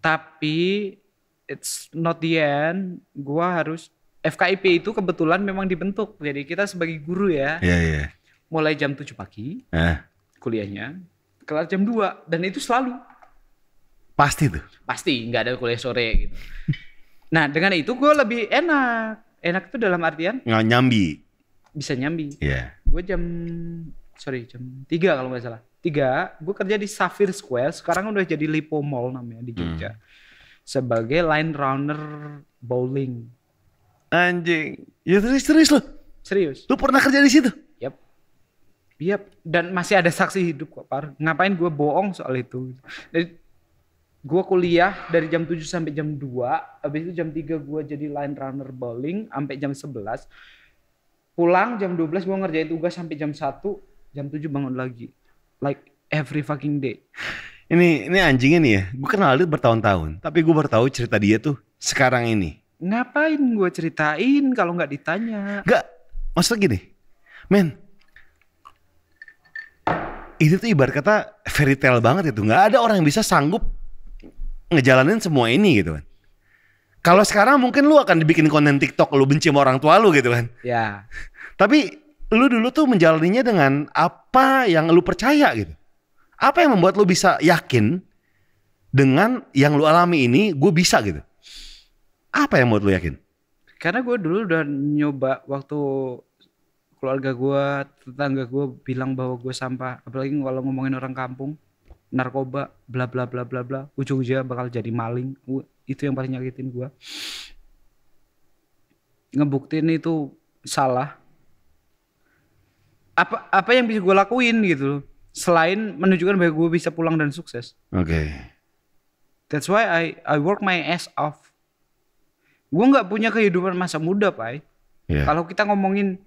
tapi it's not the end gue harus FKIP itu kebetulan memang dibentuk jadi kita sebagai guru ya yeah, yeah mulai jam 7 pagi eh. kuliahnya kelar jam 2 dan itu selalu pasti tuh pasti nggak ada kuliah sore gitu nah dengan itu gue lebih enak enak tuh dalam artian nggak nyambi bisa nyambi Yeah. gue jam sorry jam tiga kalau nggak salah tiga gue kerja di Safir Square sekarang udah jadi Lipo Mall namanya di Jogja hmm. sebagai line runner bowling anjing ya serius serius lo Serius. Lu pernah kerja di situ? Iya, dan masih ada saksi hidup kok, Par. Ngapain gue bohong soal itu? Jadi gue kuliah dari jam 7 sampai jam 2, habis itu jam 3 gue jadi line runner bowling sampai jam 11. Pulang jam 12 gue ngerjain tugas sampai jam 1, jam 7 bangun lagi. Like every fucking day. Ini ini anjingnya nih ya, gue kenal dia bertahun-tahun, tapi gue baru tahu cerita dia tuh sekarang ini. Ngapain gue ceritain kalau nggak ditanya? Gak, maksudnya gini, men, itu tuh ibarat kata fairy tale banget itu. Nggak ada orang yang bisa sanggup ngejalanin semua ini gitu kan. Kalau sekarang mungkin lu akan dibikin konten TikTok lu benci sama orang tua lu gitu kan. Ya. Tapi lu dulu tuh menjalaninya dengan apa yang lu percaya gitu. Apa yang membuat lu bisa yakin dengan yang lu alami ini gue bisa gitu. Apa yang membuat lu yakin? Karena gue dulu udah nyoba waktu keluarga gue tetangga gue bilang bahwa gue sampah apalagi kalau ngomongin orang kampung narkoba bla bla bla bla bla ujung-ujungnya bakal jadi maling itu yang paling nyakitin gue ngebuktiin itu salah apa apa yang bisa gue lakuin gitu selain menunjukkan bahwa gue bisa pulang dan sukses oke okay. that's why I I work my ass off gue nggak punya kehidupan masa muda pak yeah. kalau kita ngomongin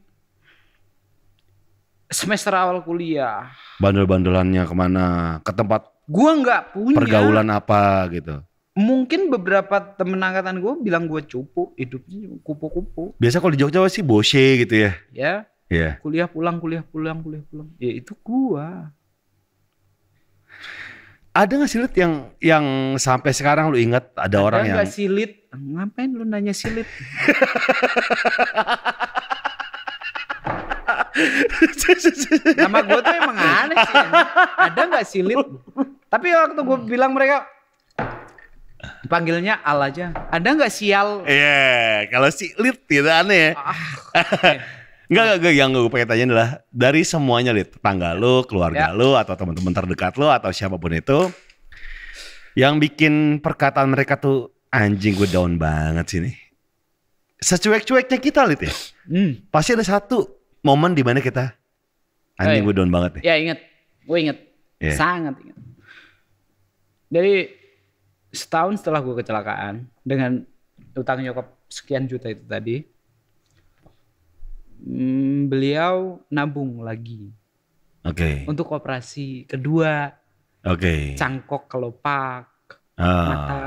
semester awal kuliah. Bandel-bandelannya kemana? Ke tempat? Gua nggak punya. Pergaulan apa gitu? Mungkin beberapa temen angkatan gue bilang gue cupu, hidupnya kupu-kupu. Biasa kalau di Jogja sih boshe gitu ya? Ya. Yeah. Kuliah pulang, kuliah pulang, kuliah pulang. Ya itu gua. Ada gak silit yang yang sampai sekarang lu ingat ada, ada orang yang? Ada silit? Ngapain lu nanya silit? Nama gue tuh emang aneh sih. Ada nggak silit? Tapi waktu gue bilang mereka panggilnya Al aja. Ada nggak sial? Iya, yeah, kalau silit tidak aneh. Ya. Ah, okay. Enggak, enggak, yang gue pengen tanya adalah dari semuanya, lihat tetangga lu, keluarga yeah. lu, atau teman-teman terdekat lu, atau siapapun itu, yang bikin perkataan mereka tuh anjing gue down banget sini. Secuek-cueknya kita, lihat ya. Hmm. Pasti ada satu momen dimana kita anjing oh, iya. gue down banget nih. Ya inget, gue inget, yeah. sangat inget. Jadi setahun setelah gue kecelakaan dengan utang nyokap sekian juta itu tadi, mm, beliau nabung lagi. Oke. Okay. Untuk operasi kedua. Oke. Okay. Cangkok kelopak, ah. mata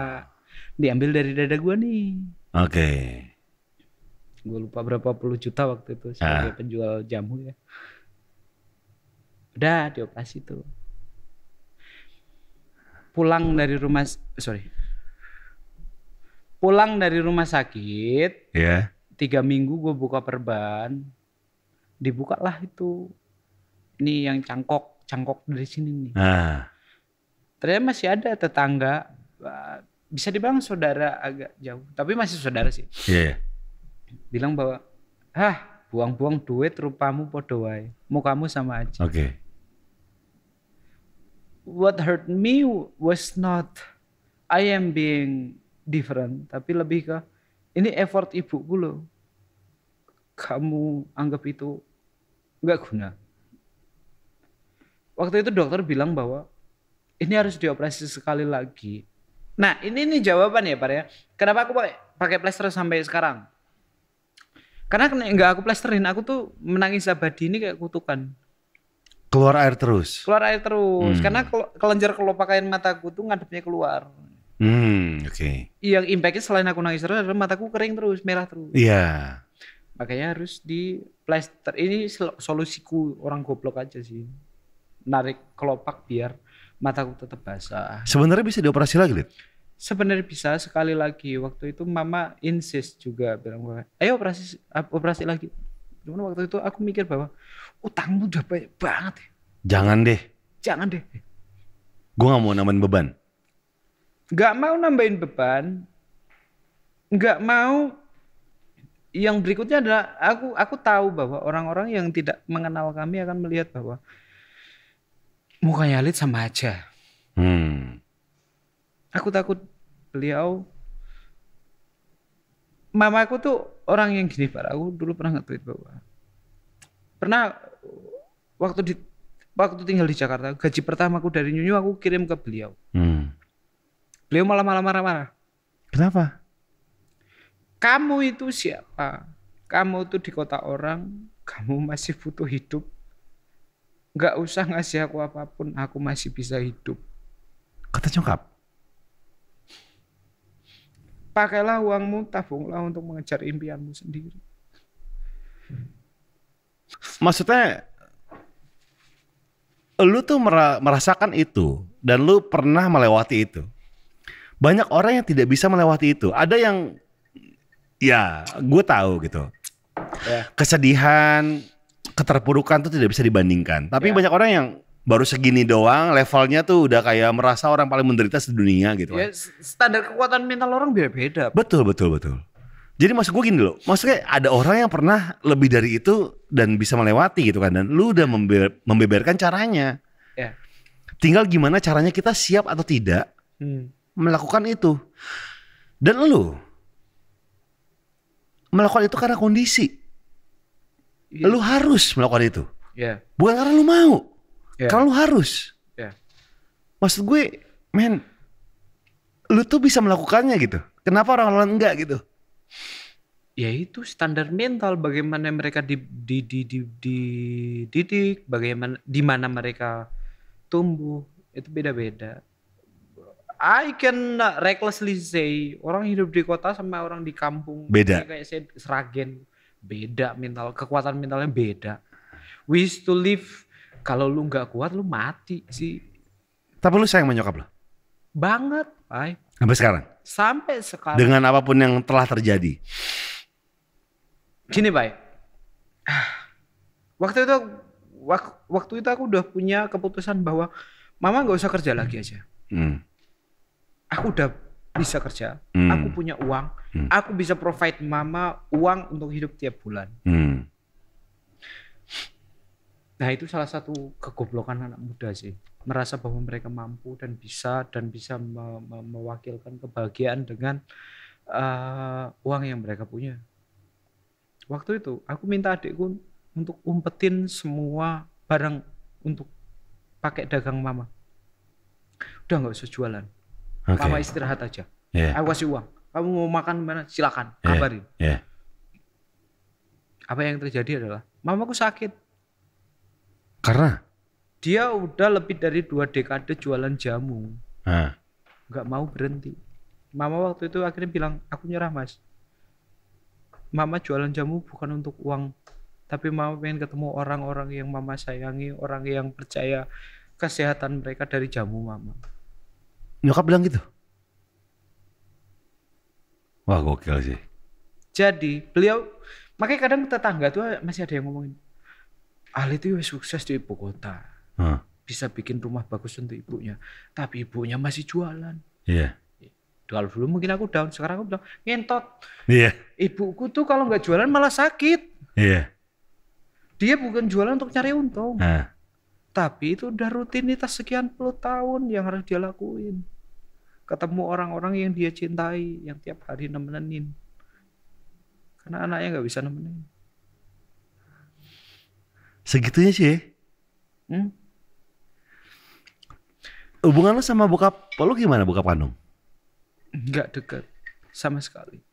diambil dari dada gue nih. Oke. Okay gue lupa berapa puluh juta waktu itu sebagai ah. penjual jamu ya udah dioperasi tuh pulang dari rumah sorry pulang dari rumah sakit yeah. tiga minggu gue buka perban dibukalah itu ini yang cangkok cangkok dari sini nih ah. ternyata masih ada tetangga bisa dibilang saudara agak jauh tapi masih saudara sih yeah iya bilang bahwa hah buang-buang duit rupamu podo mau kamu sama aja oke okay. what hurt me was not I am being different tapi lebih ke ini effort ibuku loh kamu anggap itu nggak guna waktu itu dokter bilang bahwa ini harus dioperasi sekali lagi. Nah ini nih jawaban ya Pak ya. Kenapa aku pakai pakai plester sampai sekarang? Karena nggak aku plesterin, aku tuh menangis abadi ini kayak kutukan. Keluar air terus. Keluar air terus. Hmm. Karena kelenjar kelopak air mataku tuh ngadepnya keluar. Hmm, oke. Okay. Yang impactnya selain aku nangis terus adalah mataku kering terus, merah terus. Iya. Yeah. Makanya harus di plaster. Ini solusiku orang goblok aja sih. Narik kelopak biar mataku tetap basah. Sebenarnya bisa dioperasi lagi, Lid? sebenarnya bisa sekali lagi waktu itu mama insist juga bilang gue ayo operasi operasi lagi cuman waktu itu aku mikir bahwa utangmu udah banyak banget ya. jangan deh jangan deh gue gak mau nambahin beban gak mau nambahin beban gak mau yang berikutnya adalah aku aku tahu bahwa orang-orang yang tidak mengenal kami akan melihat bahwa mukanya Khalid sama aja hmm aku takut beliau mama aku tuh orang yang gini pak aku dulu pernah nge-tweet bahwa pernah waktu di waktu tinggal di Jakarta gaji pertama aku dari Nyunyu aku kirim ke beliau hmm. beliau malah malah marah-marah kenapa kamu itu siapa kamu tuh di kota orang kamu masih butuh hidup nggak usah ngasih aku apapun aku masih bisa hidup kata congkap Pakailah uangmu, tabunglah untuk mengejar impianmu sendiri. Maksudnya, lu tuh merasakan itu dan lu pernah melewati itu. Banyak orang yang tidak bisa melewati itu. Ada yang, ya, gue tahu gitu. Ya. Kesedihan, keterpurukan tuh tidak bisa dibandingkan. Tapi yeah. banyak orang yang baru segini doang levelnya tuh udah kayak merasa orang paling menderita sedunia gitu Ya, kan. standar kekuatan mental orang beda-beda. Betul betul betul. Jadi maksud gue gini loh, maksudnya ada orang yang pernah lebih dari itu dan bisa melewati gitu kan dan lu udah membe membeberkan caranya. Ya. Tinggal gimana caranya kita siap atau tidak hmm. melakukan itu. Dan lu melakukan itu karena kondisi. Ya. Lu harus melakukan itu. Ya. Bukan karena lu mau yeah. kalau harus yeah. maksud gue men lu tuh bisa melakukannya gitu kenapa orang lain enggak gitu ya itu standar mental bagaimana mereka di di di di, di didik bagaimana di mana mereka tumbuh itu beda-beda I can recklessly say orang hidup di kota sama orang di kampung beda kayak saya seragen beda mental kekuatan mentalnya beda we used to live kalau lu nggak kuat lu mati sih. Tapi lu sayang sama nyokap lu? Banget, Pai. Sampai sekarang? Sampai sekarang. Dengan apapun yang telah terjadi? Gini, Pai. Waktu itu waktu itu aku udah punya keputusan bahwa mama nggak usah kerja lagi aja. Hmm. Aku udah bisa kerja, hmm. aku punya uang, hmm. aku bisa provide mama uang untuk hidup tiap bulan. Hmm Nah itu salah satu kegoblokan anak muda sih. Merasa bahwa mereka mampu dan bisa dan bisa me me mewakilkan kebahagiaan dengan uh, uang yang mereka punya. Waktu itu aku minta adikku untuk umpetin semua barang untuk pakai dagang mama. Udah nggak usah jualan. Okay. Mama istirahat aja. Yeah. Aku kasih uang. Kamu mau makan mana? Silakan, yeah. kabarin. Yeah. Apa yang terjadi adalah mamaku sakit karena? Dia udah lebih dari dua dekade jualan jamu. nggak mau berhenti. Mama waktu itu akhirnya bilang, aku nyerah mas. Mama jualan jamu bukan untuk uang. Tapi mama pengen ketemu orang-orang yang mama sayangi, orang yang percaya kesehatan mereka dari jamu mama. Nyokap bilang gitu? Wah gokil sih. Jadi beliau, makanya kadang tetangga tuh masih ada yang ngomongin, Ahli itu sukses di ibu kota. Hmm. Bisa bikin rumah bagus untuk ibunya. Tapi ibunya masih jualan. Iya. Yeah. Kalau dulu mungkin aku down, sekarang aku bilang ngentot. Iya. Yeah. Ibuku tuh kalau nggak jualan malah sakit. Iya. Dia bukan jualan untuk cari untung. Hmm. Tapi itu udah rutinitas sekian puluh tahun yang harus dia lakuin. Ketemu orang-orang yang dia cintai, yang tiap hari nemenin. Karena anaknya nggak bisa nemenin. Segitunya sih ya. Hmm? Hubungan lo sama bokap, lo gimana bokap kandung? Enggak dekat sama sekali.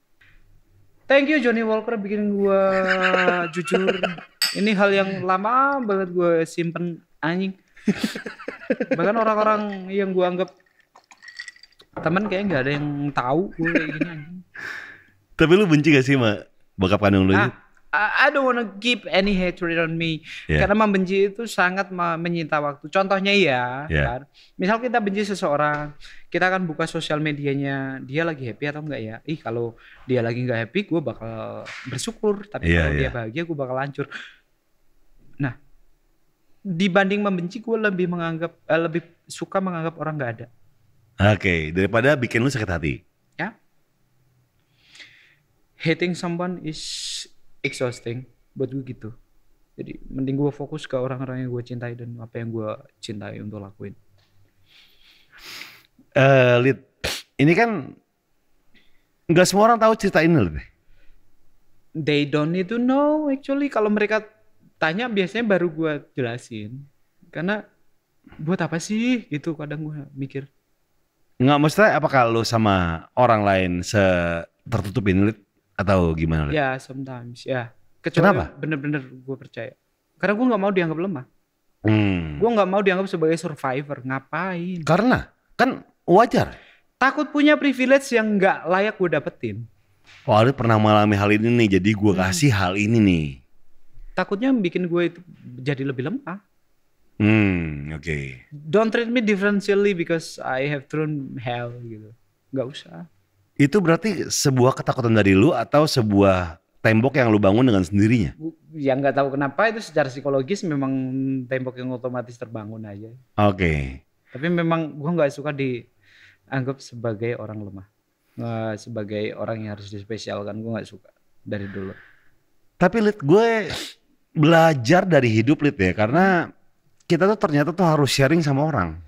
Thank you Johnny Walker bikin gue jujur. Ini hal yang lama banget gue simpen anjing. Bahkan orang-orang yang gue anggap teman kayaknya nggak ada yang tahu gue kayak gini anjing. Tapi lu benci gak sih sama bokap kandung lu? Ah, I don't wanna keep any hatred on me. Yeah. Karena membenci itu sangat menyita waktu. Contohnya ya, yeah. kan? misal kita benci seseorang, kita akan buka sosial medianya, dia lagi happy atau enggak ya? Ih kalau dia lagi enggak happy, gue bakal bersyukur. Tapi yeah, kalau yeah. dia bahagia, gue bakal hancur. Nah, dibanding membenci, gue lebih menganggap, eh, lebih suka menganggap orang enggak ada. Oke, okay. daripada bikin lu sakit hati. Ya. Yeah. Hating someone is exhausting buat gue gitu jadi mending gue fokus ke orang-orang yang gue cintai dan apa yang gue cintai untuk lakuin uh, Lid ini kan nggak semua orang tahu cerita ini lebih they don't need to know actually kalau mereka tanya biasanya baru gue jelasin karena buat apa sih gitu kadang gue mikir Nggak maksudnya apakah lo sama orang lain se tertutup ini Lid? atau gimana? Ya yeah, sometimes ya. Yeah. Kecuali Kenapa? Bener-bener gue percaya. Karena gue nggak mau dianggap lemah. Hmm. Gue nggak mau dianggap sebagai survivor. Ngapain? Karena kan wajar. Takut punya privilege yang nggak layak gue dapetin. Oh, lu pernah mengalami hal ini nih, jadi gue hmm. kasih hal ini nih. Takutnya bikin gue itu jadi lebih lemah. Hmm, oke. Okay. Don't treat me differently because I have thrown hell gitu. Gak usah. Itu berarti sebuah ketakutan dari lu atau sebuah tembok yang lu bangun dengan sendirinya? Ya nggak tahu kenapa itu secara psikologis memang tembok yang otomatis terbangun aja. Oke. Okay. Tapi memang gua nggak suka dianggap sebagai orang lemah, eh, sebagai orang yang harus dispesialkan. Gua nggak suka dari dulu. Tapi lihat gue belajar dari hidup lihat ya, karena kita tuh ternyata tuh harus sharing sama orang.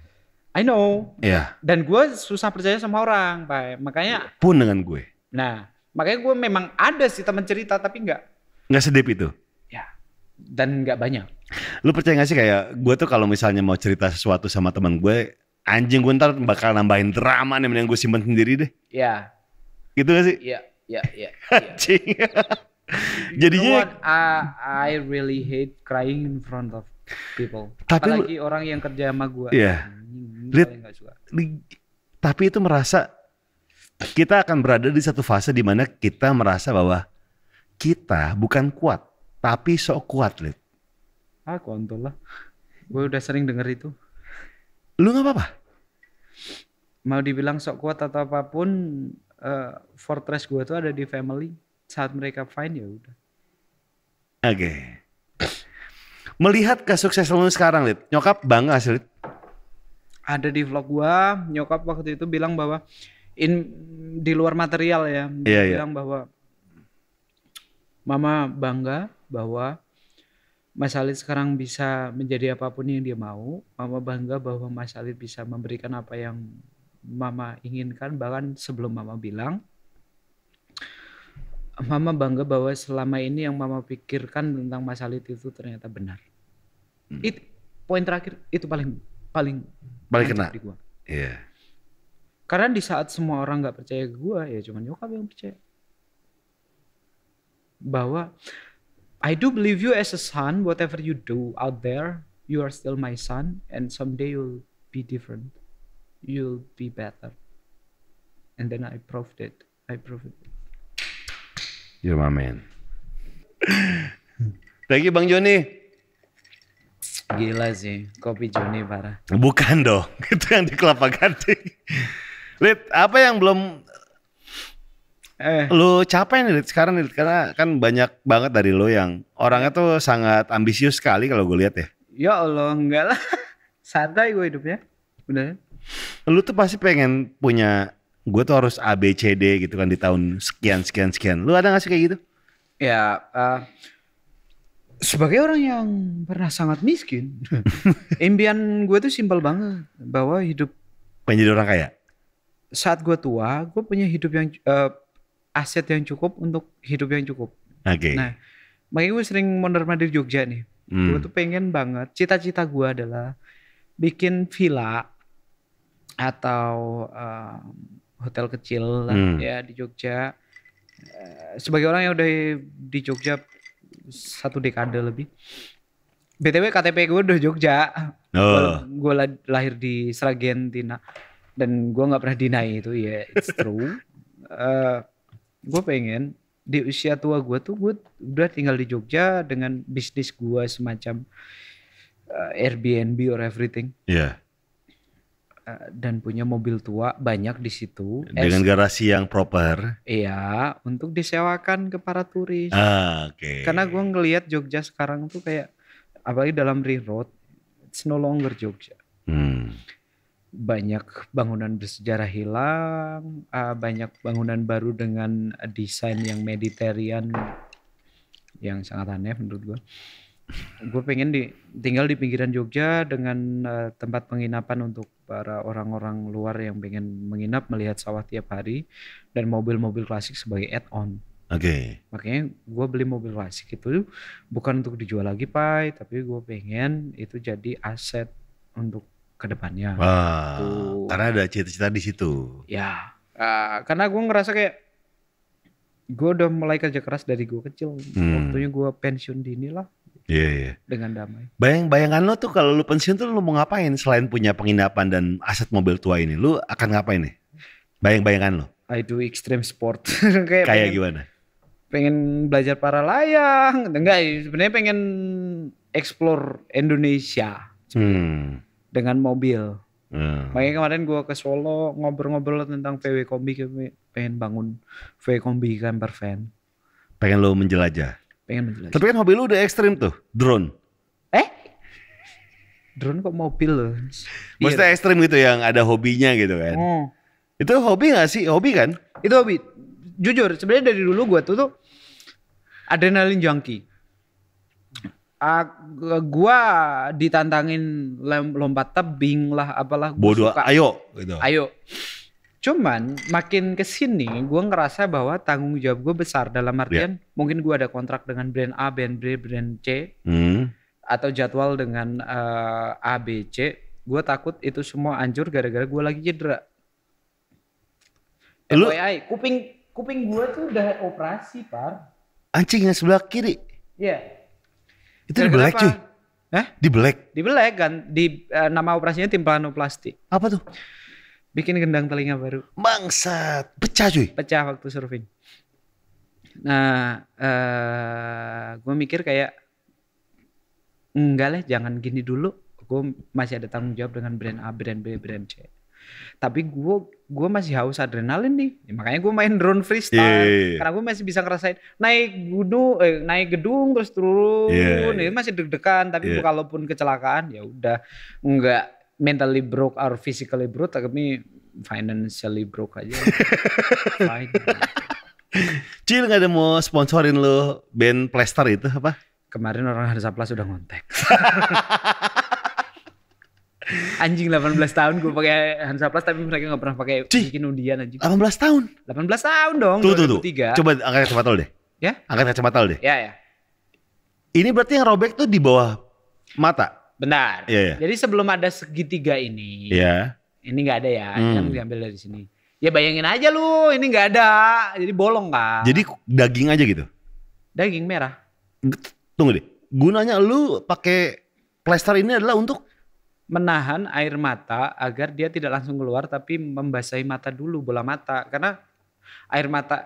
I know. Iya. Dan gue susah percaya sama orang, Pak. Makanya. Iya, pun dengan gue. Nah, makanya gue memang ada sih teman cerita, tapi nggak. Nggak sedip itu. Ya. Dan nggak banyak. Lu percaya gak sih kayak gue tuh kalau misalnya mau cerita sesuatu sama teman gue, anjing gue ntar bakal nambahin drama nih yang gue simpen sendiri deh. Iya. Gitu gak sih? Iya, iya, iya. Anjing. Jadinya. You know I, I really hate crying in front of people. Tapi Apalagi lu, orang yang kerja sama gue. Iya. Lihat, iya, tapi itu merasa kita akan berada di satu fase di mana kita merasa bahwa kita bukan kuat, tapi sok kuat, Lid. Ah, kontol lah. Gue udah sering denger itu. Lu gak apa-apa? Mau dibilang sok kuat atau apapun, uh, fortress gue tuh ada di family. Saat mereka fine ya udah. Oke. Okay. Melihat kesuksesan lu sekarang, Lid. Nyokap bangga sih, Lid ada di vlog gua nyokap waktu itu bilang bahwa in di luar material ya dia yeah, iya. bilang bahwa mama bangga bahwa Mas Alit sekarang bisa menjadi apapun yang dia mau. Mama bangga bahwa Mas Alit bisa memberikan apa yang Mama inginkan. Bahkan sebelum Mama bilang, Mama bangga bahwa selama ini yang Mama pikirkan tentang Mas Alit itu ternyata benar. Hmm. poin terakhir itu paling paling paling kena di gua. Iya. Yeah. Karena di saat semua orang nggak percaya ke gua, ya cuman nyokap yang percaya. Bahwa I do believe you as a son, whatever you do out there, you are still my son and someday you'll be different. You'll be better. And then I proved it. I proved it. You're my man. Thank you Bang Joni. Gila sih, kopi Joni parah. Bukan dong, itu yang di Kelapa Gading. Lid, apa yang belum eh. lu capek nih Lid sekarang Lid? Karena kan banyak banget dari lo yang orangnya tuh sangat ambisius sekali kalau gue lihat ya. Ya Allah, enggak lah. Santai gue hidupnya. bener. Lu tuh pasti pengen punya gue tuh harus A B C D gitu kan di tahun sekian sekian sekian. Lu ada gak sih kayak gitu? Ya, uh, sebagai orang yang pernah sangat miskin, impian gue tuh simpel banget bahwa hidup menjadi orang kaya. Saat gue tua, gue punya hidup yang uh, aset yang cukup untuk hidup yang cukup. Oke. Okay. Nah, makanya gue sering mondar mandir Jogja nih. Hmm. Gue tuh pengen banget. Cita-cita gue adalah bikin villa atau uh, hotel kecil hmm. ya di Jogja. Eh, sebagai orang yang udah di Jogja satu dekade lebih. BTW KTP gue udah Jogja. Oh. Gue lahir di Sragen, Tina. Dan gue gak pernah deny itu, ya yeah, it's true. uh, eh, gue pengen di usia tua gue tuh gue udah tinggal di Jogja dengan bisnis gue semacam uh, Airbnb or everything. Iya. Yeah. Eh, dan punya mobil tua banyak di situ dengan es, garasi yang proper. Iya, untuk disewakan ke para turis. Ah, oke. Okay. Karena gue ngelihat Jogja sekarang tuh kayak apalagi dalam road it's no longer Jogja. Hmm. Banyak bangunan bersejarah hilang, uh, banyak bangunan baru dengan desain yang mediterian yang sangat aneh menurut gue gue pengen di, tinggal di pinggiran Jogja dengan uh, tempat penginapan untuk para orang-orang luar yang pengen menginap melihat sawah tiap hari dan mobil-mobil klasik sebagai add-on. Oke. Okay. Makanya gue beli mobil klasik itu bukan untuk dijual lagi pai, tapi gue pengen itu jadi aset untuk kedepannya. Wah. Gitu. Karena ada cita-cita di situ. Ya. Uh, karena gue ngerasa kayak gue udah mulai kerja keras dari gue kecil. Hmm. Waktunya gue pensiun dini lah. Iya, yeah, iya. Yeah. Dengan damai. Bayang bayangan lo tuh kalau lu pensiun tuh lu mau ngapain selain punya penginapan dan aset mobil tua ini? Lu akan ngapain nih? Bayang-bayangan lo. I do extreme sport. Kayak, Kaya gimana? Pengen belajar para layang. Enggak, sebenarnya pengen explore Indonesia. Hmm. Dengan mobil. Hmm. Makanya kemarin gue ke Solo ngobrol-ngobrol tentang VW Kombi pengen bangun VW Kombi camper van. Pengen lo menjelajah? Pengen menjelaskan. Tapi kan hobi lu udah ekstrim tuh, drone. Eh? Drone kok mobil loh. Maksudnya iya. ekstrim gitu yang ada hobinya gitu kan. Oh. Itu hobi gak sih? Hobi kan? Itu hobi. Jujur, sebenarnya dari dulu gue tuh tuh adrenalin junkie. Uh, gua ditantangin lompat tebing lah apalah gua Bodoh, ayo gitu. Ayo. Cuman makin ke sini gue ngerasa bahwa tanggung jawab gue besar dalam ya. artian yeah. mungkin gue ada kontrak dengan brand A, brand B, brand C hmm. atau jadwal dengan uh, A, B, C. Gue takut itu semua hancur gara-gara gue lagi cedera. Lu... FYI, kuping kuping gue tuh udah operasi, Par. Anjing yang sebelah kiri? Iya. Yeah. Itu di black cuy? Hah? Di black? Di black kan, di uh, nama operasinya timpanoplasti. Apa tuh? Bikin gendang telinga baru. Bangsat, pecah cuy. Pecah waktu surfing. Nah, uh, eh, gue mikir kayak enggak lah, jangan gini dulu. Gue masih ada tanggung jawab dengan brand A, brand B, brand C. Tapi gue gue masih haus adrenalin nih. Ya, makanya gue main drone freestyle. Yeah, iya, iya. Karena gue masih bisa ngerasain naik gunung, eh, naik gedung terus turun. Yeah, iya. yeah. masih deg-degan. Tapi yeah. kalaupun kecelakaan ya udah enggak mentally broke or physically broke tapi financially broke aja fine Cil gak ada mau sponsorin lo band Plaster itu apa? Kemarin orang Hansa Plus udah ngontek. anjing 18 tahun gue pakai Hansa Plus tapi mereka gak pernah pakai Cil. bikin undian anjing. 18 tahun? 18 tahun dong. Tuh, tuh, tuh. Coba angkat kacamata lo deh. Ya? Angkat kacamata lo deh. Ya, ya. Ini berarti yang robek tuh di bawah mata? Benar. Yeah, yeah. Jadi sebelum ada segitiga ini, yeah. ini nggak ada ya, hmm. yang diambil dari sini. Ya bayangin aja lu, ini nggak ada, jadi bolong kan. Jadi daging aja gitu? Daging merah. Tunggu deh, gunanya lu pakai plester ini adalah untuk? Menahan air mata agar dia tidak langsung keluar tapi membasahi mata dulu, bola mata. Karena air mata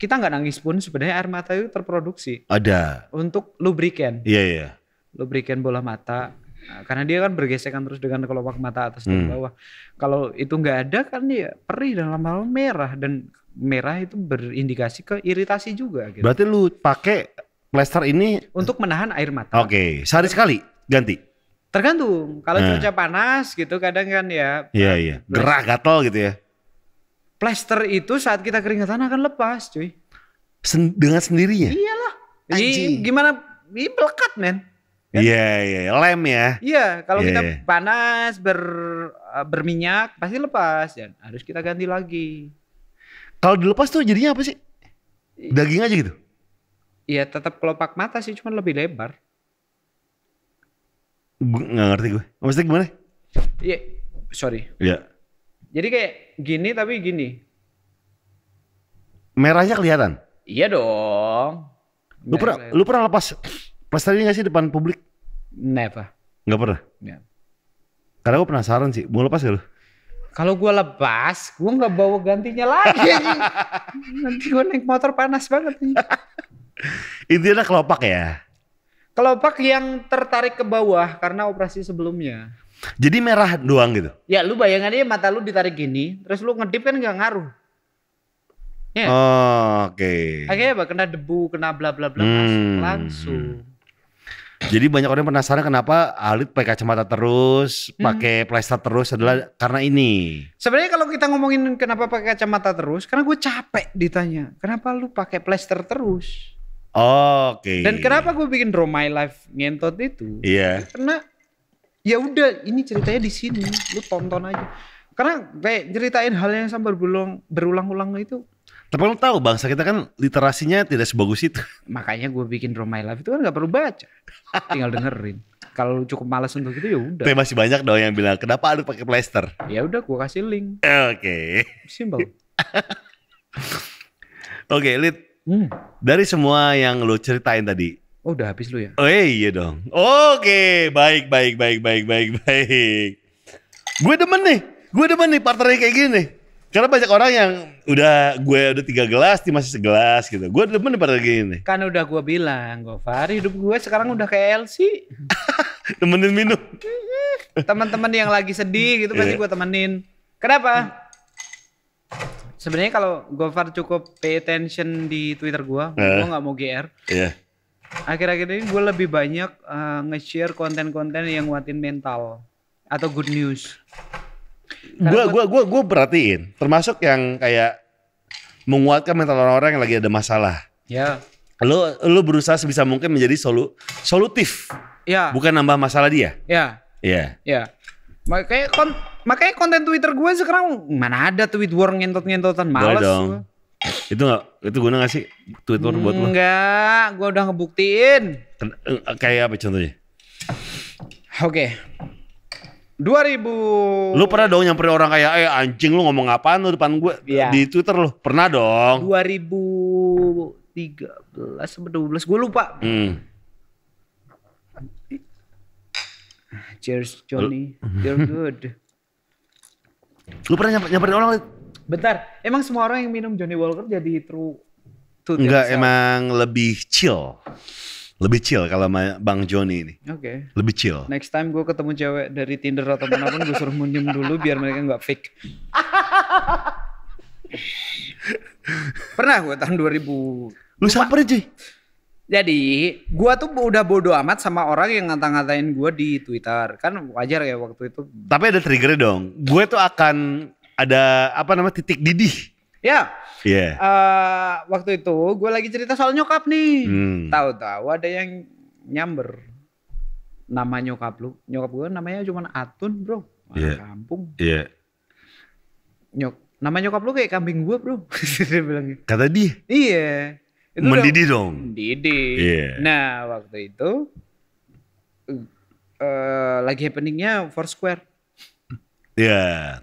kita nggak nangis pun sebenarnya air mata itu terproduksi. Ada. Untuk lubrikan. Iya, yeah, iya. Yeah lo berikan bola mata nah, karena dia kan bergesekan terus dengan kelopak mata atas dan hmm. bawah kalau itu nggak ada kan dia perih dan lama-lama merah dan merah itu berindikasi ke iritasi juga gitu. berarti lu pakai plester ini untuk menahan air mata oke okay. sehari sekali ganti tergantung kalau nah. cuaca panas gitu kadang kan ya iya nah, iya nah. gerah gatel gitu ya plester itu saat kita keringetan akan lepas cuy Sen dengan sendirinya iyalah Anjing. gimana ini melekat men Kan? Iya, iya, iya, lem ya. Iya, kalau yeah, kita iya. panas ber eh, berminyak pasti lepas dan ya, harus kita ganti lagi. Kalau dilepas tuh jadinya apa sih? Daging aja gitu. Iya, tetap kelopak mata sih, cuman lebih lebar. Gue ngerti gue. Maksudnya gimana? Iya, sorry. Iya. Jadi kayak gini tapi gini. Merahnya kelihatan. Iya dong. lu pernah lu pernah lepas tadi gak sih depan publik? Never. Gak pernah? Ya. Karena gue penasaran sih, mau lepas gak lu? Kalau gue lepas, gue gak bawa gantinya lagi. Nanti gue naik motor panas banget nih. Intinya kelopak ya? Kelopak yang tertarik ke bawah karena operasi sebelumnya. Jadi merah doang gitu? Ya lu bayangannya mata lu ditarik gini, terus lu ngedip kan nggak ngaruh. Ya. Oh, Oke. Okay. Akhirnya apa? Kena debu, kena bla bla bla hmm. langsung. Jadi banyak orang yang penasaran kenapa Alit pakai kacamata terus, hmm. pakai plester terus adalah karena ini. Sebenarnya kalau kita ngomongin kenapa pakai kacamata terus, karena gue capek ditanya, kenapa lu pakai plester terus? Oh, Oke. Okay. Dan kenapa gue bikin Draw My Life ngentot itu? Iya. Yeah. Karena ya udah ini ceritanya di sini, lu tonton aja. Karena kayak ceritain hal yang sama berulang-ulang itu tapi lo tau bangsa kita kan literasinya tidak sebagus itu. Makanya gue bikin Draw My Life itu kan gak perlu baca. Tinggal dengerin. Kalau cukup malas untuk itu ya udah. Tapi masih banyak dong yang bilang kenapa lu pakai plester? Ya udah gue kasih link. Oke. Okay. Simple. Oke, okay, Lid. Hmm. Dari semua yang lo ceritain tadi. Oh, udah habis lu ya? Oh eh, iya dong. Oke, okay. baik baik baik baik baik baik. Gue demen nih. Gue demen nih partnernya kayak gini nih. Karena banyak orang yang udah gue udah tiga gelas, dia masih segelas gitu. Gue demen pada gini. Kan udah gue bilang, Gofar hidup gue sekarang udah kayak LC. temenin minum. Teman-teman yang lagi sedih gitu pasti yeah. gue temenin. Kenapa? Sebenarnya kalau Gofar cukup pay attention di Twitter gue, uh, gue nggak mau GR. Yeah. Akhir-akhir ini gue lebih banyak uh, nge-share konten-konten yang nguatin mental atau good news gue gue gue gue perhatiin termasuk yang kayak menguatkan mental orang-orang yang lagi ada masalah ya lo lo berusaha sebisa mungkin menjadi solu solutif ya bukan nambah masalah dia ya ya ya makanya kon makanya konten twitter gue sekarang mana ada tweet war ngentot-ngentotan males Boleh dong. itu gak, itu guna gak sih tweet war buat lo enggak gue udah ngebuktiin eh, kayak apa contohnya oke okay 2000. Lu pernah dong nyamperin orang kayak eh anjing lu ngomong apaan lu depan gue yeah. di Twitter lu. Pernah dong. 2013 atau 12 gue lupa. Hmm. Cheers Johnny, you're good. Lu pernah nyamper, nyamperin orang? Bentar, emang semua orang yang minum Johnny Walker jadi true? Enggak, emang lebih chill lebih chill kalau sama Bang Joni ini. Oke. Okay. Lebih chill. Next time gue ketemu cewek dari Tinder atau mana pun, gue suruh munyum dulu biar mereka nggak fake. Pernah gue tahun 2000. Lu samperin sih? Jadi gue tuh udah bodo amat sama orang yang ngata-ngatain gue di Twitter. Kan wajar ya waktu itu. Tapi ada triggernya dong. Gue tuh akan ada apa namanya titik didih. Ya Yeah. Iya. Uh, waktu itu gue lagi cerita soal nyokap nih. Hmm. Tahu-tahu ada yang nyamber nama nyokap lu. Nyokap gue namanya cuma Atun, Bro. Wah, yeah. kampung. Iya. Yeah. Nyok nama nyokap lu kayak kambing gue, Bro. dia bilangnya. Gitu. Kata dia. Iya. Itu mendidih dong. Mendidih. Yeah. Nah, waktu itu uh, lagi happeningnya Foursquare. Iya.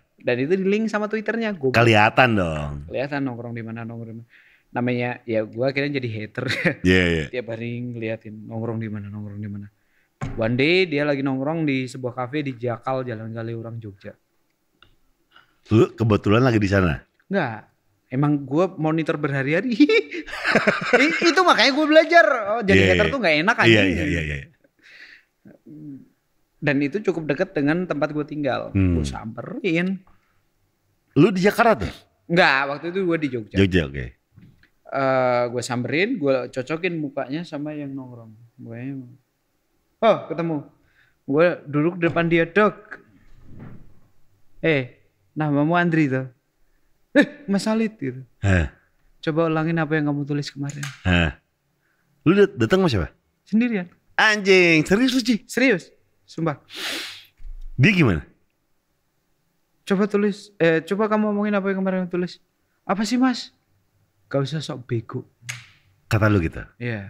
Yeah dan itu di link sama twitternya gue kelihatan dong kelihatan nongkrong di mana nongkrong namanya ya gue akhirnya jadi hater yeah, yeah. tiap hari ngeliatin nongkrong di mana nongkrong di mana one day dia lagi nongkrong di sebuah kafe di Jakal Jalan Urang Jogja lu kebetulan lagi di sana Enggak, emang gue monitor berhari-hari itu makanya gue belajar oh, jadi yeah, hater yeah. tuh gak enak aja yeah, yeah, yeah, yeah. dan itu cukup deket dengan tempat gue tinggal hmm. gue samperin Lu di Jakarta tuh? Enggak, waktu itu gue di Jogja. Jogja, oke. Okay. Uh, eh, gue samperin, gue cocokin mukanya sama yang nongkrong. Gue, oh ketemu. Gue duduk depan dia, dok. Eh, namamu Andri tuh. Eh, Mas Alit gitu. Heh. Coba ulangin apa yang kamu tulis kemarin. Heh. Lu datang sama siapa? Sendirian. Anjing, serius lu Ci? Serius, sumpah. Dia gimana? Coba tulis, eh coba kamu ngomongin apa yang kemarin tulis. Apa sih mas? Gak usah sok bego. Kata lu gitu? Iya. Yeah.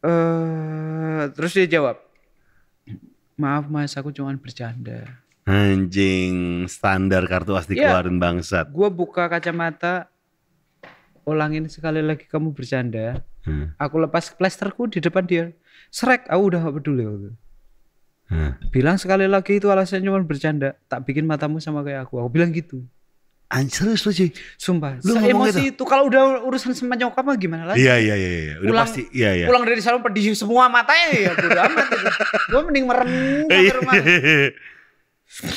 Uh, terus dia jawab, maaf mas aku cuma bercanda. Anjing, standar kartu dikeluarin iya. yeah. bangsa. bangsat. Gue buka kacamata, ulangin sekali lagi kamu bercanda. Hmm. Aku lepas plesterku di depan dia. srek aku udah gak peduli. Aku. Hmm. Bilang sekali lagi itu alasannya cuma bercanda. Tak bikin matamu sama kayak aku. Aku bilang gitu. Anjir lu sih. Sumpah. Lu emosi itu, itu kalau udah urusan sama nyokap mah gimana lagi? Iya, iya iya iya udah pulang, pasti iya iya. Pulang dari salon pedih semua matanya ya udah amat itu. mending merem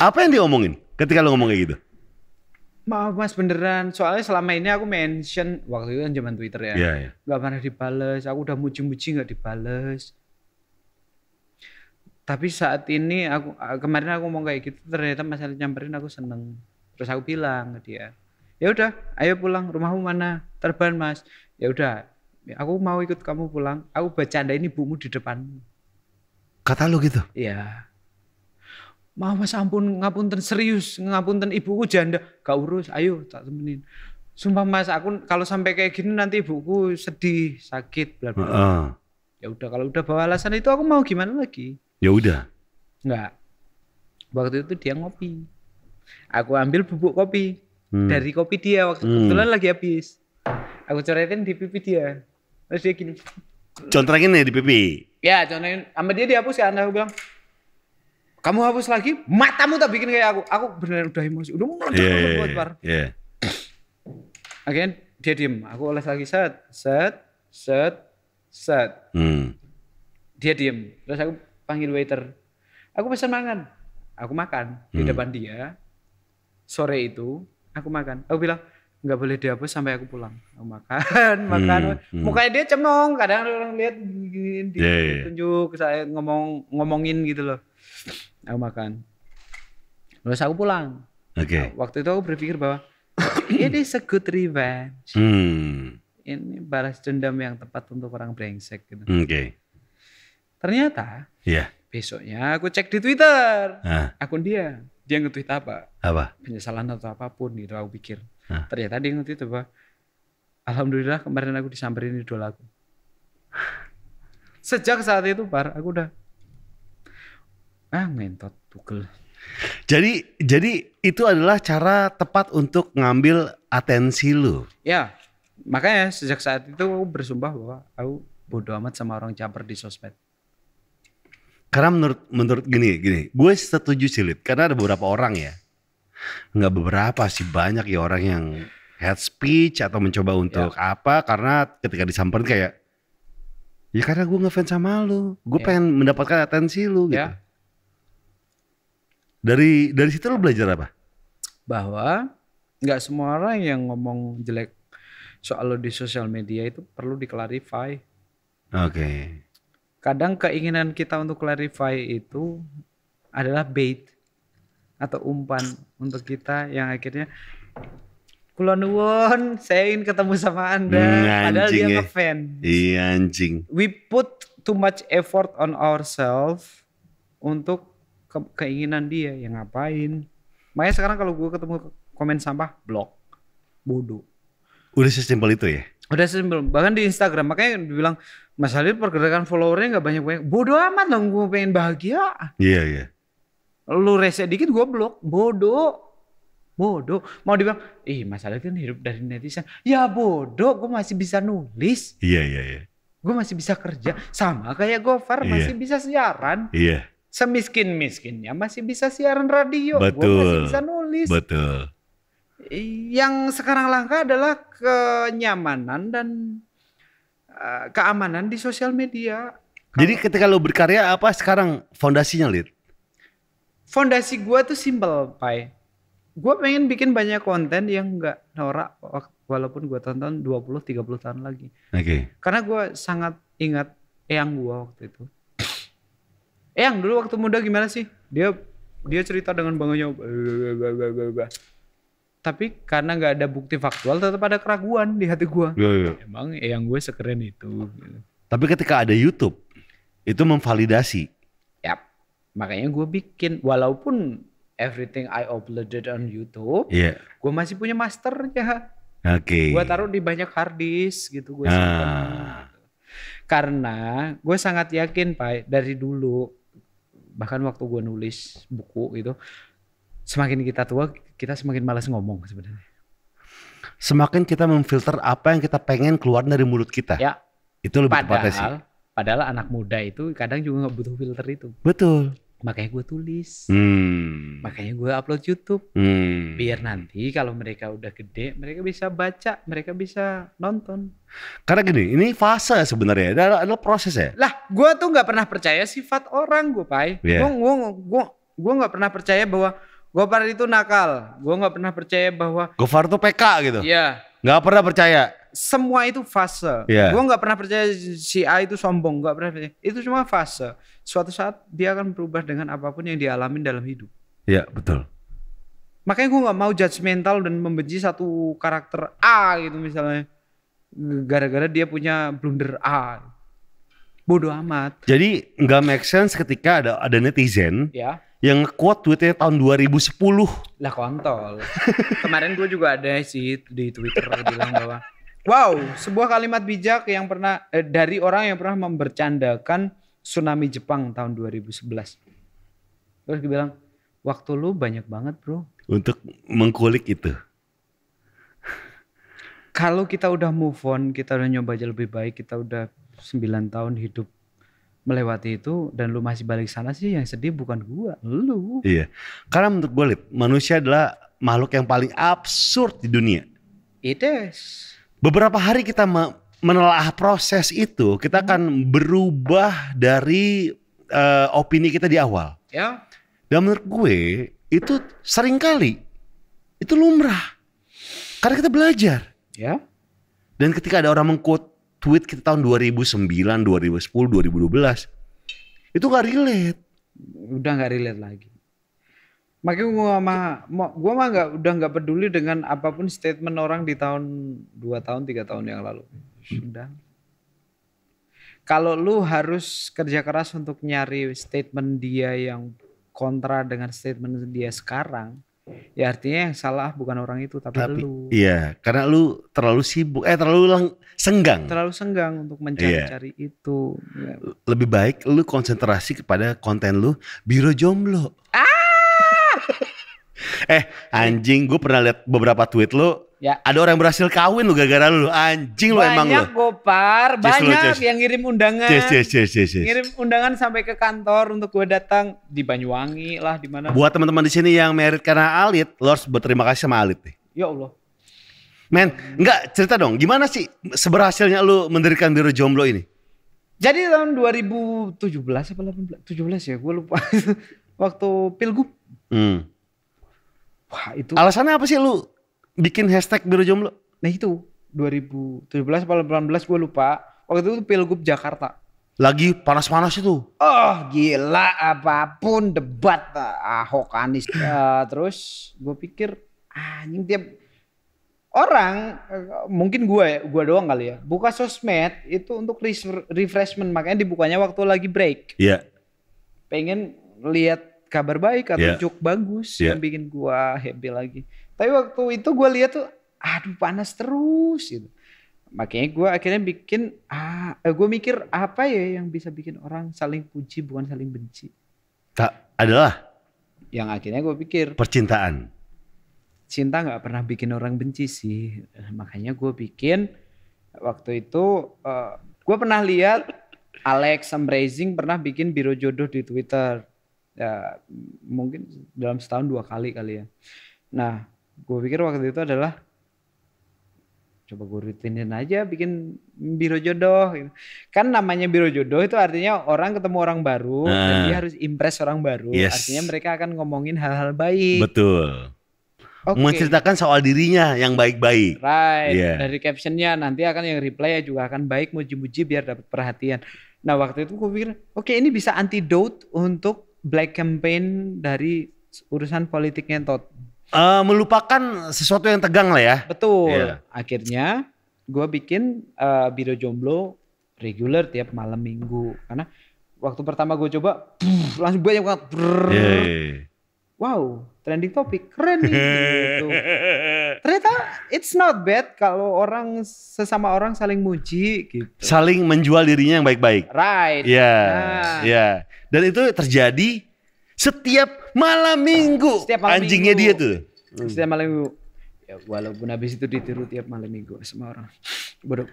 Apa yang diomongin ketika lu ngomong kayak gitu? Maaf mas beneran, soalnya selama ini aku mention waktu itu kan zaman Twitter ya, yeah, yeah. gak pernah dibales. Aku udah muji-muji gak dibales tapi saat ini aku kemarin aku mau kayak gitu ternyata Mas Ali nyamperin aku seneng terus aku bilang ke dia ya udah ayo pulang rumahmu mana terbang Mas ya udah ya aku mau ikut kamu pulang aku ini ibumu di depan kata lu gitu iya mau mas ampun ngapunten serius ngapunten ibuku janda gak urus ayo tak temenin sumpah mas aku kalau sampai kayak gini nanti ibuku sedih sakit bla bla -uh. ya udah kalau udah bawa alasan itu aku mau gimana lagi Ya udah. Enggak. Waktu itu dia ngopi. Aku ambil bubuk kopi hmm. dari kopi dia waktu hmm. kebetulan lagi habis. Aku coretin di pipi dia. Terus dia gini. Contrakin nih ya di pipi. Ya, contrakin. Sama dia dihapus ya. Aku bilang, kamu hapus lagi, matamu tak bikin kayak aku. Aku benar udah emosi. Udah mau yeah, yeah, buat yeah. Akhirnya dia diem. Aku oles lagi set, set, set, set. Hmm. Dia diem. Terus aku panggil waiter. Aku pesan makan. Aku makan hmm. di depan dia. Sore itu aku makan. Aku bilang nggak boleh dihapus sampai aku pulang. Aku makan, makan. Hmm, hmm. Mukanya dia cemong. Kadang orang lihat dia tunjuk saya ngomong ngomongin gitu loh. Aku makan. Terus aku pulang. Oke. Okay. Nah, waktu itu aku berpikir bahwa ini is a good revenge. Hmm. Ini balas dendam yang tepat untuk orang brengsek gitu. Oke. Okay. Ternyata yeah. besoknya aku cek di Twitter ah. akun dia. Dia nge-tweet apa? Apa? Penyesalan atau apapun gitu aku pikir. Ah. Ternyata dia nge-tweet apa? Alhamdulillah kemarin aku disamperin dua lagu Sejak saat itu Par, aku udah ah ngentot tukel. Jadi jadi itu adalah cara tepat untuk ngambil atensi lu. Ya, makanya sejak saat itu aku bersumpah bahwa aku bodoh amat sama orang caper di sosmed. Karena menurut menurut gini gini, gue setuju silit karena ada beberapa orang ya, nggak beberapa sih banyak ya orang yang head speech atau mencoba untuk yeah. apa karena ketika disamperin kayak ya karena gue ngefans sama lu, gue yeah. pengen mendapatkan atensi lu gitu. Yeah. Dari dari situ lu belajar apa? Bahwa nggak semua orang yang ngomong jelek soal lo di sosial media itu perlu diklarifikasi. Oke. Okay kadang keinginan kita untuk clarify itu adalah bait atau umpan untuk kita yang akhirnya Kulo nuwun, saya ingin ketemu sama Anda. Hmm, Padahal dia ya. ngefan. Iya anjing. We put too much effort on ourselves untuk ke keinginan dia. yang ngapain? Makanya sekarang kalau gue ketemu komen sampah, blok. Bodoh. Udah sesimpel itu ya? Udah sesimpel. Bahkan di Instagram. Makanya dibilang, Mas Halil pergerakan followernya nggak banyak-banyak. Bodoh amat dong gue pengen bahagia. Iya, iya. Yeah. Lu rese dikit gue blok. Bodoh. Bodoh. Mau dibilang, ih Mas Halil kan hidup dari netizen. Ya bodoh, gue masih bisa nulis. Iya, iya, iya. Gue masih bisa kerja. Sama kayak Gofar, yeah. masih bisa siaran. Iya. Yeah. Semiskin-miskinnya masih bisa siaran radio. Betul. Gue masih bisa nulis. Betul. Yang sekarang langka adalah kenyamanan dan Eh, keamanan di sosial media. Jadi ketika lo berkarya apa sekarang fondasinya, Lid? Fondasi gue tuh simple, Pai. Gue pengen bikin banyak konten yang nggak norak walaupun gue tonton 20 30 tahun lagi. Oke. Okay. Karena gue sangat ingat eyang gue waktu itu. eyang dulu waktu muda gimana sih? Dia dia cerita dengan bangganya tapi karena nggak ada bukti faktual tetap ada keraguan di hati gue. Ya, ya. Emang yang gue sekeren itu. Tapi ketika ada YouTube itu memvalidasi. Yap, makanya gue bikin walaupun everything I uploaded on YouTube, ya. gue masih punya masternya. Oke. Okay. Gue taruh di banyak hard gitu gue. Ah. Karena gue sangat yakin pak dari dulu bahkan waktu gue nulis buku gitu semakin kita tua kita semakin malas ngomong sebenarnya. Semakin kita memfilter apa yang kita pengen keluar dari mulut kita. Ya. Itu lebih padahal, tepatnya sih. Padahal anak muda itu kadang juga nggak butuh filter itu. Betul. Makanya gue tulis. Hmm. Makanya gue upload YouTube. Hmm. Biar nanti kalau mereka udah gede, mereka bisa baca, mereka bisa nonton. Karena gini, ini fase sebenarnya, Ada, adalah proses ya. Lah, gue tuh nggak pernah percaya sifat orang gue, pai. Yeah. Gue gue gue gue nggak pernah percaya bahwa Gofar itu nakal. Gue nggak pernah percaya bahwa Gofar tuh PK gitu. Iya. Nggak pernah percaya. Semua itu fase. Iya. Gue nggak pernah percaya si A itu sombong. Nggak pernah percaya. Itu cuma fase. Suatu saat dia akan berubah dengan apapun yang dialami dalam hidup. Iya betul. Makanya gue nggak mau judgmental dan membenci satu karakter A gitu misalnya. Gara-gara dia punya blunder A. Bodoh amat. Jadi nggak make sense ketika ada ada netizen. Yeah yang kuat tweetnya tahun 2010. Lah kontol. Kemarin gue juga ada sih di Twitter bilang bahwa Wow, sebuah kalimat bijak yang pernah eh, dari orang yang pernah membercandakan tsunami Jepang tahun 2011. Terus gue bilang, waktu lu banyak banget bro. Untuk mengkulik itu. Kalau kita udah move on, kita udah nyoba aja lebih baik, kita udah 9 tahun hidup melewati itu dan lu masih balik sana sih yang sedih bukan gua, lu. Iya. Karena menurut gue Lip, manusia adalah makhluk yang paling absurd di dunia. It is. Beberapa hari kita menelaah proses itu, kita hmm. akan berubah dari uh, opini kita di awal. Ya. Dan menurut gue itu seringkali itu lumrah. Karena kita belajar. Ya. Dan ketika ada orang mengkut tweet kita tahun 2009, 2010, 2012 itu nggak relate. Udah nggak relate lagi. Makanya gua mah gua mah nggak udah nggak peduli dengan apapun statement orang di tahun 2 tahun 3 tahun yang lalu. Sudah. Hmm. Kalau lu harus kerja keras untuk nyari statement dia yang kontra dengan statement dia sekarang, ya artinya yang salah bukan orang itu tapi, tapi lu iya karena lu terlalu sibuk eh terlalu lang senggang terlalu senggang untuk mencari-cari iya. itu ya. lebih baik lu konsentrasi kepada konten lu biro jomblo ah eh anjing gue pernah lihat beberapa tweet lu Ya. Ada orang berhasil kawin lu gara-gara lu. Anjing lu emang lu. Banyak Gopar, banyak lu, yang ngirim undangan. Yes, yes, yes, yes, yes. Ngirim undangan sampai ke kantor untuk gue datang di Banyuwangi lah di mana. Buat teman-teman di sini yang merit karena Alit, lu harus berterima kasih sama Alit nih. Ya Allah. Men, enggak cerita dong. Gimana sih seberhasilnya lu mendirikan Biro Jomblo ini? Jadi tahun 2017 apa 18? 17 ya, gue lupa. Waktu Pilgub. Hmm. Wah, itu. Alasannya apa sih lu bikin hashtag Biro Jomblo? Nah itu 2017 atau 2018 gue lupa. Waktu itu Pilgub Jakarta. Lagi panas-panas itu. Oh gila apapun debat Ahok Anies. Uh, terus gue pikir ah anjing tiap orang eh, mungkin gue ya, gue doang kali ya buka sosmed itu untuk refreshment makanya dibukanya waktu lagi break Iya. Yeah. pengen lihat kabar baik atau yeah. joke bagus yeah. yang bikin gue happy lagi tapi waktu itu gue lihat tuh, aduh panas terus gitu. Makanya gue akhirnya bikin, ah, eh, gue mikir apa ya yang bisa bikin orang saling puji bukan saling benci. Tak adalah. Yang akhirnya gue pikir. Percintaan. Cinta gak pernah bikin orang benci sih. Eh, makanya gue bikin waktu itu, uh, eh, gue pernah lihat Alex Amazing pernah bikin biro jodoh di Twitter. Ya, mungkin dalam setahun dua kali kali ya. Nah gue pikir waktu itu adalah coba gue rutinin aja bikin biro jodoh gitu. kan namanya biro jodoh itu artinya orang ketemu orang baru nah. dan dia harus impress orang baru yes. artinya mereka akan ngomongin hal-hal baik betul okay. menceritakan soal dirinya yang baik-baik right yeah. dari captionnya nanti akan yang reply juga akan baik muji-muji biar dapat perhatian nah waktu itu gue pikir oke okay, ini bisa antidote untuk black campaign dari urusan politiknya Todd uh, melupakan sesuatu yang tegang lah ya. Betul. Yeah. Akhirnya gue bikin uh, Biro Jomblo regular tiap malam minggu. Karena waktu pertama gue coba pff, langsung banyak banget. Brrr. Yeah. Iya, iya. Wow, trending topik keren nih. gitu. Ternyata it's not bad kalau orang sesama orang saling muji gitu. Saling menjual dirinya yang baik-baik. Right. Ya, Yeah. Iya. Yeah. Iya. Dan itu terjadi setiap malam minggu. Setiap malam Anjingnya minggu. dia tuh. Hmm. Setiap malam minggu. Ya, walaupun habis itu ditiru tiap malam minggu semua orang. Bodoh.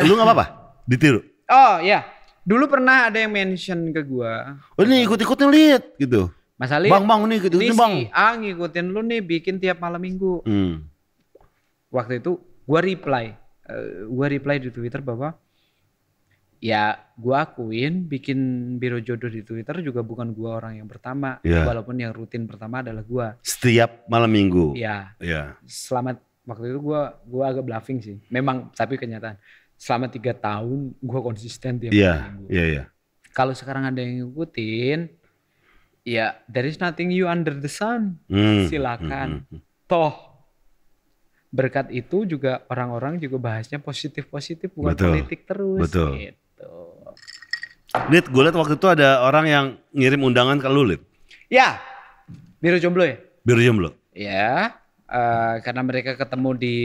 Lu gak apa-apa? Ditiru? Oh iya. Dulu pernah ada yang mention ke gua. Oh ini ikut-ikutin lihat gitu. Mas Ali. Bang, bang ini ikut ini bang. Si A ngikutin lu nih bikin tiap malam minggu. Hmm. Waktu itu gua reply. Uh, gua reply di Twitter bahwa ya gue akuin bikin biro jodoh di Twitter juga bukan gue orang yang pertama yeah. walaupun yang rutin pertama adalah gue setiap malam minggu ya yeah. selamat waktu itu gue gua agak bluffing sih memang tapi kenyataan selama tiga tahun gue konsisten tiap yeah. minggu yeah, yeah. kalau sekarang ada yang ngikutin ya there is nothing you under the sun mm. silakan hmm, hmm, -hmm. toh berkat itu juga orang-orang juga bahasnya positif-positif bukan betul, politik terus betul. gitu. Lid, gue liat waktu itu ada orang yang ngirim undangan ke lu, Lid. Ya, Biru Jomblo ya? Biru Jomblo. Ya, uh, karena mereka ketemu di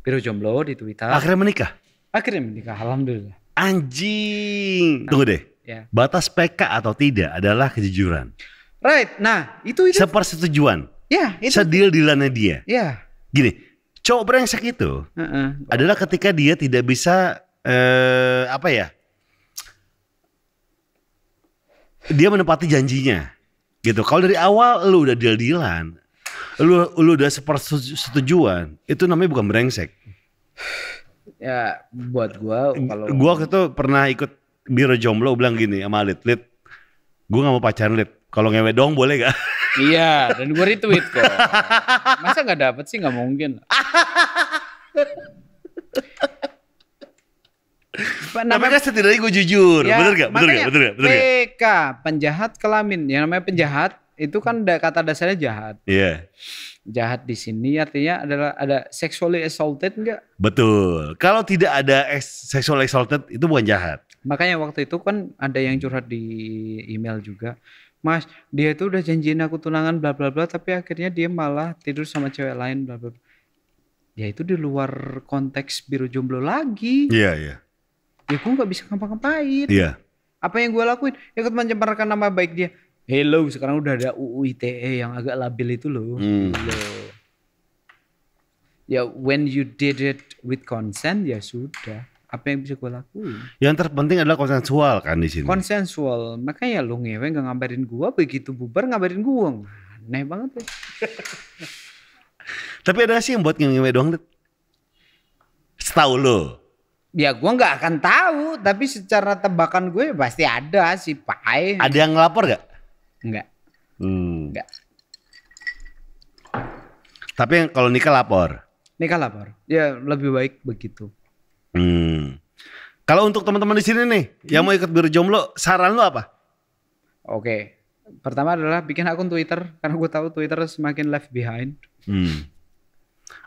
Biru Jomblo di Twitter. Akhirnya menikah? Akhirnya menikah, Alhamdulillah. Anjing. Tunggu deh. Ya. Batas PK atau tidak adalah kejujuran. Right, nah itu itu. Sepersetujuan. Ya, itu. Sedil dilannya dia. Ya. Gini, cowok brengsek itu uh -uh. adalah ketika dia tidak bisa, uh, apa ya, dia menepati janjinya gitu kalau dari awal lu udah deal dealan lu lu udah sepersetujuan itu namanya bukan brengsek ya buat gua kalau gua waktu itu pernah ikut biro jomblo bilang gini sama Lid Lid gua nggak mau pacaran Lid kalau ngewe dong boleh gak? Iya, dan gua retweet kok. Masa nggak dapet sih? Nggak mungkin. Namanya kan setidaknya gue jujur, ya, bener gak? Bener gak? Bener gak? Bener PK, penjahat kelamin. Yang namanya penjahat itu kan kata dasarnya jahat. Iya. Yeah jahat di sini artinya adalah ada sexually assaulted enggak? Betul. Kalau tidak ada sexual assaulted itu bukan jahat. Makanya waktu itu kan ada yang curhat di email juga. Mas, dia itu udah janjiin aku tunangan bla bla bla tapi akhirnya dia malah tidur sama cewek lain bla bla. Ya itu di luar konteks biru jomblo lagi. Iya, yeah, iya. Yeah ya gue gak bisa ngapa-ngapain. Iya. Apa yang gue lakuin? Ikut ya, mencemarkan nama baik dia. Hello, sekarang udah ada UU ITE yang agak labil itu loh. Hmm. Hello. Ya when you did it with consent ya sudah. Apa yang bisa gue lakuin? Yang terpenting adalah konsensual kan di sini. Konsensual. Makanya lo ngewe nggak ngabarin gue begitu bubar ngabarin gue. Aneh banget ya. Tapi ada sih yang buat ngewe doang. Setahu lo Ya gue nggak akan tahu, tapi secara tebakan gue ya pasti ada si Pai. Ada yang ngelapor gak? Enggak. Hmm. Enggak. Tapi kalau nikah lapor. Nikah lapor. Ya lebih baik begitu. Hmm. Kalau untuk teman-teman di sini nih hmm. yang mau ikut jomblo, saran lo apa? Oke. Pertama adalah bikin akun Twitter karena gue tahu Twitter semakin left behind. Hmm.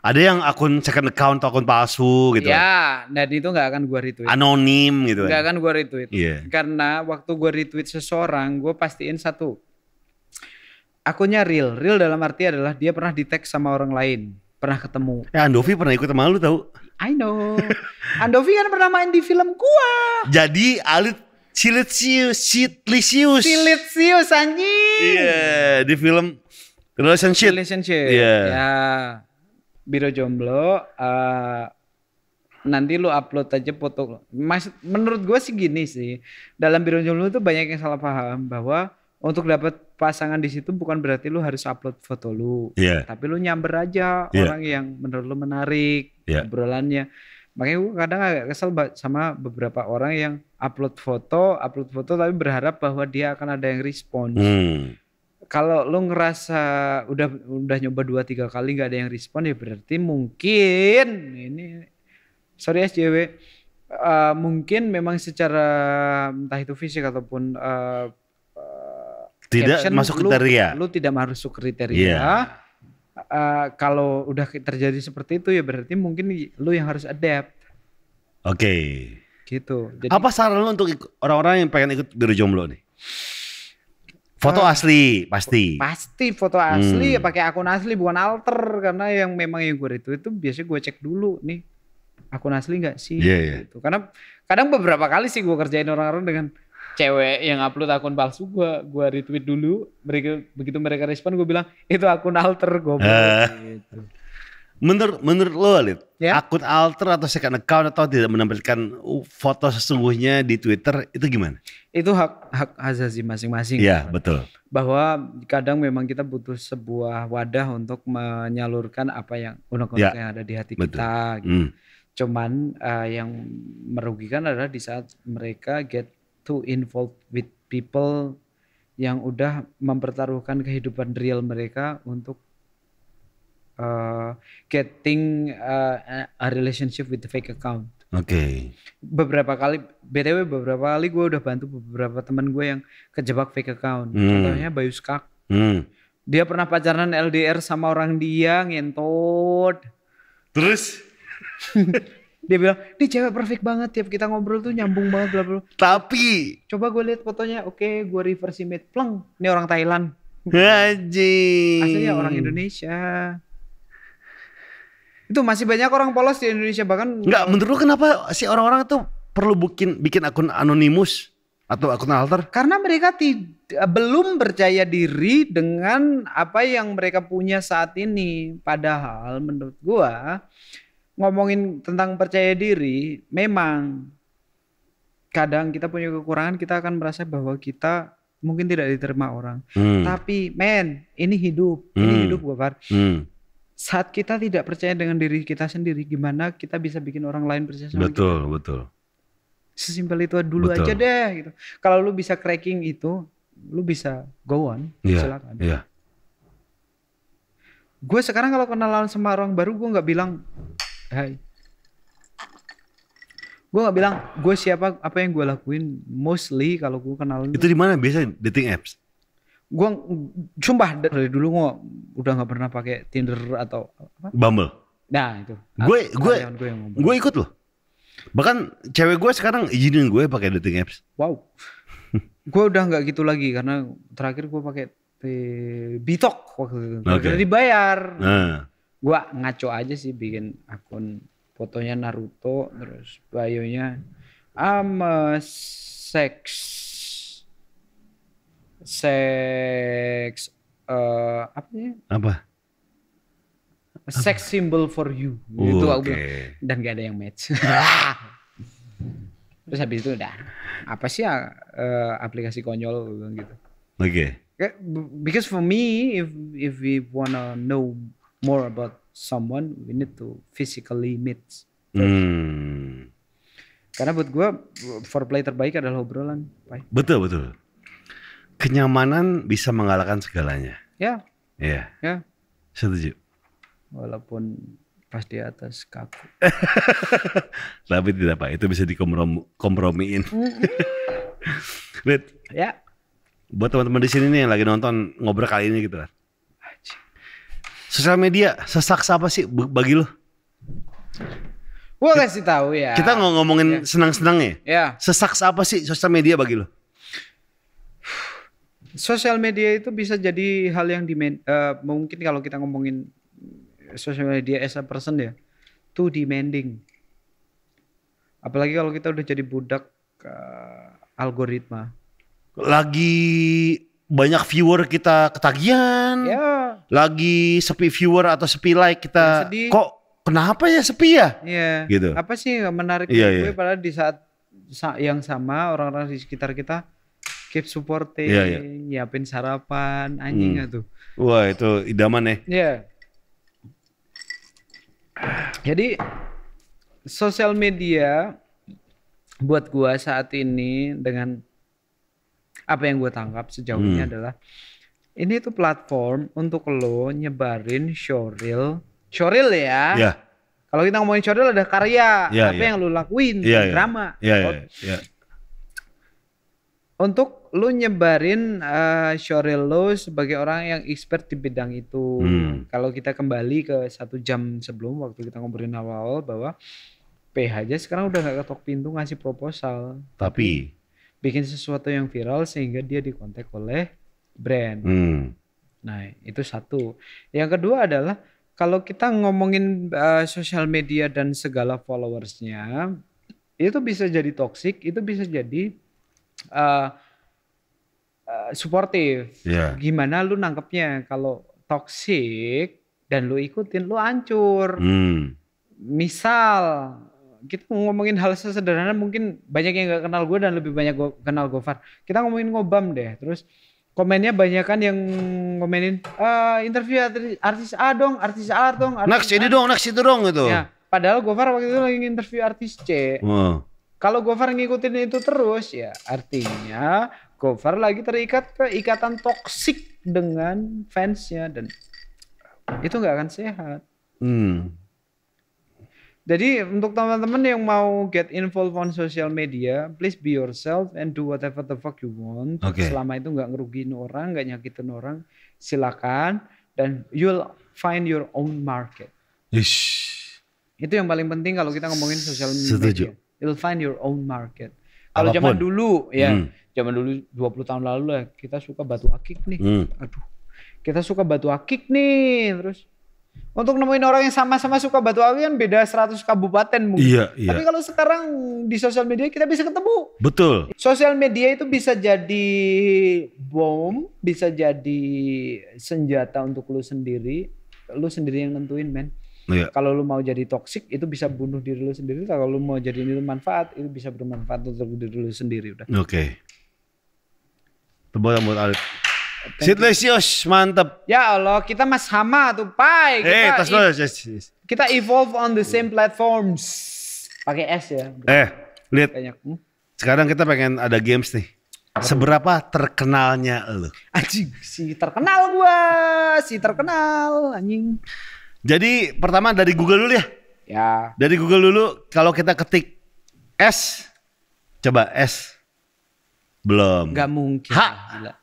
Ada yang akun second account atau akun palsu gitu. Ya, dan itu nggak akan gue retweet. Anonim gitu. Kan. Nggak akan gue retweet. Yeah. Karena waktu gue retweet seseorang, gue pastiin satu. Akunnya real. Real dalam arti adalah dia pernah di tag sama orang lain. Pernah ketemu. Ya, Andovi pernah ikut sama lu tau. I know. Andovi kan pernah main di film gua. Jadi Alit Silitsius, Silitsius. Silitsius anjing. Iya, yeah, di film Relationship. Relationship. Iya. Yeah. Yeah. Biro Jomblo uh, nanti lu upload aja foto Mas, menurut gue sih gini sih dalam Biro Jomblo itu banyak yang salah paham bahwa untuk dapat pasangan di situ bukan berarti lu harus upload foto lu yeah. tapi lu nyamber aja yeah. orang yang menurut lu menarik yeah. obrolannya makanya gue kadang agak kesel sama beberapa orang yang upload foto upload foto tapi berharap bahwa dia akan ada yang respons hmm kalau lo ngerasa udah udah nyoba dua tiga kali nggak ada yang respon ya berarti mungkin ini sorry SJW uh, eh, mungkin memang secara entah itu fisik ataupun uh, tidak masuk kriteria lu tidak masuk kriteria yeah. Iya. uh, kalau udah terjadi seperti itu ya berarti mungkin lu yang harus adapt oke okay. gitu Jadi, apa saran lu untuk orang-orang yang pengen ikut biru jomblo nih Foto ah. asli pasti. Pasti foto asli hmm. ya pakai akun asli bukan alter karena yang memang yang gue itu itu biasanya gue cek dulu nih akun asli nggak sih yeah, yeah. itu Karena kadang beberapa kali sih gue kerjain orang-orang dengan cewek yang upload akun palsu gue gue retweet dulu mereka begitu mereka respon gue bilang itu akun alter gue uh. gitu. Menur, menurut lo, Lid, ya? akun alter atau second account atau tidak menampilkan foto sesungguhnya di Twitter itu gimana? Itu hak hak asasi masing-masing. Iya, -masing, betul. Bahwa kadang memang kita butuh sebuah wadah untuk menyalurkan apa yang unek-unek ya, yang ada di hati betul. kita. Hmm. Gitu. Hmm. Cuman uh, yang merugikan adalah di saat mereka get to involved with people yang udah mempertaruhkan kehidupan real mereka untuk uh, getting uh, a relationship with the fake account. Oke. Okay. Beberapa kali btw beberapa kali gue udah bantu beberapa teman gue yang kejebak fake account. Hmm. Contohnya Bayu Skak. Hmm. Dia pernah pacaran LDR sama orang dia ngentot. Terus? dia bilang, ini cewek perfect banget tiap kita ngobrol tuh nyambung banget bla bla." Tapi coba gue lihat fotonya, oke, gue reverse image, pleng, ini orang Thailand. Haji. Aslinya orang Indonesia. Itu masih banyak orang polos di Indonesia bahkan. Enggak, menurut lu kenapa si orang-orang itu perlu bikin bikin akun anonimus atau akun alter? Karena mereka belum percaya diri dengan apa yang mereka punya saat ini. Padahal menurut gua ngomongin tentang percaya diri, memang kadang kita punya kekurangan, kita akan merasa bahwa kita mungkin tidak diterima orang. Hmm. Tapi men, ini hidup, hmm. ini hidup gua, Hmm saat kita tidak percaya dengan diri kita sendiri, gimana kita bisa bikin orang lain percaya sama betul, kita? Betul, betul. Sesimpel itu dulu betul. aja deh. Gitu. Kalau lu bisa cracking itu, lu bisa go on, yeah, silakan. Yeah. Gue sekarang kalau kenal lawan sama orang baru, gue nggak bilang, hai. Gue gak bilang, gue siapa, apa yang gue lakuin. Mostly kalau gue kenal Itu di mana biasanya dating apps? gue sumpah dari dulu gue udah nggak pernah pakai Tinder atau apa? Bumble. Nah itu. Gue nah, gue gue ikut loh. Bahkan cewek gue sekarang izinin gue pakai dating apps. Wow. gue udah nggak gitu lagi karena terakhir gue pakai Bitok waktu itu. Okay. Karena dibayar. Nah. Gue ngaco aja sih bikin akun fotonya Naruto terus bayonya I'm a sex seks uh, eh, apa ya? Apa? Sex symbol for you. Uh, itu okay. aku dan gak ada yang match. Terus habis itu udah apa sih uh, aplikasi konyol gitu. Oke. Okay. Eh, because for me if if we wanna know more about someone we need to physically meet. Hmm. Karena buat gue foreplay terbaik adalah obrolan. Betul betul kenyamanan bisa mengalahkan segalanya. Ya. Iya. Ya. Setuju. Walaupun pas di atas kaku. Tapi tidak pak, itu bisa dikompromiin. Rit, ya. Buat teman-teman di sini nih yang lagi nonton ngobrol kali ini gitu kan. Sosial media sesak apa sih bagi lo? Gue kasih tahu ya. Kita ngomongin ya. senang-senang ya. ya. Sesak apa sih sosial media bagi lo? sosial media itu bisa jadi hal yang di uh, eh, mungkin kalau kita ngomongin sosial media as a person ya too demanding apalagi kalau kita udah jadi budak uh, algoritma lagi banyak viewer kita ketagihan ya. lagi sepi viewer atau sepi like kita sedih. kok kenapa ya sepi ya, ya. gitu apa sih menarik ya, gue ya. padahal di saat yang sama orang-orang di sekitar kita keep supporting, yeah, yeah. nyiapin sarapan, anjing hmm. tuh. Wah itu idaman ya. Iya. Yeah. Jadi sosial media buat gua saat ini dengan apa yang gua tangkap sejauh hmm. ini adalah ini tuh platform untuk lo nyebarin showreel, showreel ya. Yeah. Kalau kita ngomongin showreel ada karya, yeah, apa yeah. yang lo lakuin, yeah, iya. drama. Yeah, yeah, yeah untuk lu nyebarin uh, eh, showreel lu sebagai orang yang expert di bidang itu. Hmm. Kalau kita kembali ke satu jam sebelum waktu kita ngobrolin awal-awal bahwa PH aja sekarang udah nggak ketok pintu ngasih proposal. Tapi, tapi bikin sesuatu yang viral sehingga dia dikontak oleh brand. Hmm. Nah itu satu. Yang kedua adalah kalau kita ngomongin uh, eh, sosial media dan segala followersnya itu bisa jadi toxic, itu bisa jadi uh, eh, eh, suportif. Yeah. Gimana lu nangkepnya kalau toksik dan lu ikutin lu hancur. Hmm. Misal kita ngomongin hal sesederhana mungkin banyak yang gak kenal gue dan lebih banyak gua, kenal Gofar. Kita ngomongin ngobam deh. Terus komennya banyak kan yang ngomelin uh, eh, interview artis A dong, artis A dong. Artis Next A. ini dong, next itu dong gitu. Ya, padahal Gofar waktu itu lagi interview artis C. Wow. Oh. Kalau Gofar ngikutin itu terus ya artinya Gofar lagi terikat ke ikatan toksik dengan fansnya dan itu nggak akan sehat. Hmm. Jadi untuk teman-teman yang mau get involved on social media, please be yourself and do whatever the fuck you want. Okay. Selama itu nggak ngerugiin orang, nggak nyakitin orang, silakan dan you'll find your own market. Ish. Itu yang paling penting kalau kita ngomongin social media. Setuju. It'll find your own market. Kalau zaman dulu ya, hmm. zaman dulu 20 tahun lalu lah kita suka batu akik nih. Hmm. Aduh. Kita suka batu akik nih, terus untuk nemuin orang yang sama-sama suka batu akik kan beda 100 kabupaten mungkin. Iya, iya. Tapi kalau sekarang di sosial media kita bisa ketemu. Betul. Sosial media itu bisa jadi bom, bisa jadi senjata untuk lu sendiri. Lu sendiri yang nentuin, men. Yeah. Kalau lu mau jadi toksik itu bisa bunuh diri lu sendiri. Kalau lu mau jadi ini manfaat itu bisa bermanfaat untuk diri lu sendiri udah. Oke. Okay. Tebal buat Alif. Sitlesios mantep. Ya Allah kita mas sama tuh pai. Eh kita, hey, yes, yes. kita evolve on the same platforms. Pakai S ya. Eh lihat. Hmm? Sekarang kita pengen ada games nih. Seberapa terkenalnya lu? Anjing, si terkenal gua, si terkenal anjing. Jadi pertama dari Google dulu ya. Ya. Dari Google dulu kalau kita ketik S coba S belum. Gak mungkin. H. Gila.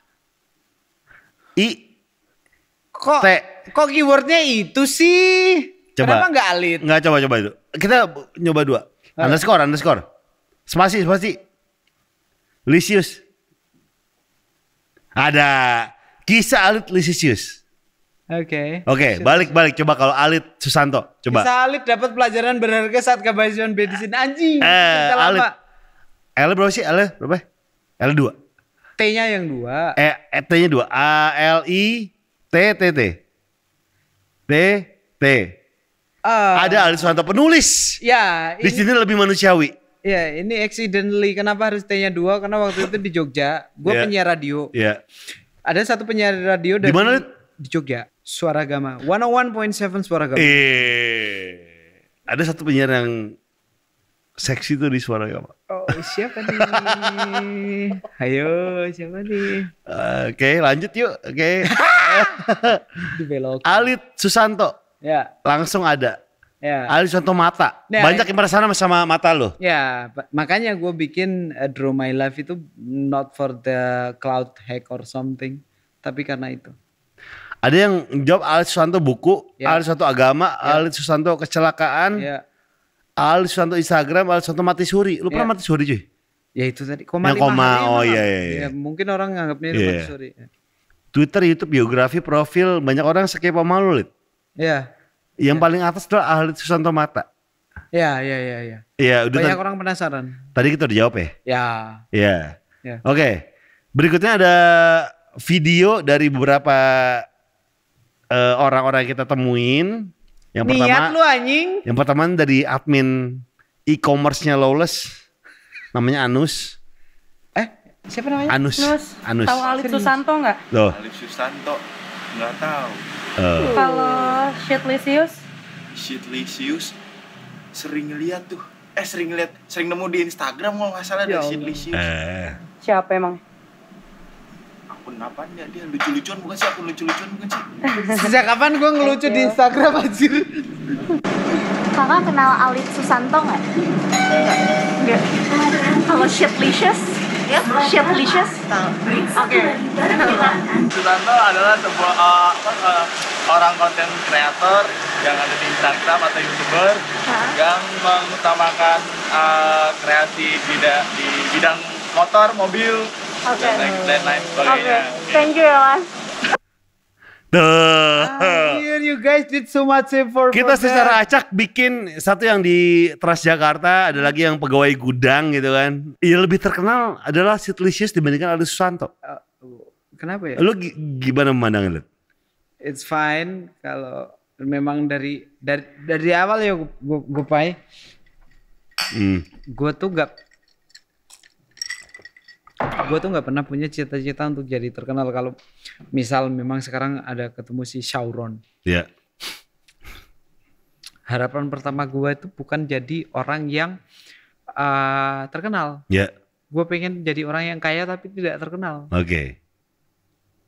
I. Kok T. kok keywordnya itu sih? Coba. Kenapa nggak alit? Nggak coba coba itu. Kita nyoba dua. Uh. Underscore underscore. Spasi spasi. Lisius. Ada kisah alit Lisius. Oke. Okay. Oke, okay, balik-balik coba kalau Alit Susanto, coba. Bisa Alit dapat pelajaran berharga saat kebajuan B di sini anjing. Eh, Alit. L berapa sih? L berapa? L 2. T-nya yang 2. Eh, eh, T-nya 2. A L I T T T. T T. Uh, Ada Alit Susanto penulis. Ya, ini, di sini lebih manusiawi. Ya, ini accidentally. Kenapa harus T-nya 2? Karena waktu itu di Jogja, gua yeah. penyiar radio. Iya. Yeah. Ada satu penyiar radio dari Di mana? Di Jogja. Suara Gama. 101.7 Suara Gama. Eh. Ada satu penyiar yang seksi tuh di Suara Gama. Oh, siapa nih? Ayo, siapa nih? Oke, okay, lanjut yuk. Oke. Okay. Alit Susanto. Ya. Langsung ada. Ya. Susanto Susanto mata. Nah, ya, Banyak yang merasa sama, sama mata lo. Ya, makanya gue bikin uh, Draw My Life itu not for the cloud hack or something, tapi karena itu. Ada yang jawab Alit Susanto buku, ya. Alit Susanto agama, ya. Alit Susanto kecelakaan, ya. Alit Susanto Instagram, Alit Susanto mati suri. Lu ya. pernah mati suri cuy? Ya itu tadi koma yang koma, hari, oh iya, iya, iya. Ya, mungkin orang nganggapnya itu ya. mati suri. Ya. Twitter, YouTube, biografi, profil, banyak orang skip malu lit. Iya. Yang ya. paling atas adalah Alit Susanto Mata. Iya, iya, iya, ya. Iya, udah banyak orang penasaran. Tadi kita udah jawab ya? Iya. Iya. Ya. Oke. Berikutnya ada video dari beberapa Eh, orang-orang uh, kita temuin yang Niat pertama lu anjing. Yang pertama dari admin e-commerce-nya Lawless namanya Anus. Eh, siapa namanya? Anus. Anus. Anus. Tahu Alif Susanto enggak? Loh. Alif Susanto enggak tahu. Uh. Kalau Shitlicious? Shitlicious sering lihat tuh. Eh sering lihat, sering nemu di Instagram kalau nggak salah ya dari Shitlicious. Eh. Siapa emang? akun apanya dia lucu-lucuan bukan sih akun lucu-lucuan bukan sih sejak kapan gue ngelucu di iya. Instagram anjir kakak kenal Alit Susanto nggak enggak kalau shitlicious ya shitlicious oke Susanto adalah sebuah uh, uh, orang konten kreator yang ada di Instagram atau youtuber huh? yang mengutamakan uh, kreasi di, di bidang motor, mobil, okay. dan, lain lain sebagainya. Oke, okay. Ya. thank you ya mas. Duh. you guys did so much for Kita secara acak bikin satu yang di Transjakarta, ada lagi yang pegawai gudang gitu kan. Iya lebih terkenal adalah Sitlicious dibandingkan Ali Susanto. Uh, oh, kenapa ya? Lu gimana memandang itu? It's fine kalau memang dari dari dari awal ya gue gue pai. Hmm. Gue tuh gak gue tuh nggak pernah punya cita-cita untuk jadi terkenal kalau misal memang sekarang ada ketemu si Sauron. Iya. Yeah. Harapan pertama gue itu bukan jadi orang yang uh, terkenal. Iya. Yeah. Gue pengen jadi orang yang kaya tapi tidak terkenal. Oke. Okay.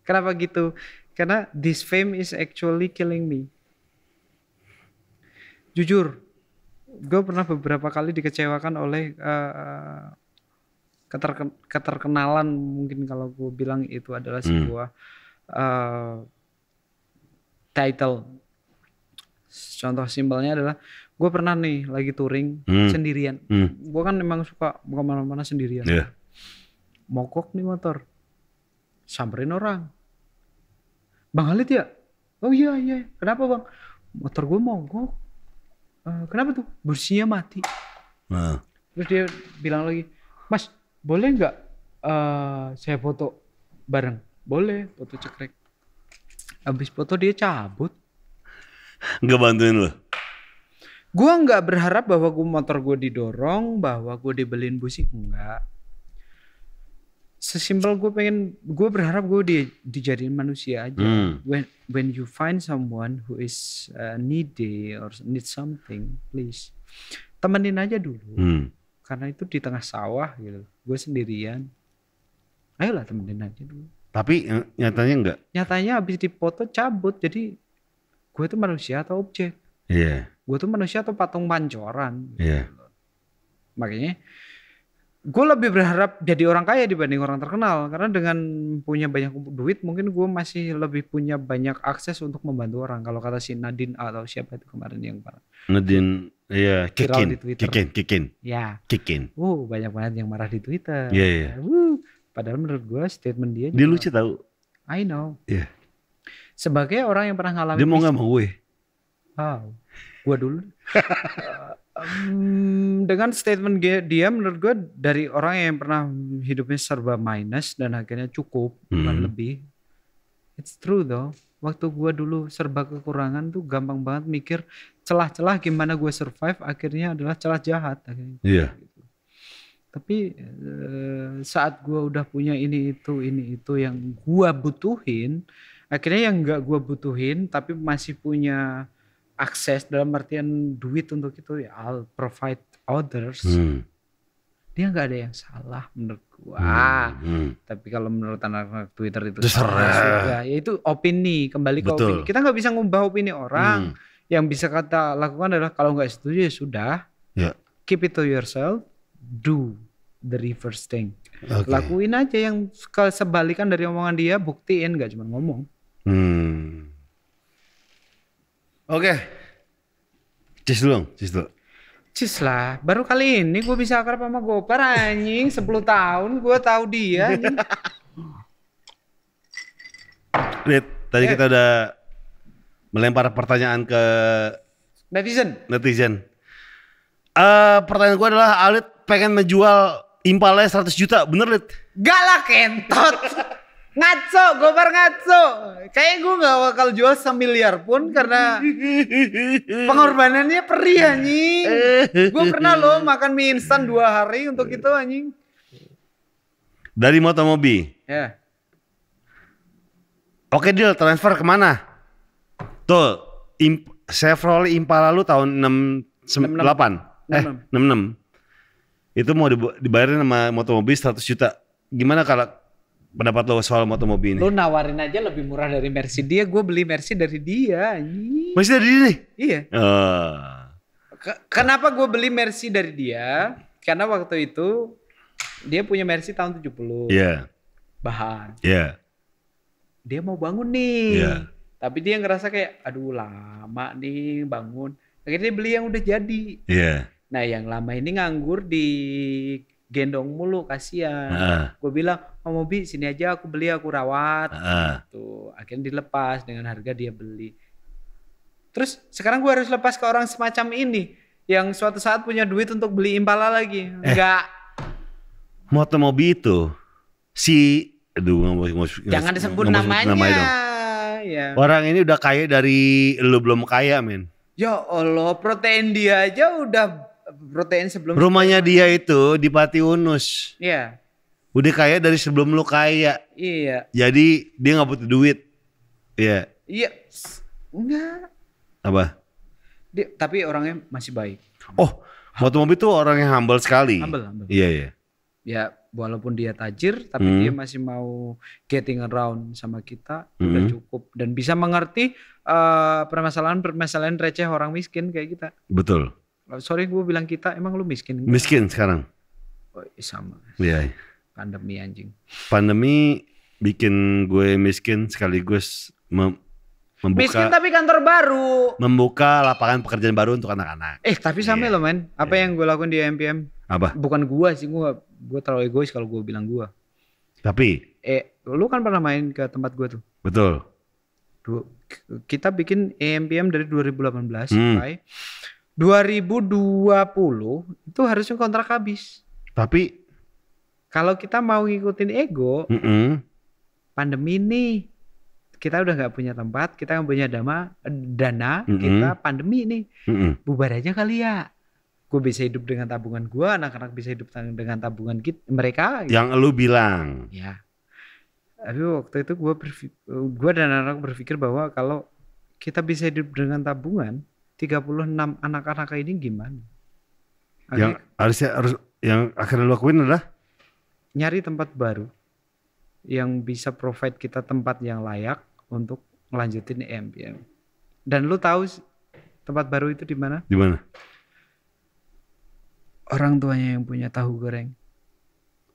Kenapa gitu? Karena this fame is actually killing me. Jujur, gue pernah beberapa kali dikecewakan oleh eh, keterken keterkenalan mungkin kalau gue bilang itu adalah hmm. sebuah uh, title. Contoh simpelnya adalah gue pernah nih lagi touring hmm. sendirian. Hmm. Gue kan emang suka kemana-mana sendirian. Yeah. Mokok nih motor, samperin orang. Bang Halid ya? Oh iya iya. Kenapa bang? Motor gue mogok. Uh, kenapa tuh? Bersihnya mati. Nah. Terus dia bilang lagi, Mas boleh nggak uh, saya foto bareng? Boleh, foto cekrek. Habis foto dia cabut. Nggak bantuin lo? Gua nggak berharap bahwa gue motor gue didorong, bahwa gue dibeliin busi, enggak. Sesimpel gue pengen, gue berharap gue di, dijadiin manusia aja. Hmm. When when you find someone who is eh, needy or need something, please temenin aja dulu. Hmm karena itu di tengah sawah gitu gue sendirian ayolah temenin aja dulu tapi nyatanya enggak nyatanya habis dipoto cabut jadi gue tuh manusia atau objek iya yeah. gue tuh manusia atau patung pancoran iya yeah. makanya gue lebih berharap jadi orang kaya dibanding orang terkenal karena dengan punya banyak duit mungkin gue masih lebih punya banyak akses untuk membantu orang kalau kata si Nadine atau siapa itu kemarin yang parah Nadine Iya, kikin, Kikin, kikin. Ya. Kikin. Uh, banyak banget yang marah di Twitter. Iya, yeah, iya. Yeah. Uh, padahal menurut gue statement dia juga. Dia lucu tahu. I know. Iya. Yeah. Sebagai orang yang pernah ngalamin Dia mau nggak mau gue. Wow. Gue dulu. uh, um, dengan statement dia menurut gue dari orang yang pernah hidupnya serba minus dan akhirnya cukup mm. -hmm. lebih it's true though waktu gue dulu serba kekurangan tuh gampang banget mikir celah-celah gimana gue survive akhirnya adalah celah jahat akhirnya. Iya. Gitu. Tapi eh, saat gue udah punya ini itu ini itu yang gue butuhin, akhirnya yang nggak gue butuhin tapi masih punya akses dalam artian duit untuk itu ya I'll provide others. Hmm. Dia nggak ada yang salah menurut gua. Hmm. Ah, hmm. Tapi kalau menurut anak-anak Twitter itu Terserah. Ya itu opini kembali ke Betul. opini. Kita nggak bisa ngubah opini orang. Hmm yang bisa kata lakukan adalah kalau nggak setuju ya sudah ya. keep it to yourself do the reverse thing okay. lakuin aja yang sebalikan dari omongan dia buktiin nggak cuma ngomong hmm. oke okay. cis dulu cis dulu cis lah baru kali ini gue bisa akrab sama Gopar anjing 10 tahun gue tahu dia anjing. Rit, tadi yeah. kita udah melempar pertanyaan ke netizen. Netizen. Uh, pertanyaan gue adalah Alit pengen menjual impalnya 100 juta, bener Lit? Gak lah kentot. ngaco, gue per ngaco. Kayaknya gue gak bakal jual semiliar pun karena pengorbanannya perih anjing. gue pernah loh makan mie instan dua hari untuk itu anjing. Dari Motomobi? Ya. Oke deal, transfer kemana? Tuh, imp Chevrolet Impala lu tahun 68 eh 66. Itu mau dibayarin sama motomobil 100 juta. Gimana kalau pendapat lo soal motomobil ini? Lo nawarin aja lebih murah dari Mercy dia, gue beli Mercy dari dia. Mercy dari dia? Iya. Uh. Kenapa gue beli Mercy dari dia? Karena waktu itu dia punya Mercy tahun 70. Iya. Yeah. Bahan. Iya. Yeah. Dia mau bangun nih. Yeah. Tapi dia ngerasa kayak aduh lama nih bangun. Akhirnya beli yang udah jadi. Iya. Yeah. Nah yang lama ini nganggur di gendong mulu kasihan. Uh. Gue bilang, "Oh, beli sini aja aku beli, aku rawat." Uh. Tuh, gitu. akhirnya dilepas dengan harga dia beli. Terus sekarang gue harus lepas ke orang semacam ini yang suatu saat punya duit untuk beli impala lagi. Eh, Enggak. Motor mobil itu si aduh Jangan disebut namanya. Nama kaya. Orang ini udah kaya dari lu belum kaya, men. Ya Allah, protein dia aja udah protein sebelum Rumahnya dia itu di Pati Unus. Iya. Udah kaya dari sebelum lu kaya. Iya. Jadi dia nggak butuh duit. Iya. Iya. Enggak. Apa? Dia, tapi orangnya masih baik. Oh, waktu mobil tuh orangnya humble sekali. Humble, humble. Iya, iya. Ya, walaupun dia tajir tapi hmm. dia masih mau getting around sama kita hmm. udah cukup dan bisa mengerti uh, eh, permasalahan-permasalahan receh orang miskin kayak kita. Betul. Eh, sorry gue bilang kita emang lu miskin. Miskin sekarang. Oh, iya, sama. Yeah. Iya. Pandemi anjing. Pandemi bikin gue miskin sekaligus mem membuka Miskin tapi kantor baru. Membuka lapangan pekerjaan baru untuk anak-anak. Eh, tapi sama iya. yeah. lo men. Apa yeah. yang gue lakuin di MPM? Apa? Bukan gue sih, gue gue terlalu egois kalau gue bilang gue. Tapi. Eh, lu kan pernah main ke tempat gue tuh. Betul. Du kita bikin EMPM dari 2018 hmm. sampai 2020 itu harusnya kontrak habis. Tapi kalau kita mau ngikutin ego, mm -mm. pandemi ini kita udah nggak punya tempat, kita nggak punya dana, dana mm -mm. kita pandemi ini mm -mm. bubar aja kali ya gue bisa hidup dengan tabungan gue, anak-anak bisa hidup dengan tabungan kita, mereka. Gitu. Yang lu bilang. Ya. Tapi waktu itu gue gue dan anak-anak berpikir bahwa kalau kita bisa hidup dengan tabungan, 36 anak-anak ini gimana? Akhir, yang harusnya harus yang akhirnya lu lakuin adalah nyari tempat baru yang bisa provide kita tempat yang layak untuk ngelanjutin EMPM. Dan lu tahu tempat baru itu di mana? Di mana? orang tuanya yang punya tahu goreng.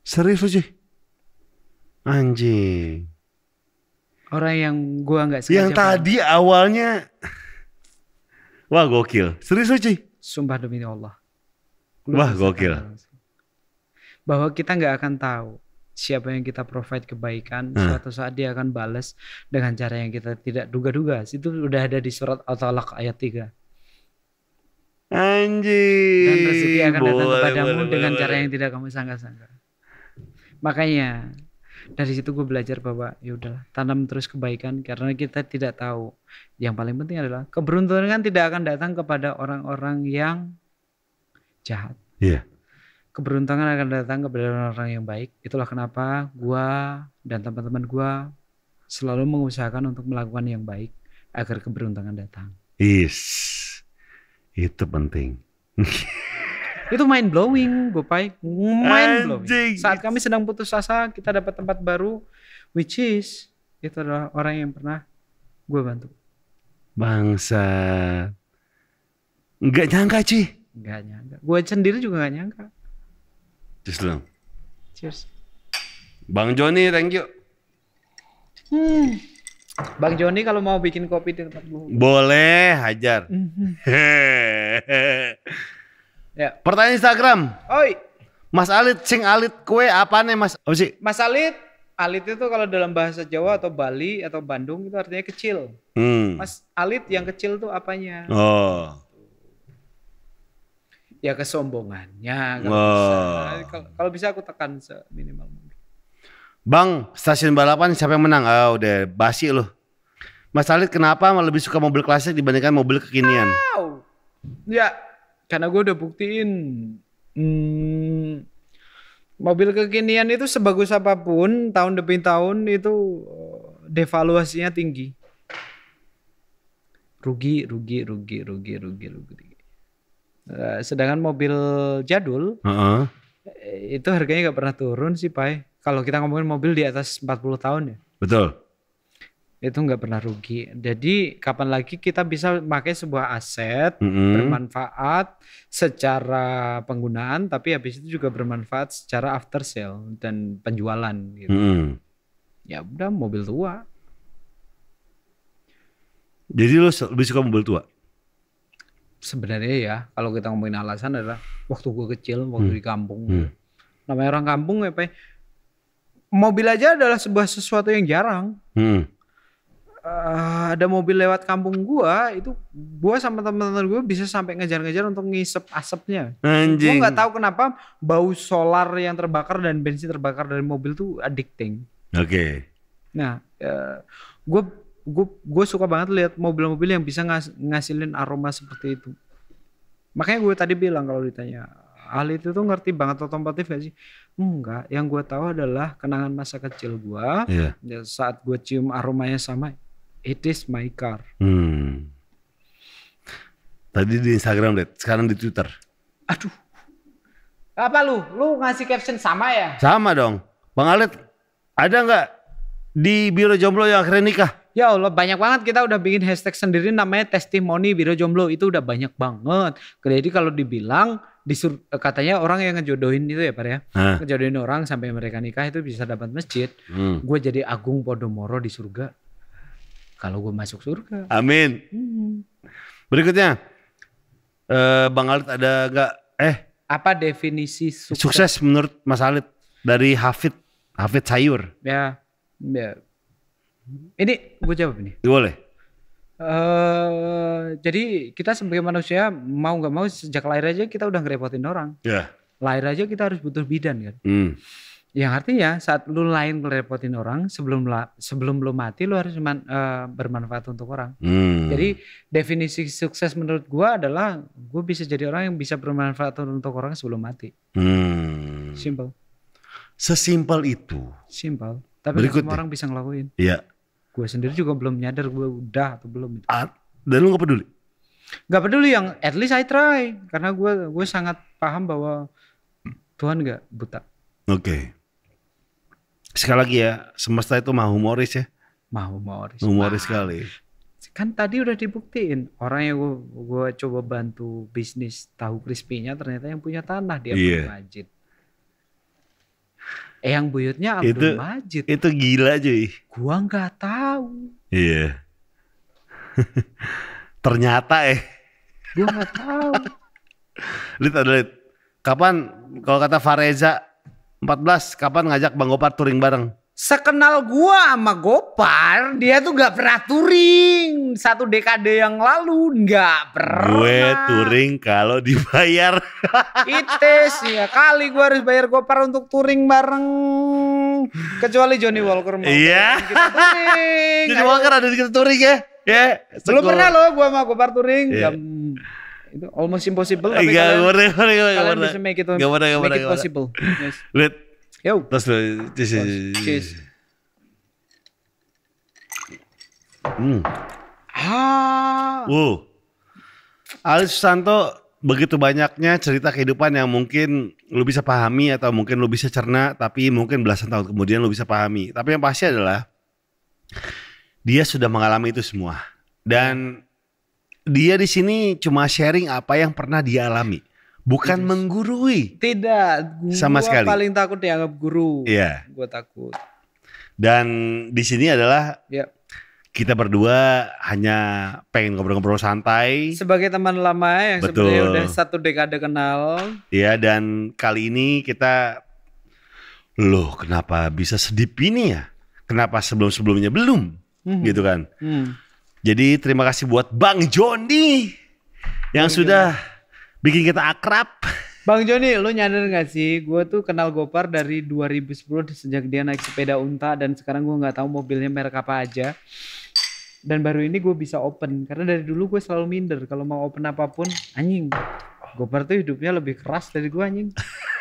Serius sih? Anjing. Orang yang gua nggak sengaja. Yang tadi awalnya Wah gokil. Serius sih Sumpah demi Allah. Lu Wah gokil. Bahwa kita nggak akan tahu siapa yang kita provide kebaikan hmm. suatu saat dia akan balas dengan cara yang kita tidak duga-duga. Itu udah ada di surat At-Talaq ayat 3. Anji Dan rezeki akan datang kepadamu boleh, dengan boleh. cara yang tidak kamu sangka-sangka. Makanya dari situ gue belajar bahwa ya udahlah tanam terus kebaikan karena kita tidak tahu. Yang paling penting adalah keberuntungan kan tidak akan datang kepada orang-orang yang jahat. Iya. Yeah. Keberuntungan akan datang kepada orang-orang yang baik. Itulah kenapa gue dan teman-teman gue selalu mengusahakan untuk melakukan yang baik agar keberuntungan datang. Is. Itu penting. itu mind blowing, gue pai. Mind blowing. Saat kami sedang putus asa, kita dapat tempat baru, which is itu adalah orang yang pernah gue bantu. Bangsa. Enggak nyangka, sih Enggak nyangka. Gue sendiri juga enggak nyangka. Cheers dong. Cheers. Bang Joni, thank you. Hmm. Bang Joni kalau mau bikin kopi di tempat gue. Boleh, hajar. ya. Pertanyaan Instagram. Oi. Mas Alit, sing Alit kue apa nih Mas? Apa oh, sih? Mas Alit, Alit itu kalau dalam bahasa Jawa atau Bali atau Bandung itu artinya kecil. Hmm. Mas Alit yang kecil tuh apanya? Oh. Ya kesombongannya kalau oh. bisa. Kalau bisa aku tekan seminimal mungkin. Bang, stasiun balapan siapa yang menang? Ah, oh, udah basi loh. Mas Alit, kenapa lebih suka mobil klasik dibandingkan mobil kekinian? Wow. Ya, karena gue udah buktiin hmm, mobil kekinian itu sebagus apapun tahun demi tahun itu eh, devaluasinya tinggi. Rugi, rugi, rugi, rugi, rugi, rugi. Uh, sedangkan mobil jadul uh -uh. itu harganya gak pernah turun sih, Pak kalau kita ngomongin mobil di atas 40 tahun ya. Betul. Itu nggak pernah rugi. Jadi kapan lagi kita bisa pakai sebuah aset mm -hmm. bermanfaat secara penggunaan, tapi habis itu juga bermanfaat secara after sale dan penjualan. Gitu. Mm -hmm. Ya udah mobil tua. Jadi lo lebih suka mobil tua? Sebenarnya ya, kalau kita ngomongin alasan adalah waktu gue kecil, waktu hmm. di kampung. Hmm. Namanya orang kampung ya, Pak mobil aja adalah sebuah sesuatu yang jarang. Hmm. Uh, ada mobil lewat kampung gua itu gua sama teman-teman gua bisa sampai ngejar-ngejar untuk ngisep asapnya. Anjing. Gua nggak tahu kenapa bau solar yang terbakar dan bensin terbakar dari mobil tuh addicting. Oke. Okay. Nah, uh, gua gue gue suka banget lihat mobil-mobil yang bisa ngas, ngasilin aroma seperti itu. Makanya gue tadi bilang kalau ditanya ahli itu tuh ngerti banget otomotif gak sih? Oh, enggak, yang gue tahu adalah kenangan masa kecil gue. Iya. Yeah. Saat gue cium aromanya sama, it is my car. Hmm. Tadi di Instagram deh, sekarang di Twitter. Aduh. Apa lu? Lu ngasih caption sama ya? Sama dong. Bang Alet, ada nggak di Biro Jomblo yang akhirnya nikah? Ya Allah banyak banget kita udah bikin hashtag sendiri namanya testimoni Biro Jomblo itu udah banyak banget. Jadi kalau dibilang disur katanya orang yang ngejodohin itu ya Pak ya. Hah? Ngejodohin orang sampai mereka nikah itu bisa dapat masjid. Hmm. Gue jadi Agung Podomoro di surga. Kalau gue masuk surga. Amin. Hmm. Berikutnya. Eh, Bang Alit ada gak? eh apa definisi sukses? Sukses menurut Mas Alit dari Hafid, Hafid Sayur. Ya. Ya Hmm? Ini gue jawab ini Boleh. Uh, jadi kita sebagai manusia mau nggak mau sejak lahir aja kita udah ngerepotin orang. Ya. Yeah. Lahir aja kita harus butuh bidan kan. Hmm. Yang artinya saat lu lain ngerepotin orang sebelum la, sebelum lu mati lu harus man, uh, bermanfaat untuk orang. Hmm. Jadi definisi sukses menurut gua adalah gua bisa jadi orang yang bisa bermanfaat untuk orang sebelum mati. Hmm. Simple. Sesimpel itu. Simple. Tapi Berikutnya. semua orang bisa ngelakuin. Iya gue sendiri juga belum nyadar gue udah atau belum. At, ah, dan lu nggak peduli? Gak peduli yang at least I try karena gue gue sangat paham bahwa Tuhan nggak buta. Oke. Okay. Sekali lagi ya semesta itu mah humoris ya. Mah humoris. Humoris sekali. Kan tadi udah dibuktiin orang yang gue, gue coba bantu bisnis tahu crispy-nya ternyata yang punya tanah dia yeah. punya masjid Eyang eh, buyutnya Abdul itu, Majid. Itu gila cuy. Gua nggak tahu. Iya. Ternyata eh. Gua nggak tahu. Lihat ada Kapan kalau kata Fareza 14 kapan ngajak Bang Gopar touring bareng? sekenal gua sama Gopar, dia tuh gak pernah touring satu dekade yang lalu, gak pernah. Gue touring kalau dibayar. Ites ya kali gua harus bayar Gopar untuk touring bareng. Kecuali Johnny Walker mau. Iya. Yeah. Johnny Walker ada di kita touring ya. Ya, yeah, belum pernah loh gua sama Gopar touring. Yeah. Jam itu almost impossible tapi gak, kalian, gak, kalian gak, bisa make it, gak, make it possible. Yes. Lihat Jo. Das, das ist. Tschüss. Hmm. Ah. Uh. Alis Santo begitu banyaknya cerita kehidupan yang mungkin lu bisa pahami atau mungkin lu bisa cerna tapi mungkin belasan tahun kemudian lu bisa pahami. Tapi yang pasti adalah dia sudah mengalami itu semua dan dia di sini cuma sharing apa yang pernah dia alami. Bukan menggurui. Tidak. Gua Sama sekali. paling takut dianggap guru. Iya. Gue takut. Dan di sini adalah yeah. kita berdua hanya pengen ngobrol-ngobrol santai. Sebagai teman lama ya, yang Betul. sebenarnya udah satu dekade kenal. Iya dan kali ini kita, loh kenapa bisa sedip ini ya? Kenapa sebelum-sebelumnya belum? Hmm. Gitu kan. Mm. Jadi terima kasih buat Bang Joni yang Bang sudah bikin kita akrab. Bang Joni, lu nyadar gak sih? Gue tuh kenal Gopar dari 2010 sejak dia naik sepeda unta dan sekarang gue nggak tahu mobilnya merek apa aja. Dan baru ini gue bisa open karena dari dulu gue selalu minder kalau mau open apapun anjing. Gopar tuh hidupnya lebih keras dari gue anjing.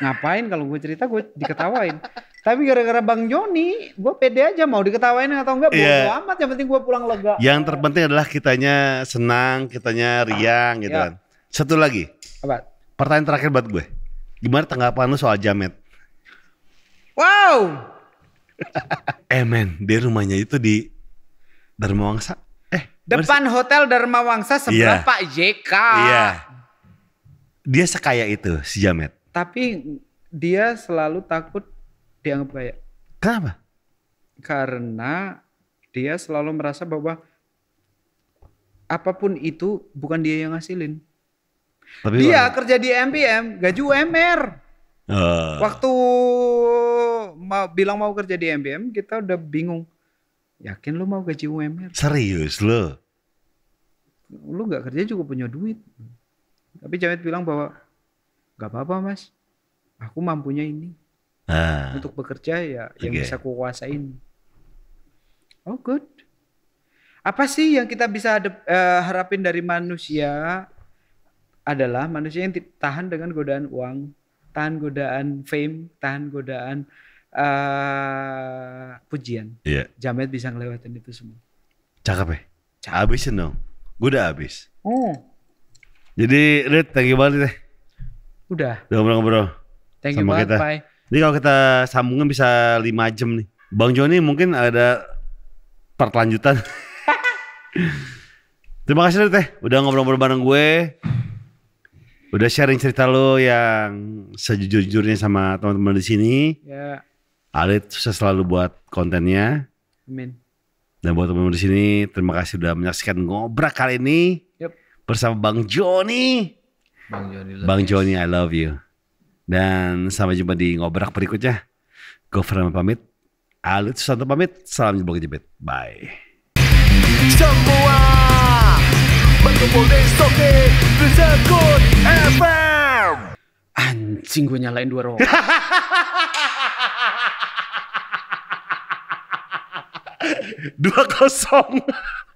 Ngapain kalau gue cerita gue diketawain. Tapi gara-gara Bang Joni, gue pede aja mau diketawain atau enggak, bodo yeah. amat. Yang penting gue pulang lega. Yang terpenting adalah kitanya senang, kitanya riang ah, gitu iya. kan. Satu lagi, apa? Pertanyaan terakhir buat gue. Gimana tanggapan lu soal Jamet? Wow. eh men, dia rumahnya itu di Dharma Wangsa. Eh, depan masih... hotel Dharma Wangsa sebelah yeah. Pak JK. Iya. Yeah. Dia sekaya itu si Jamet. Tapi dia selalu takut dianggap kaya. Kenapa? Karena dia selalu merasa bahwa apapun itu bukan dia yang ngasilin. Tapi dia mana? kerja di MPM, gaji UMR. Uh. Ah. Waktu mau bilang mau kerja di MPM, kita udah bingung. Yakin lu mau gaji UMR? Serius lu? Lu nggak kerja juga punya duit. Tapi Jamet bilang bahwa nggak apa-apa mas, aku mampunya ini. Uh. Untuk bekerja ya okay. yang bisa kuasain. Oh good. Apa sih yang kita bisa uh, harapin dari manusia adalah manusia yang tahan dengan godaan uang, tahan godaan fame, tahan godaan uh, pujian. Iya. Jamet bisa ngelewatin itu semua. Cakep ya? Cakep. Abisin dong. Gue udah abis. Oh. Jadi Red thank you banget deh. Udah. Udah ngobrol-ngobrol. Thank you banget, Bye. kalau kita sambungin bisa 5 jam nih. Bang Joni mungkin ada pertelanjutan. Terima kasih Red teh. Ya. Udah ngobrol-ngobrol bareng gue udah sharing cerita lo yang sejujur-jujurnya sama teman-teman di sini. Ya. Alit sukses selalu buat kontennya. Amin. Dan buat teman-teman di sini, terima kasih sudah menyaksikan ngobrak kali ini yep. bersama Bang Joni. Bang Joni, Bang Joni, I love you. Dan sampai jumpa di ngobrak berikutnya. Gue Fernando pamit. Alit Susanto pamit. Salam jebol kejepit. Bye. Semua Microphone is talking Bisa Good FM Anjing gue nyalain dua rokok Dua kosong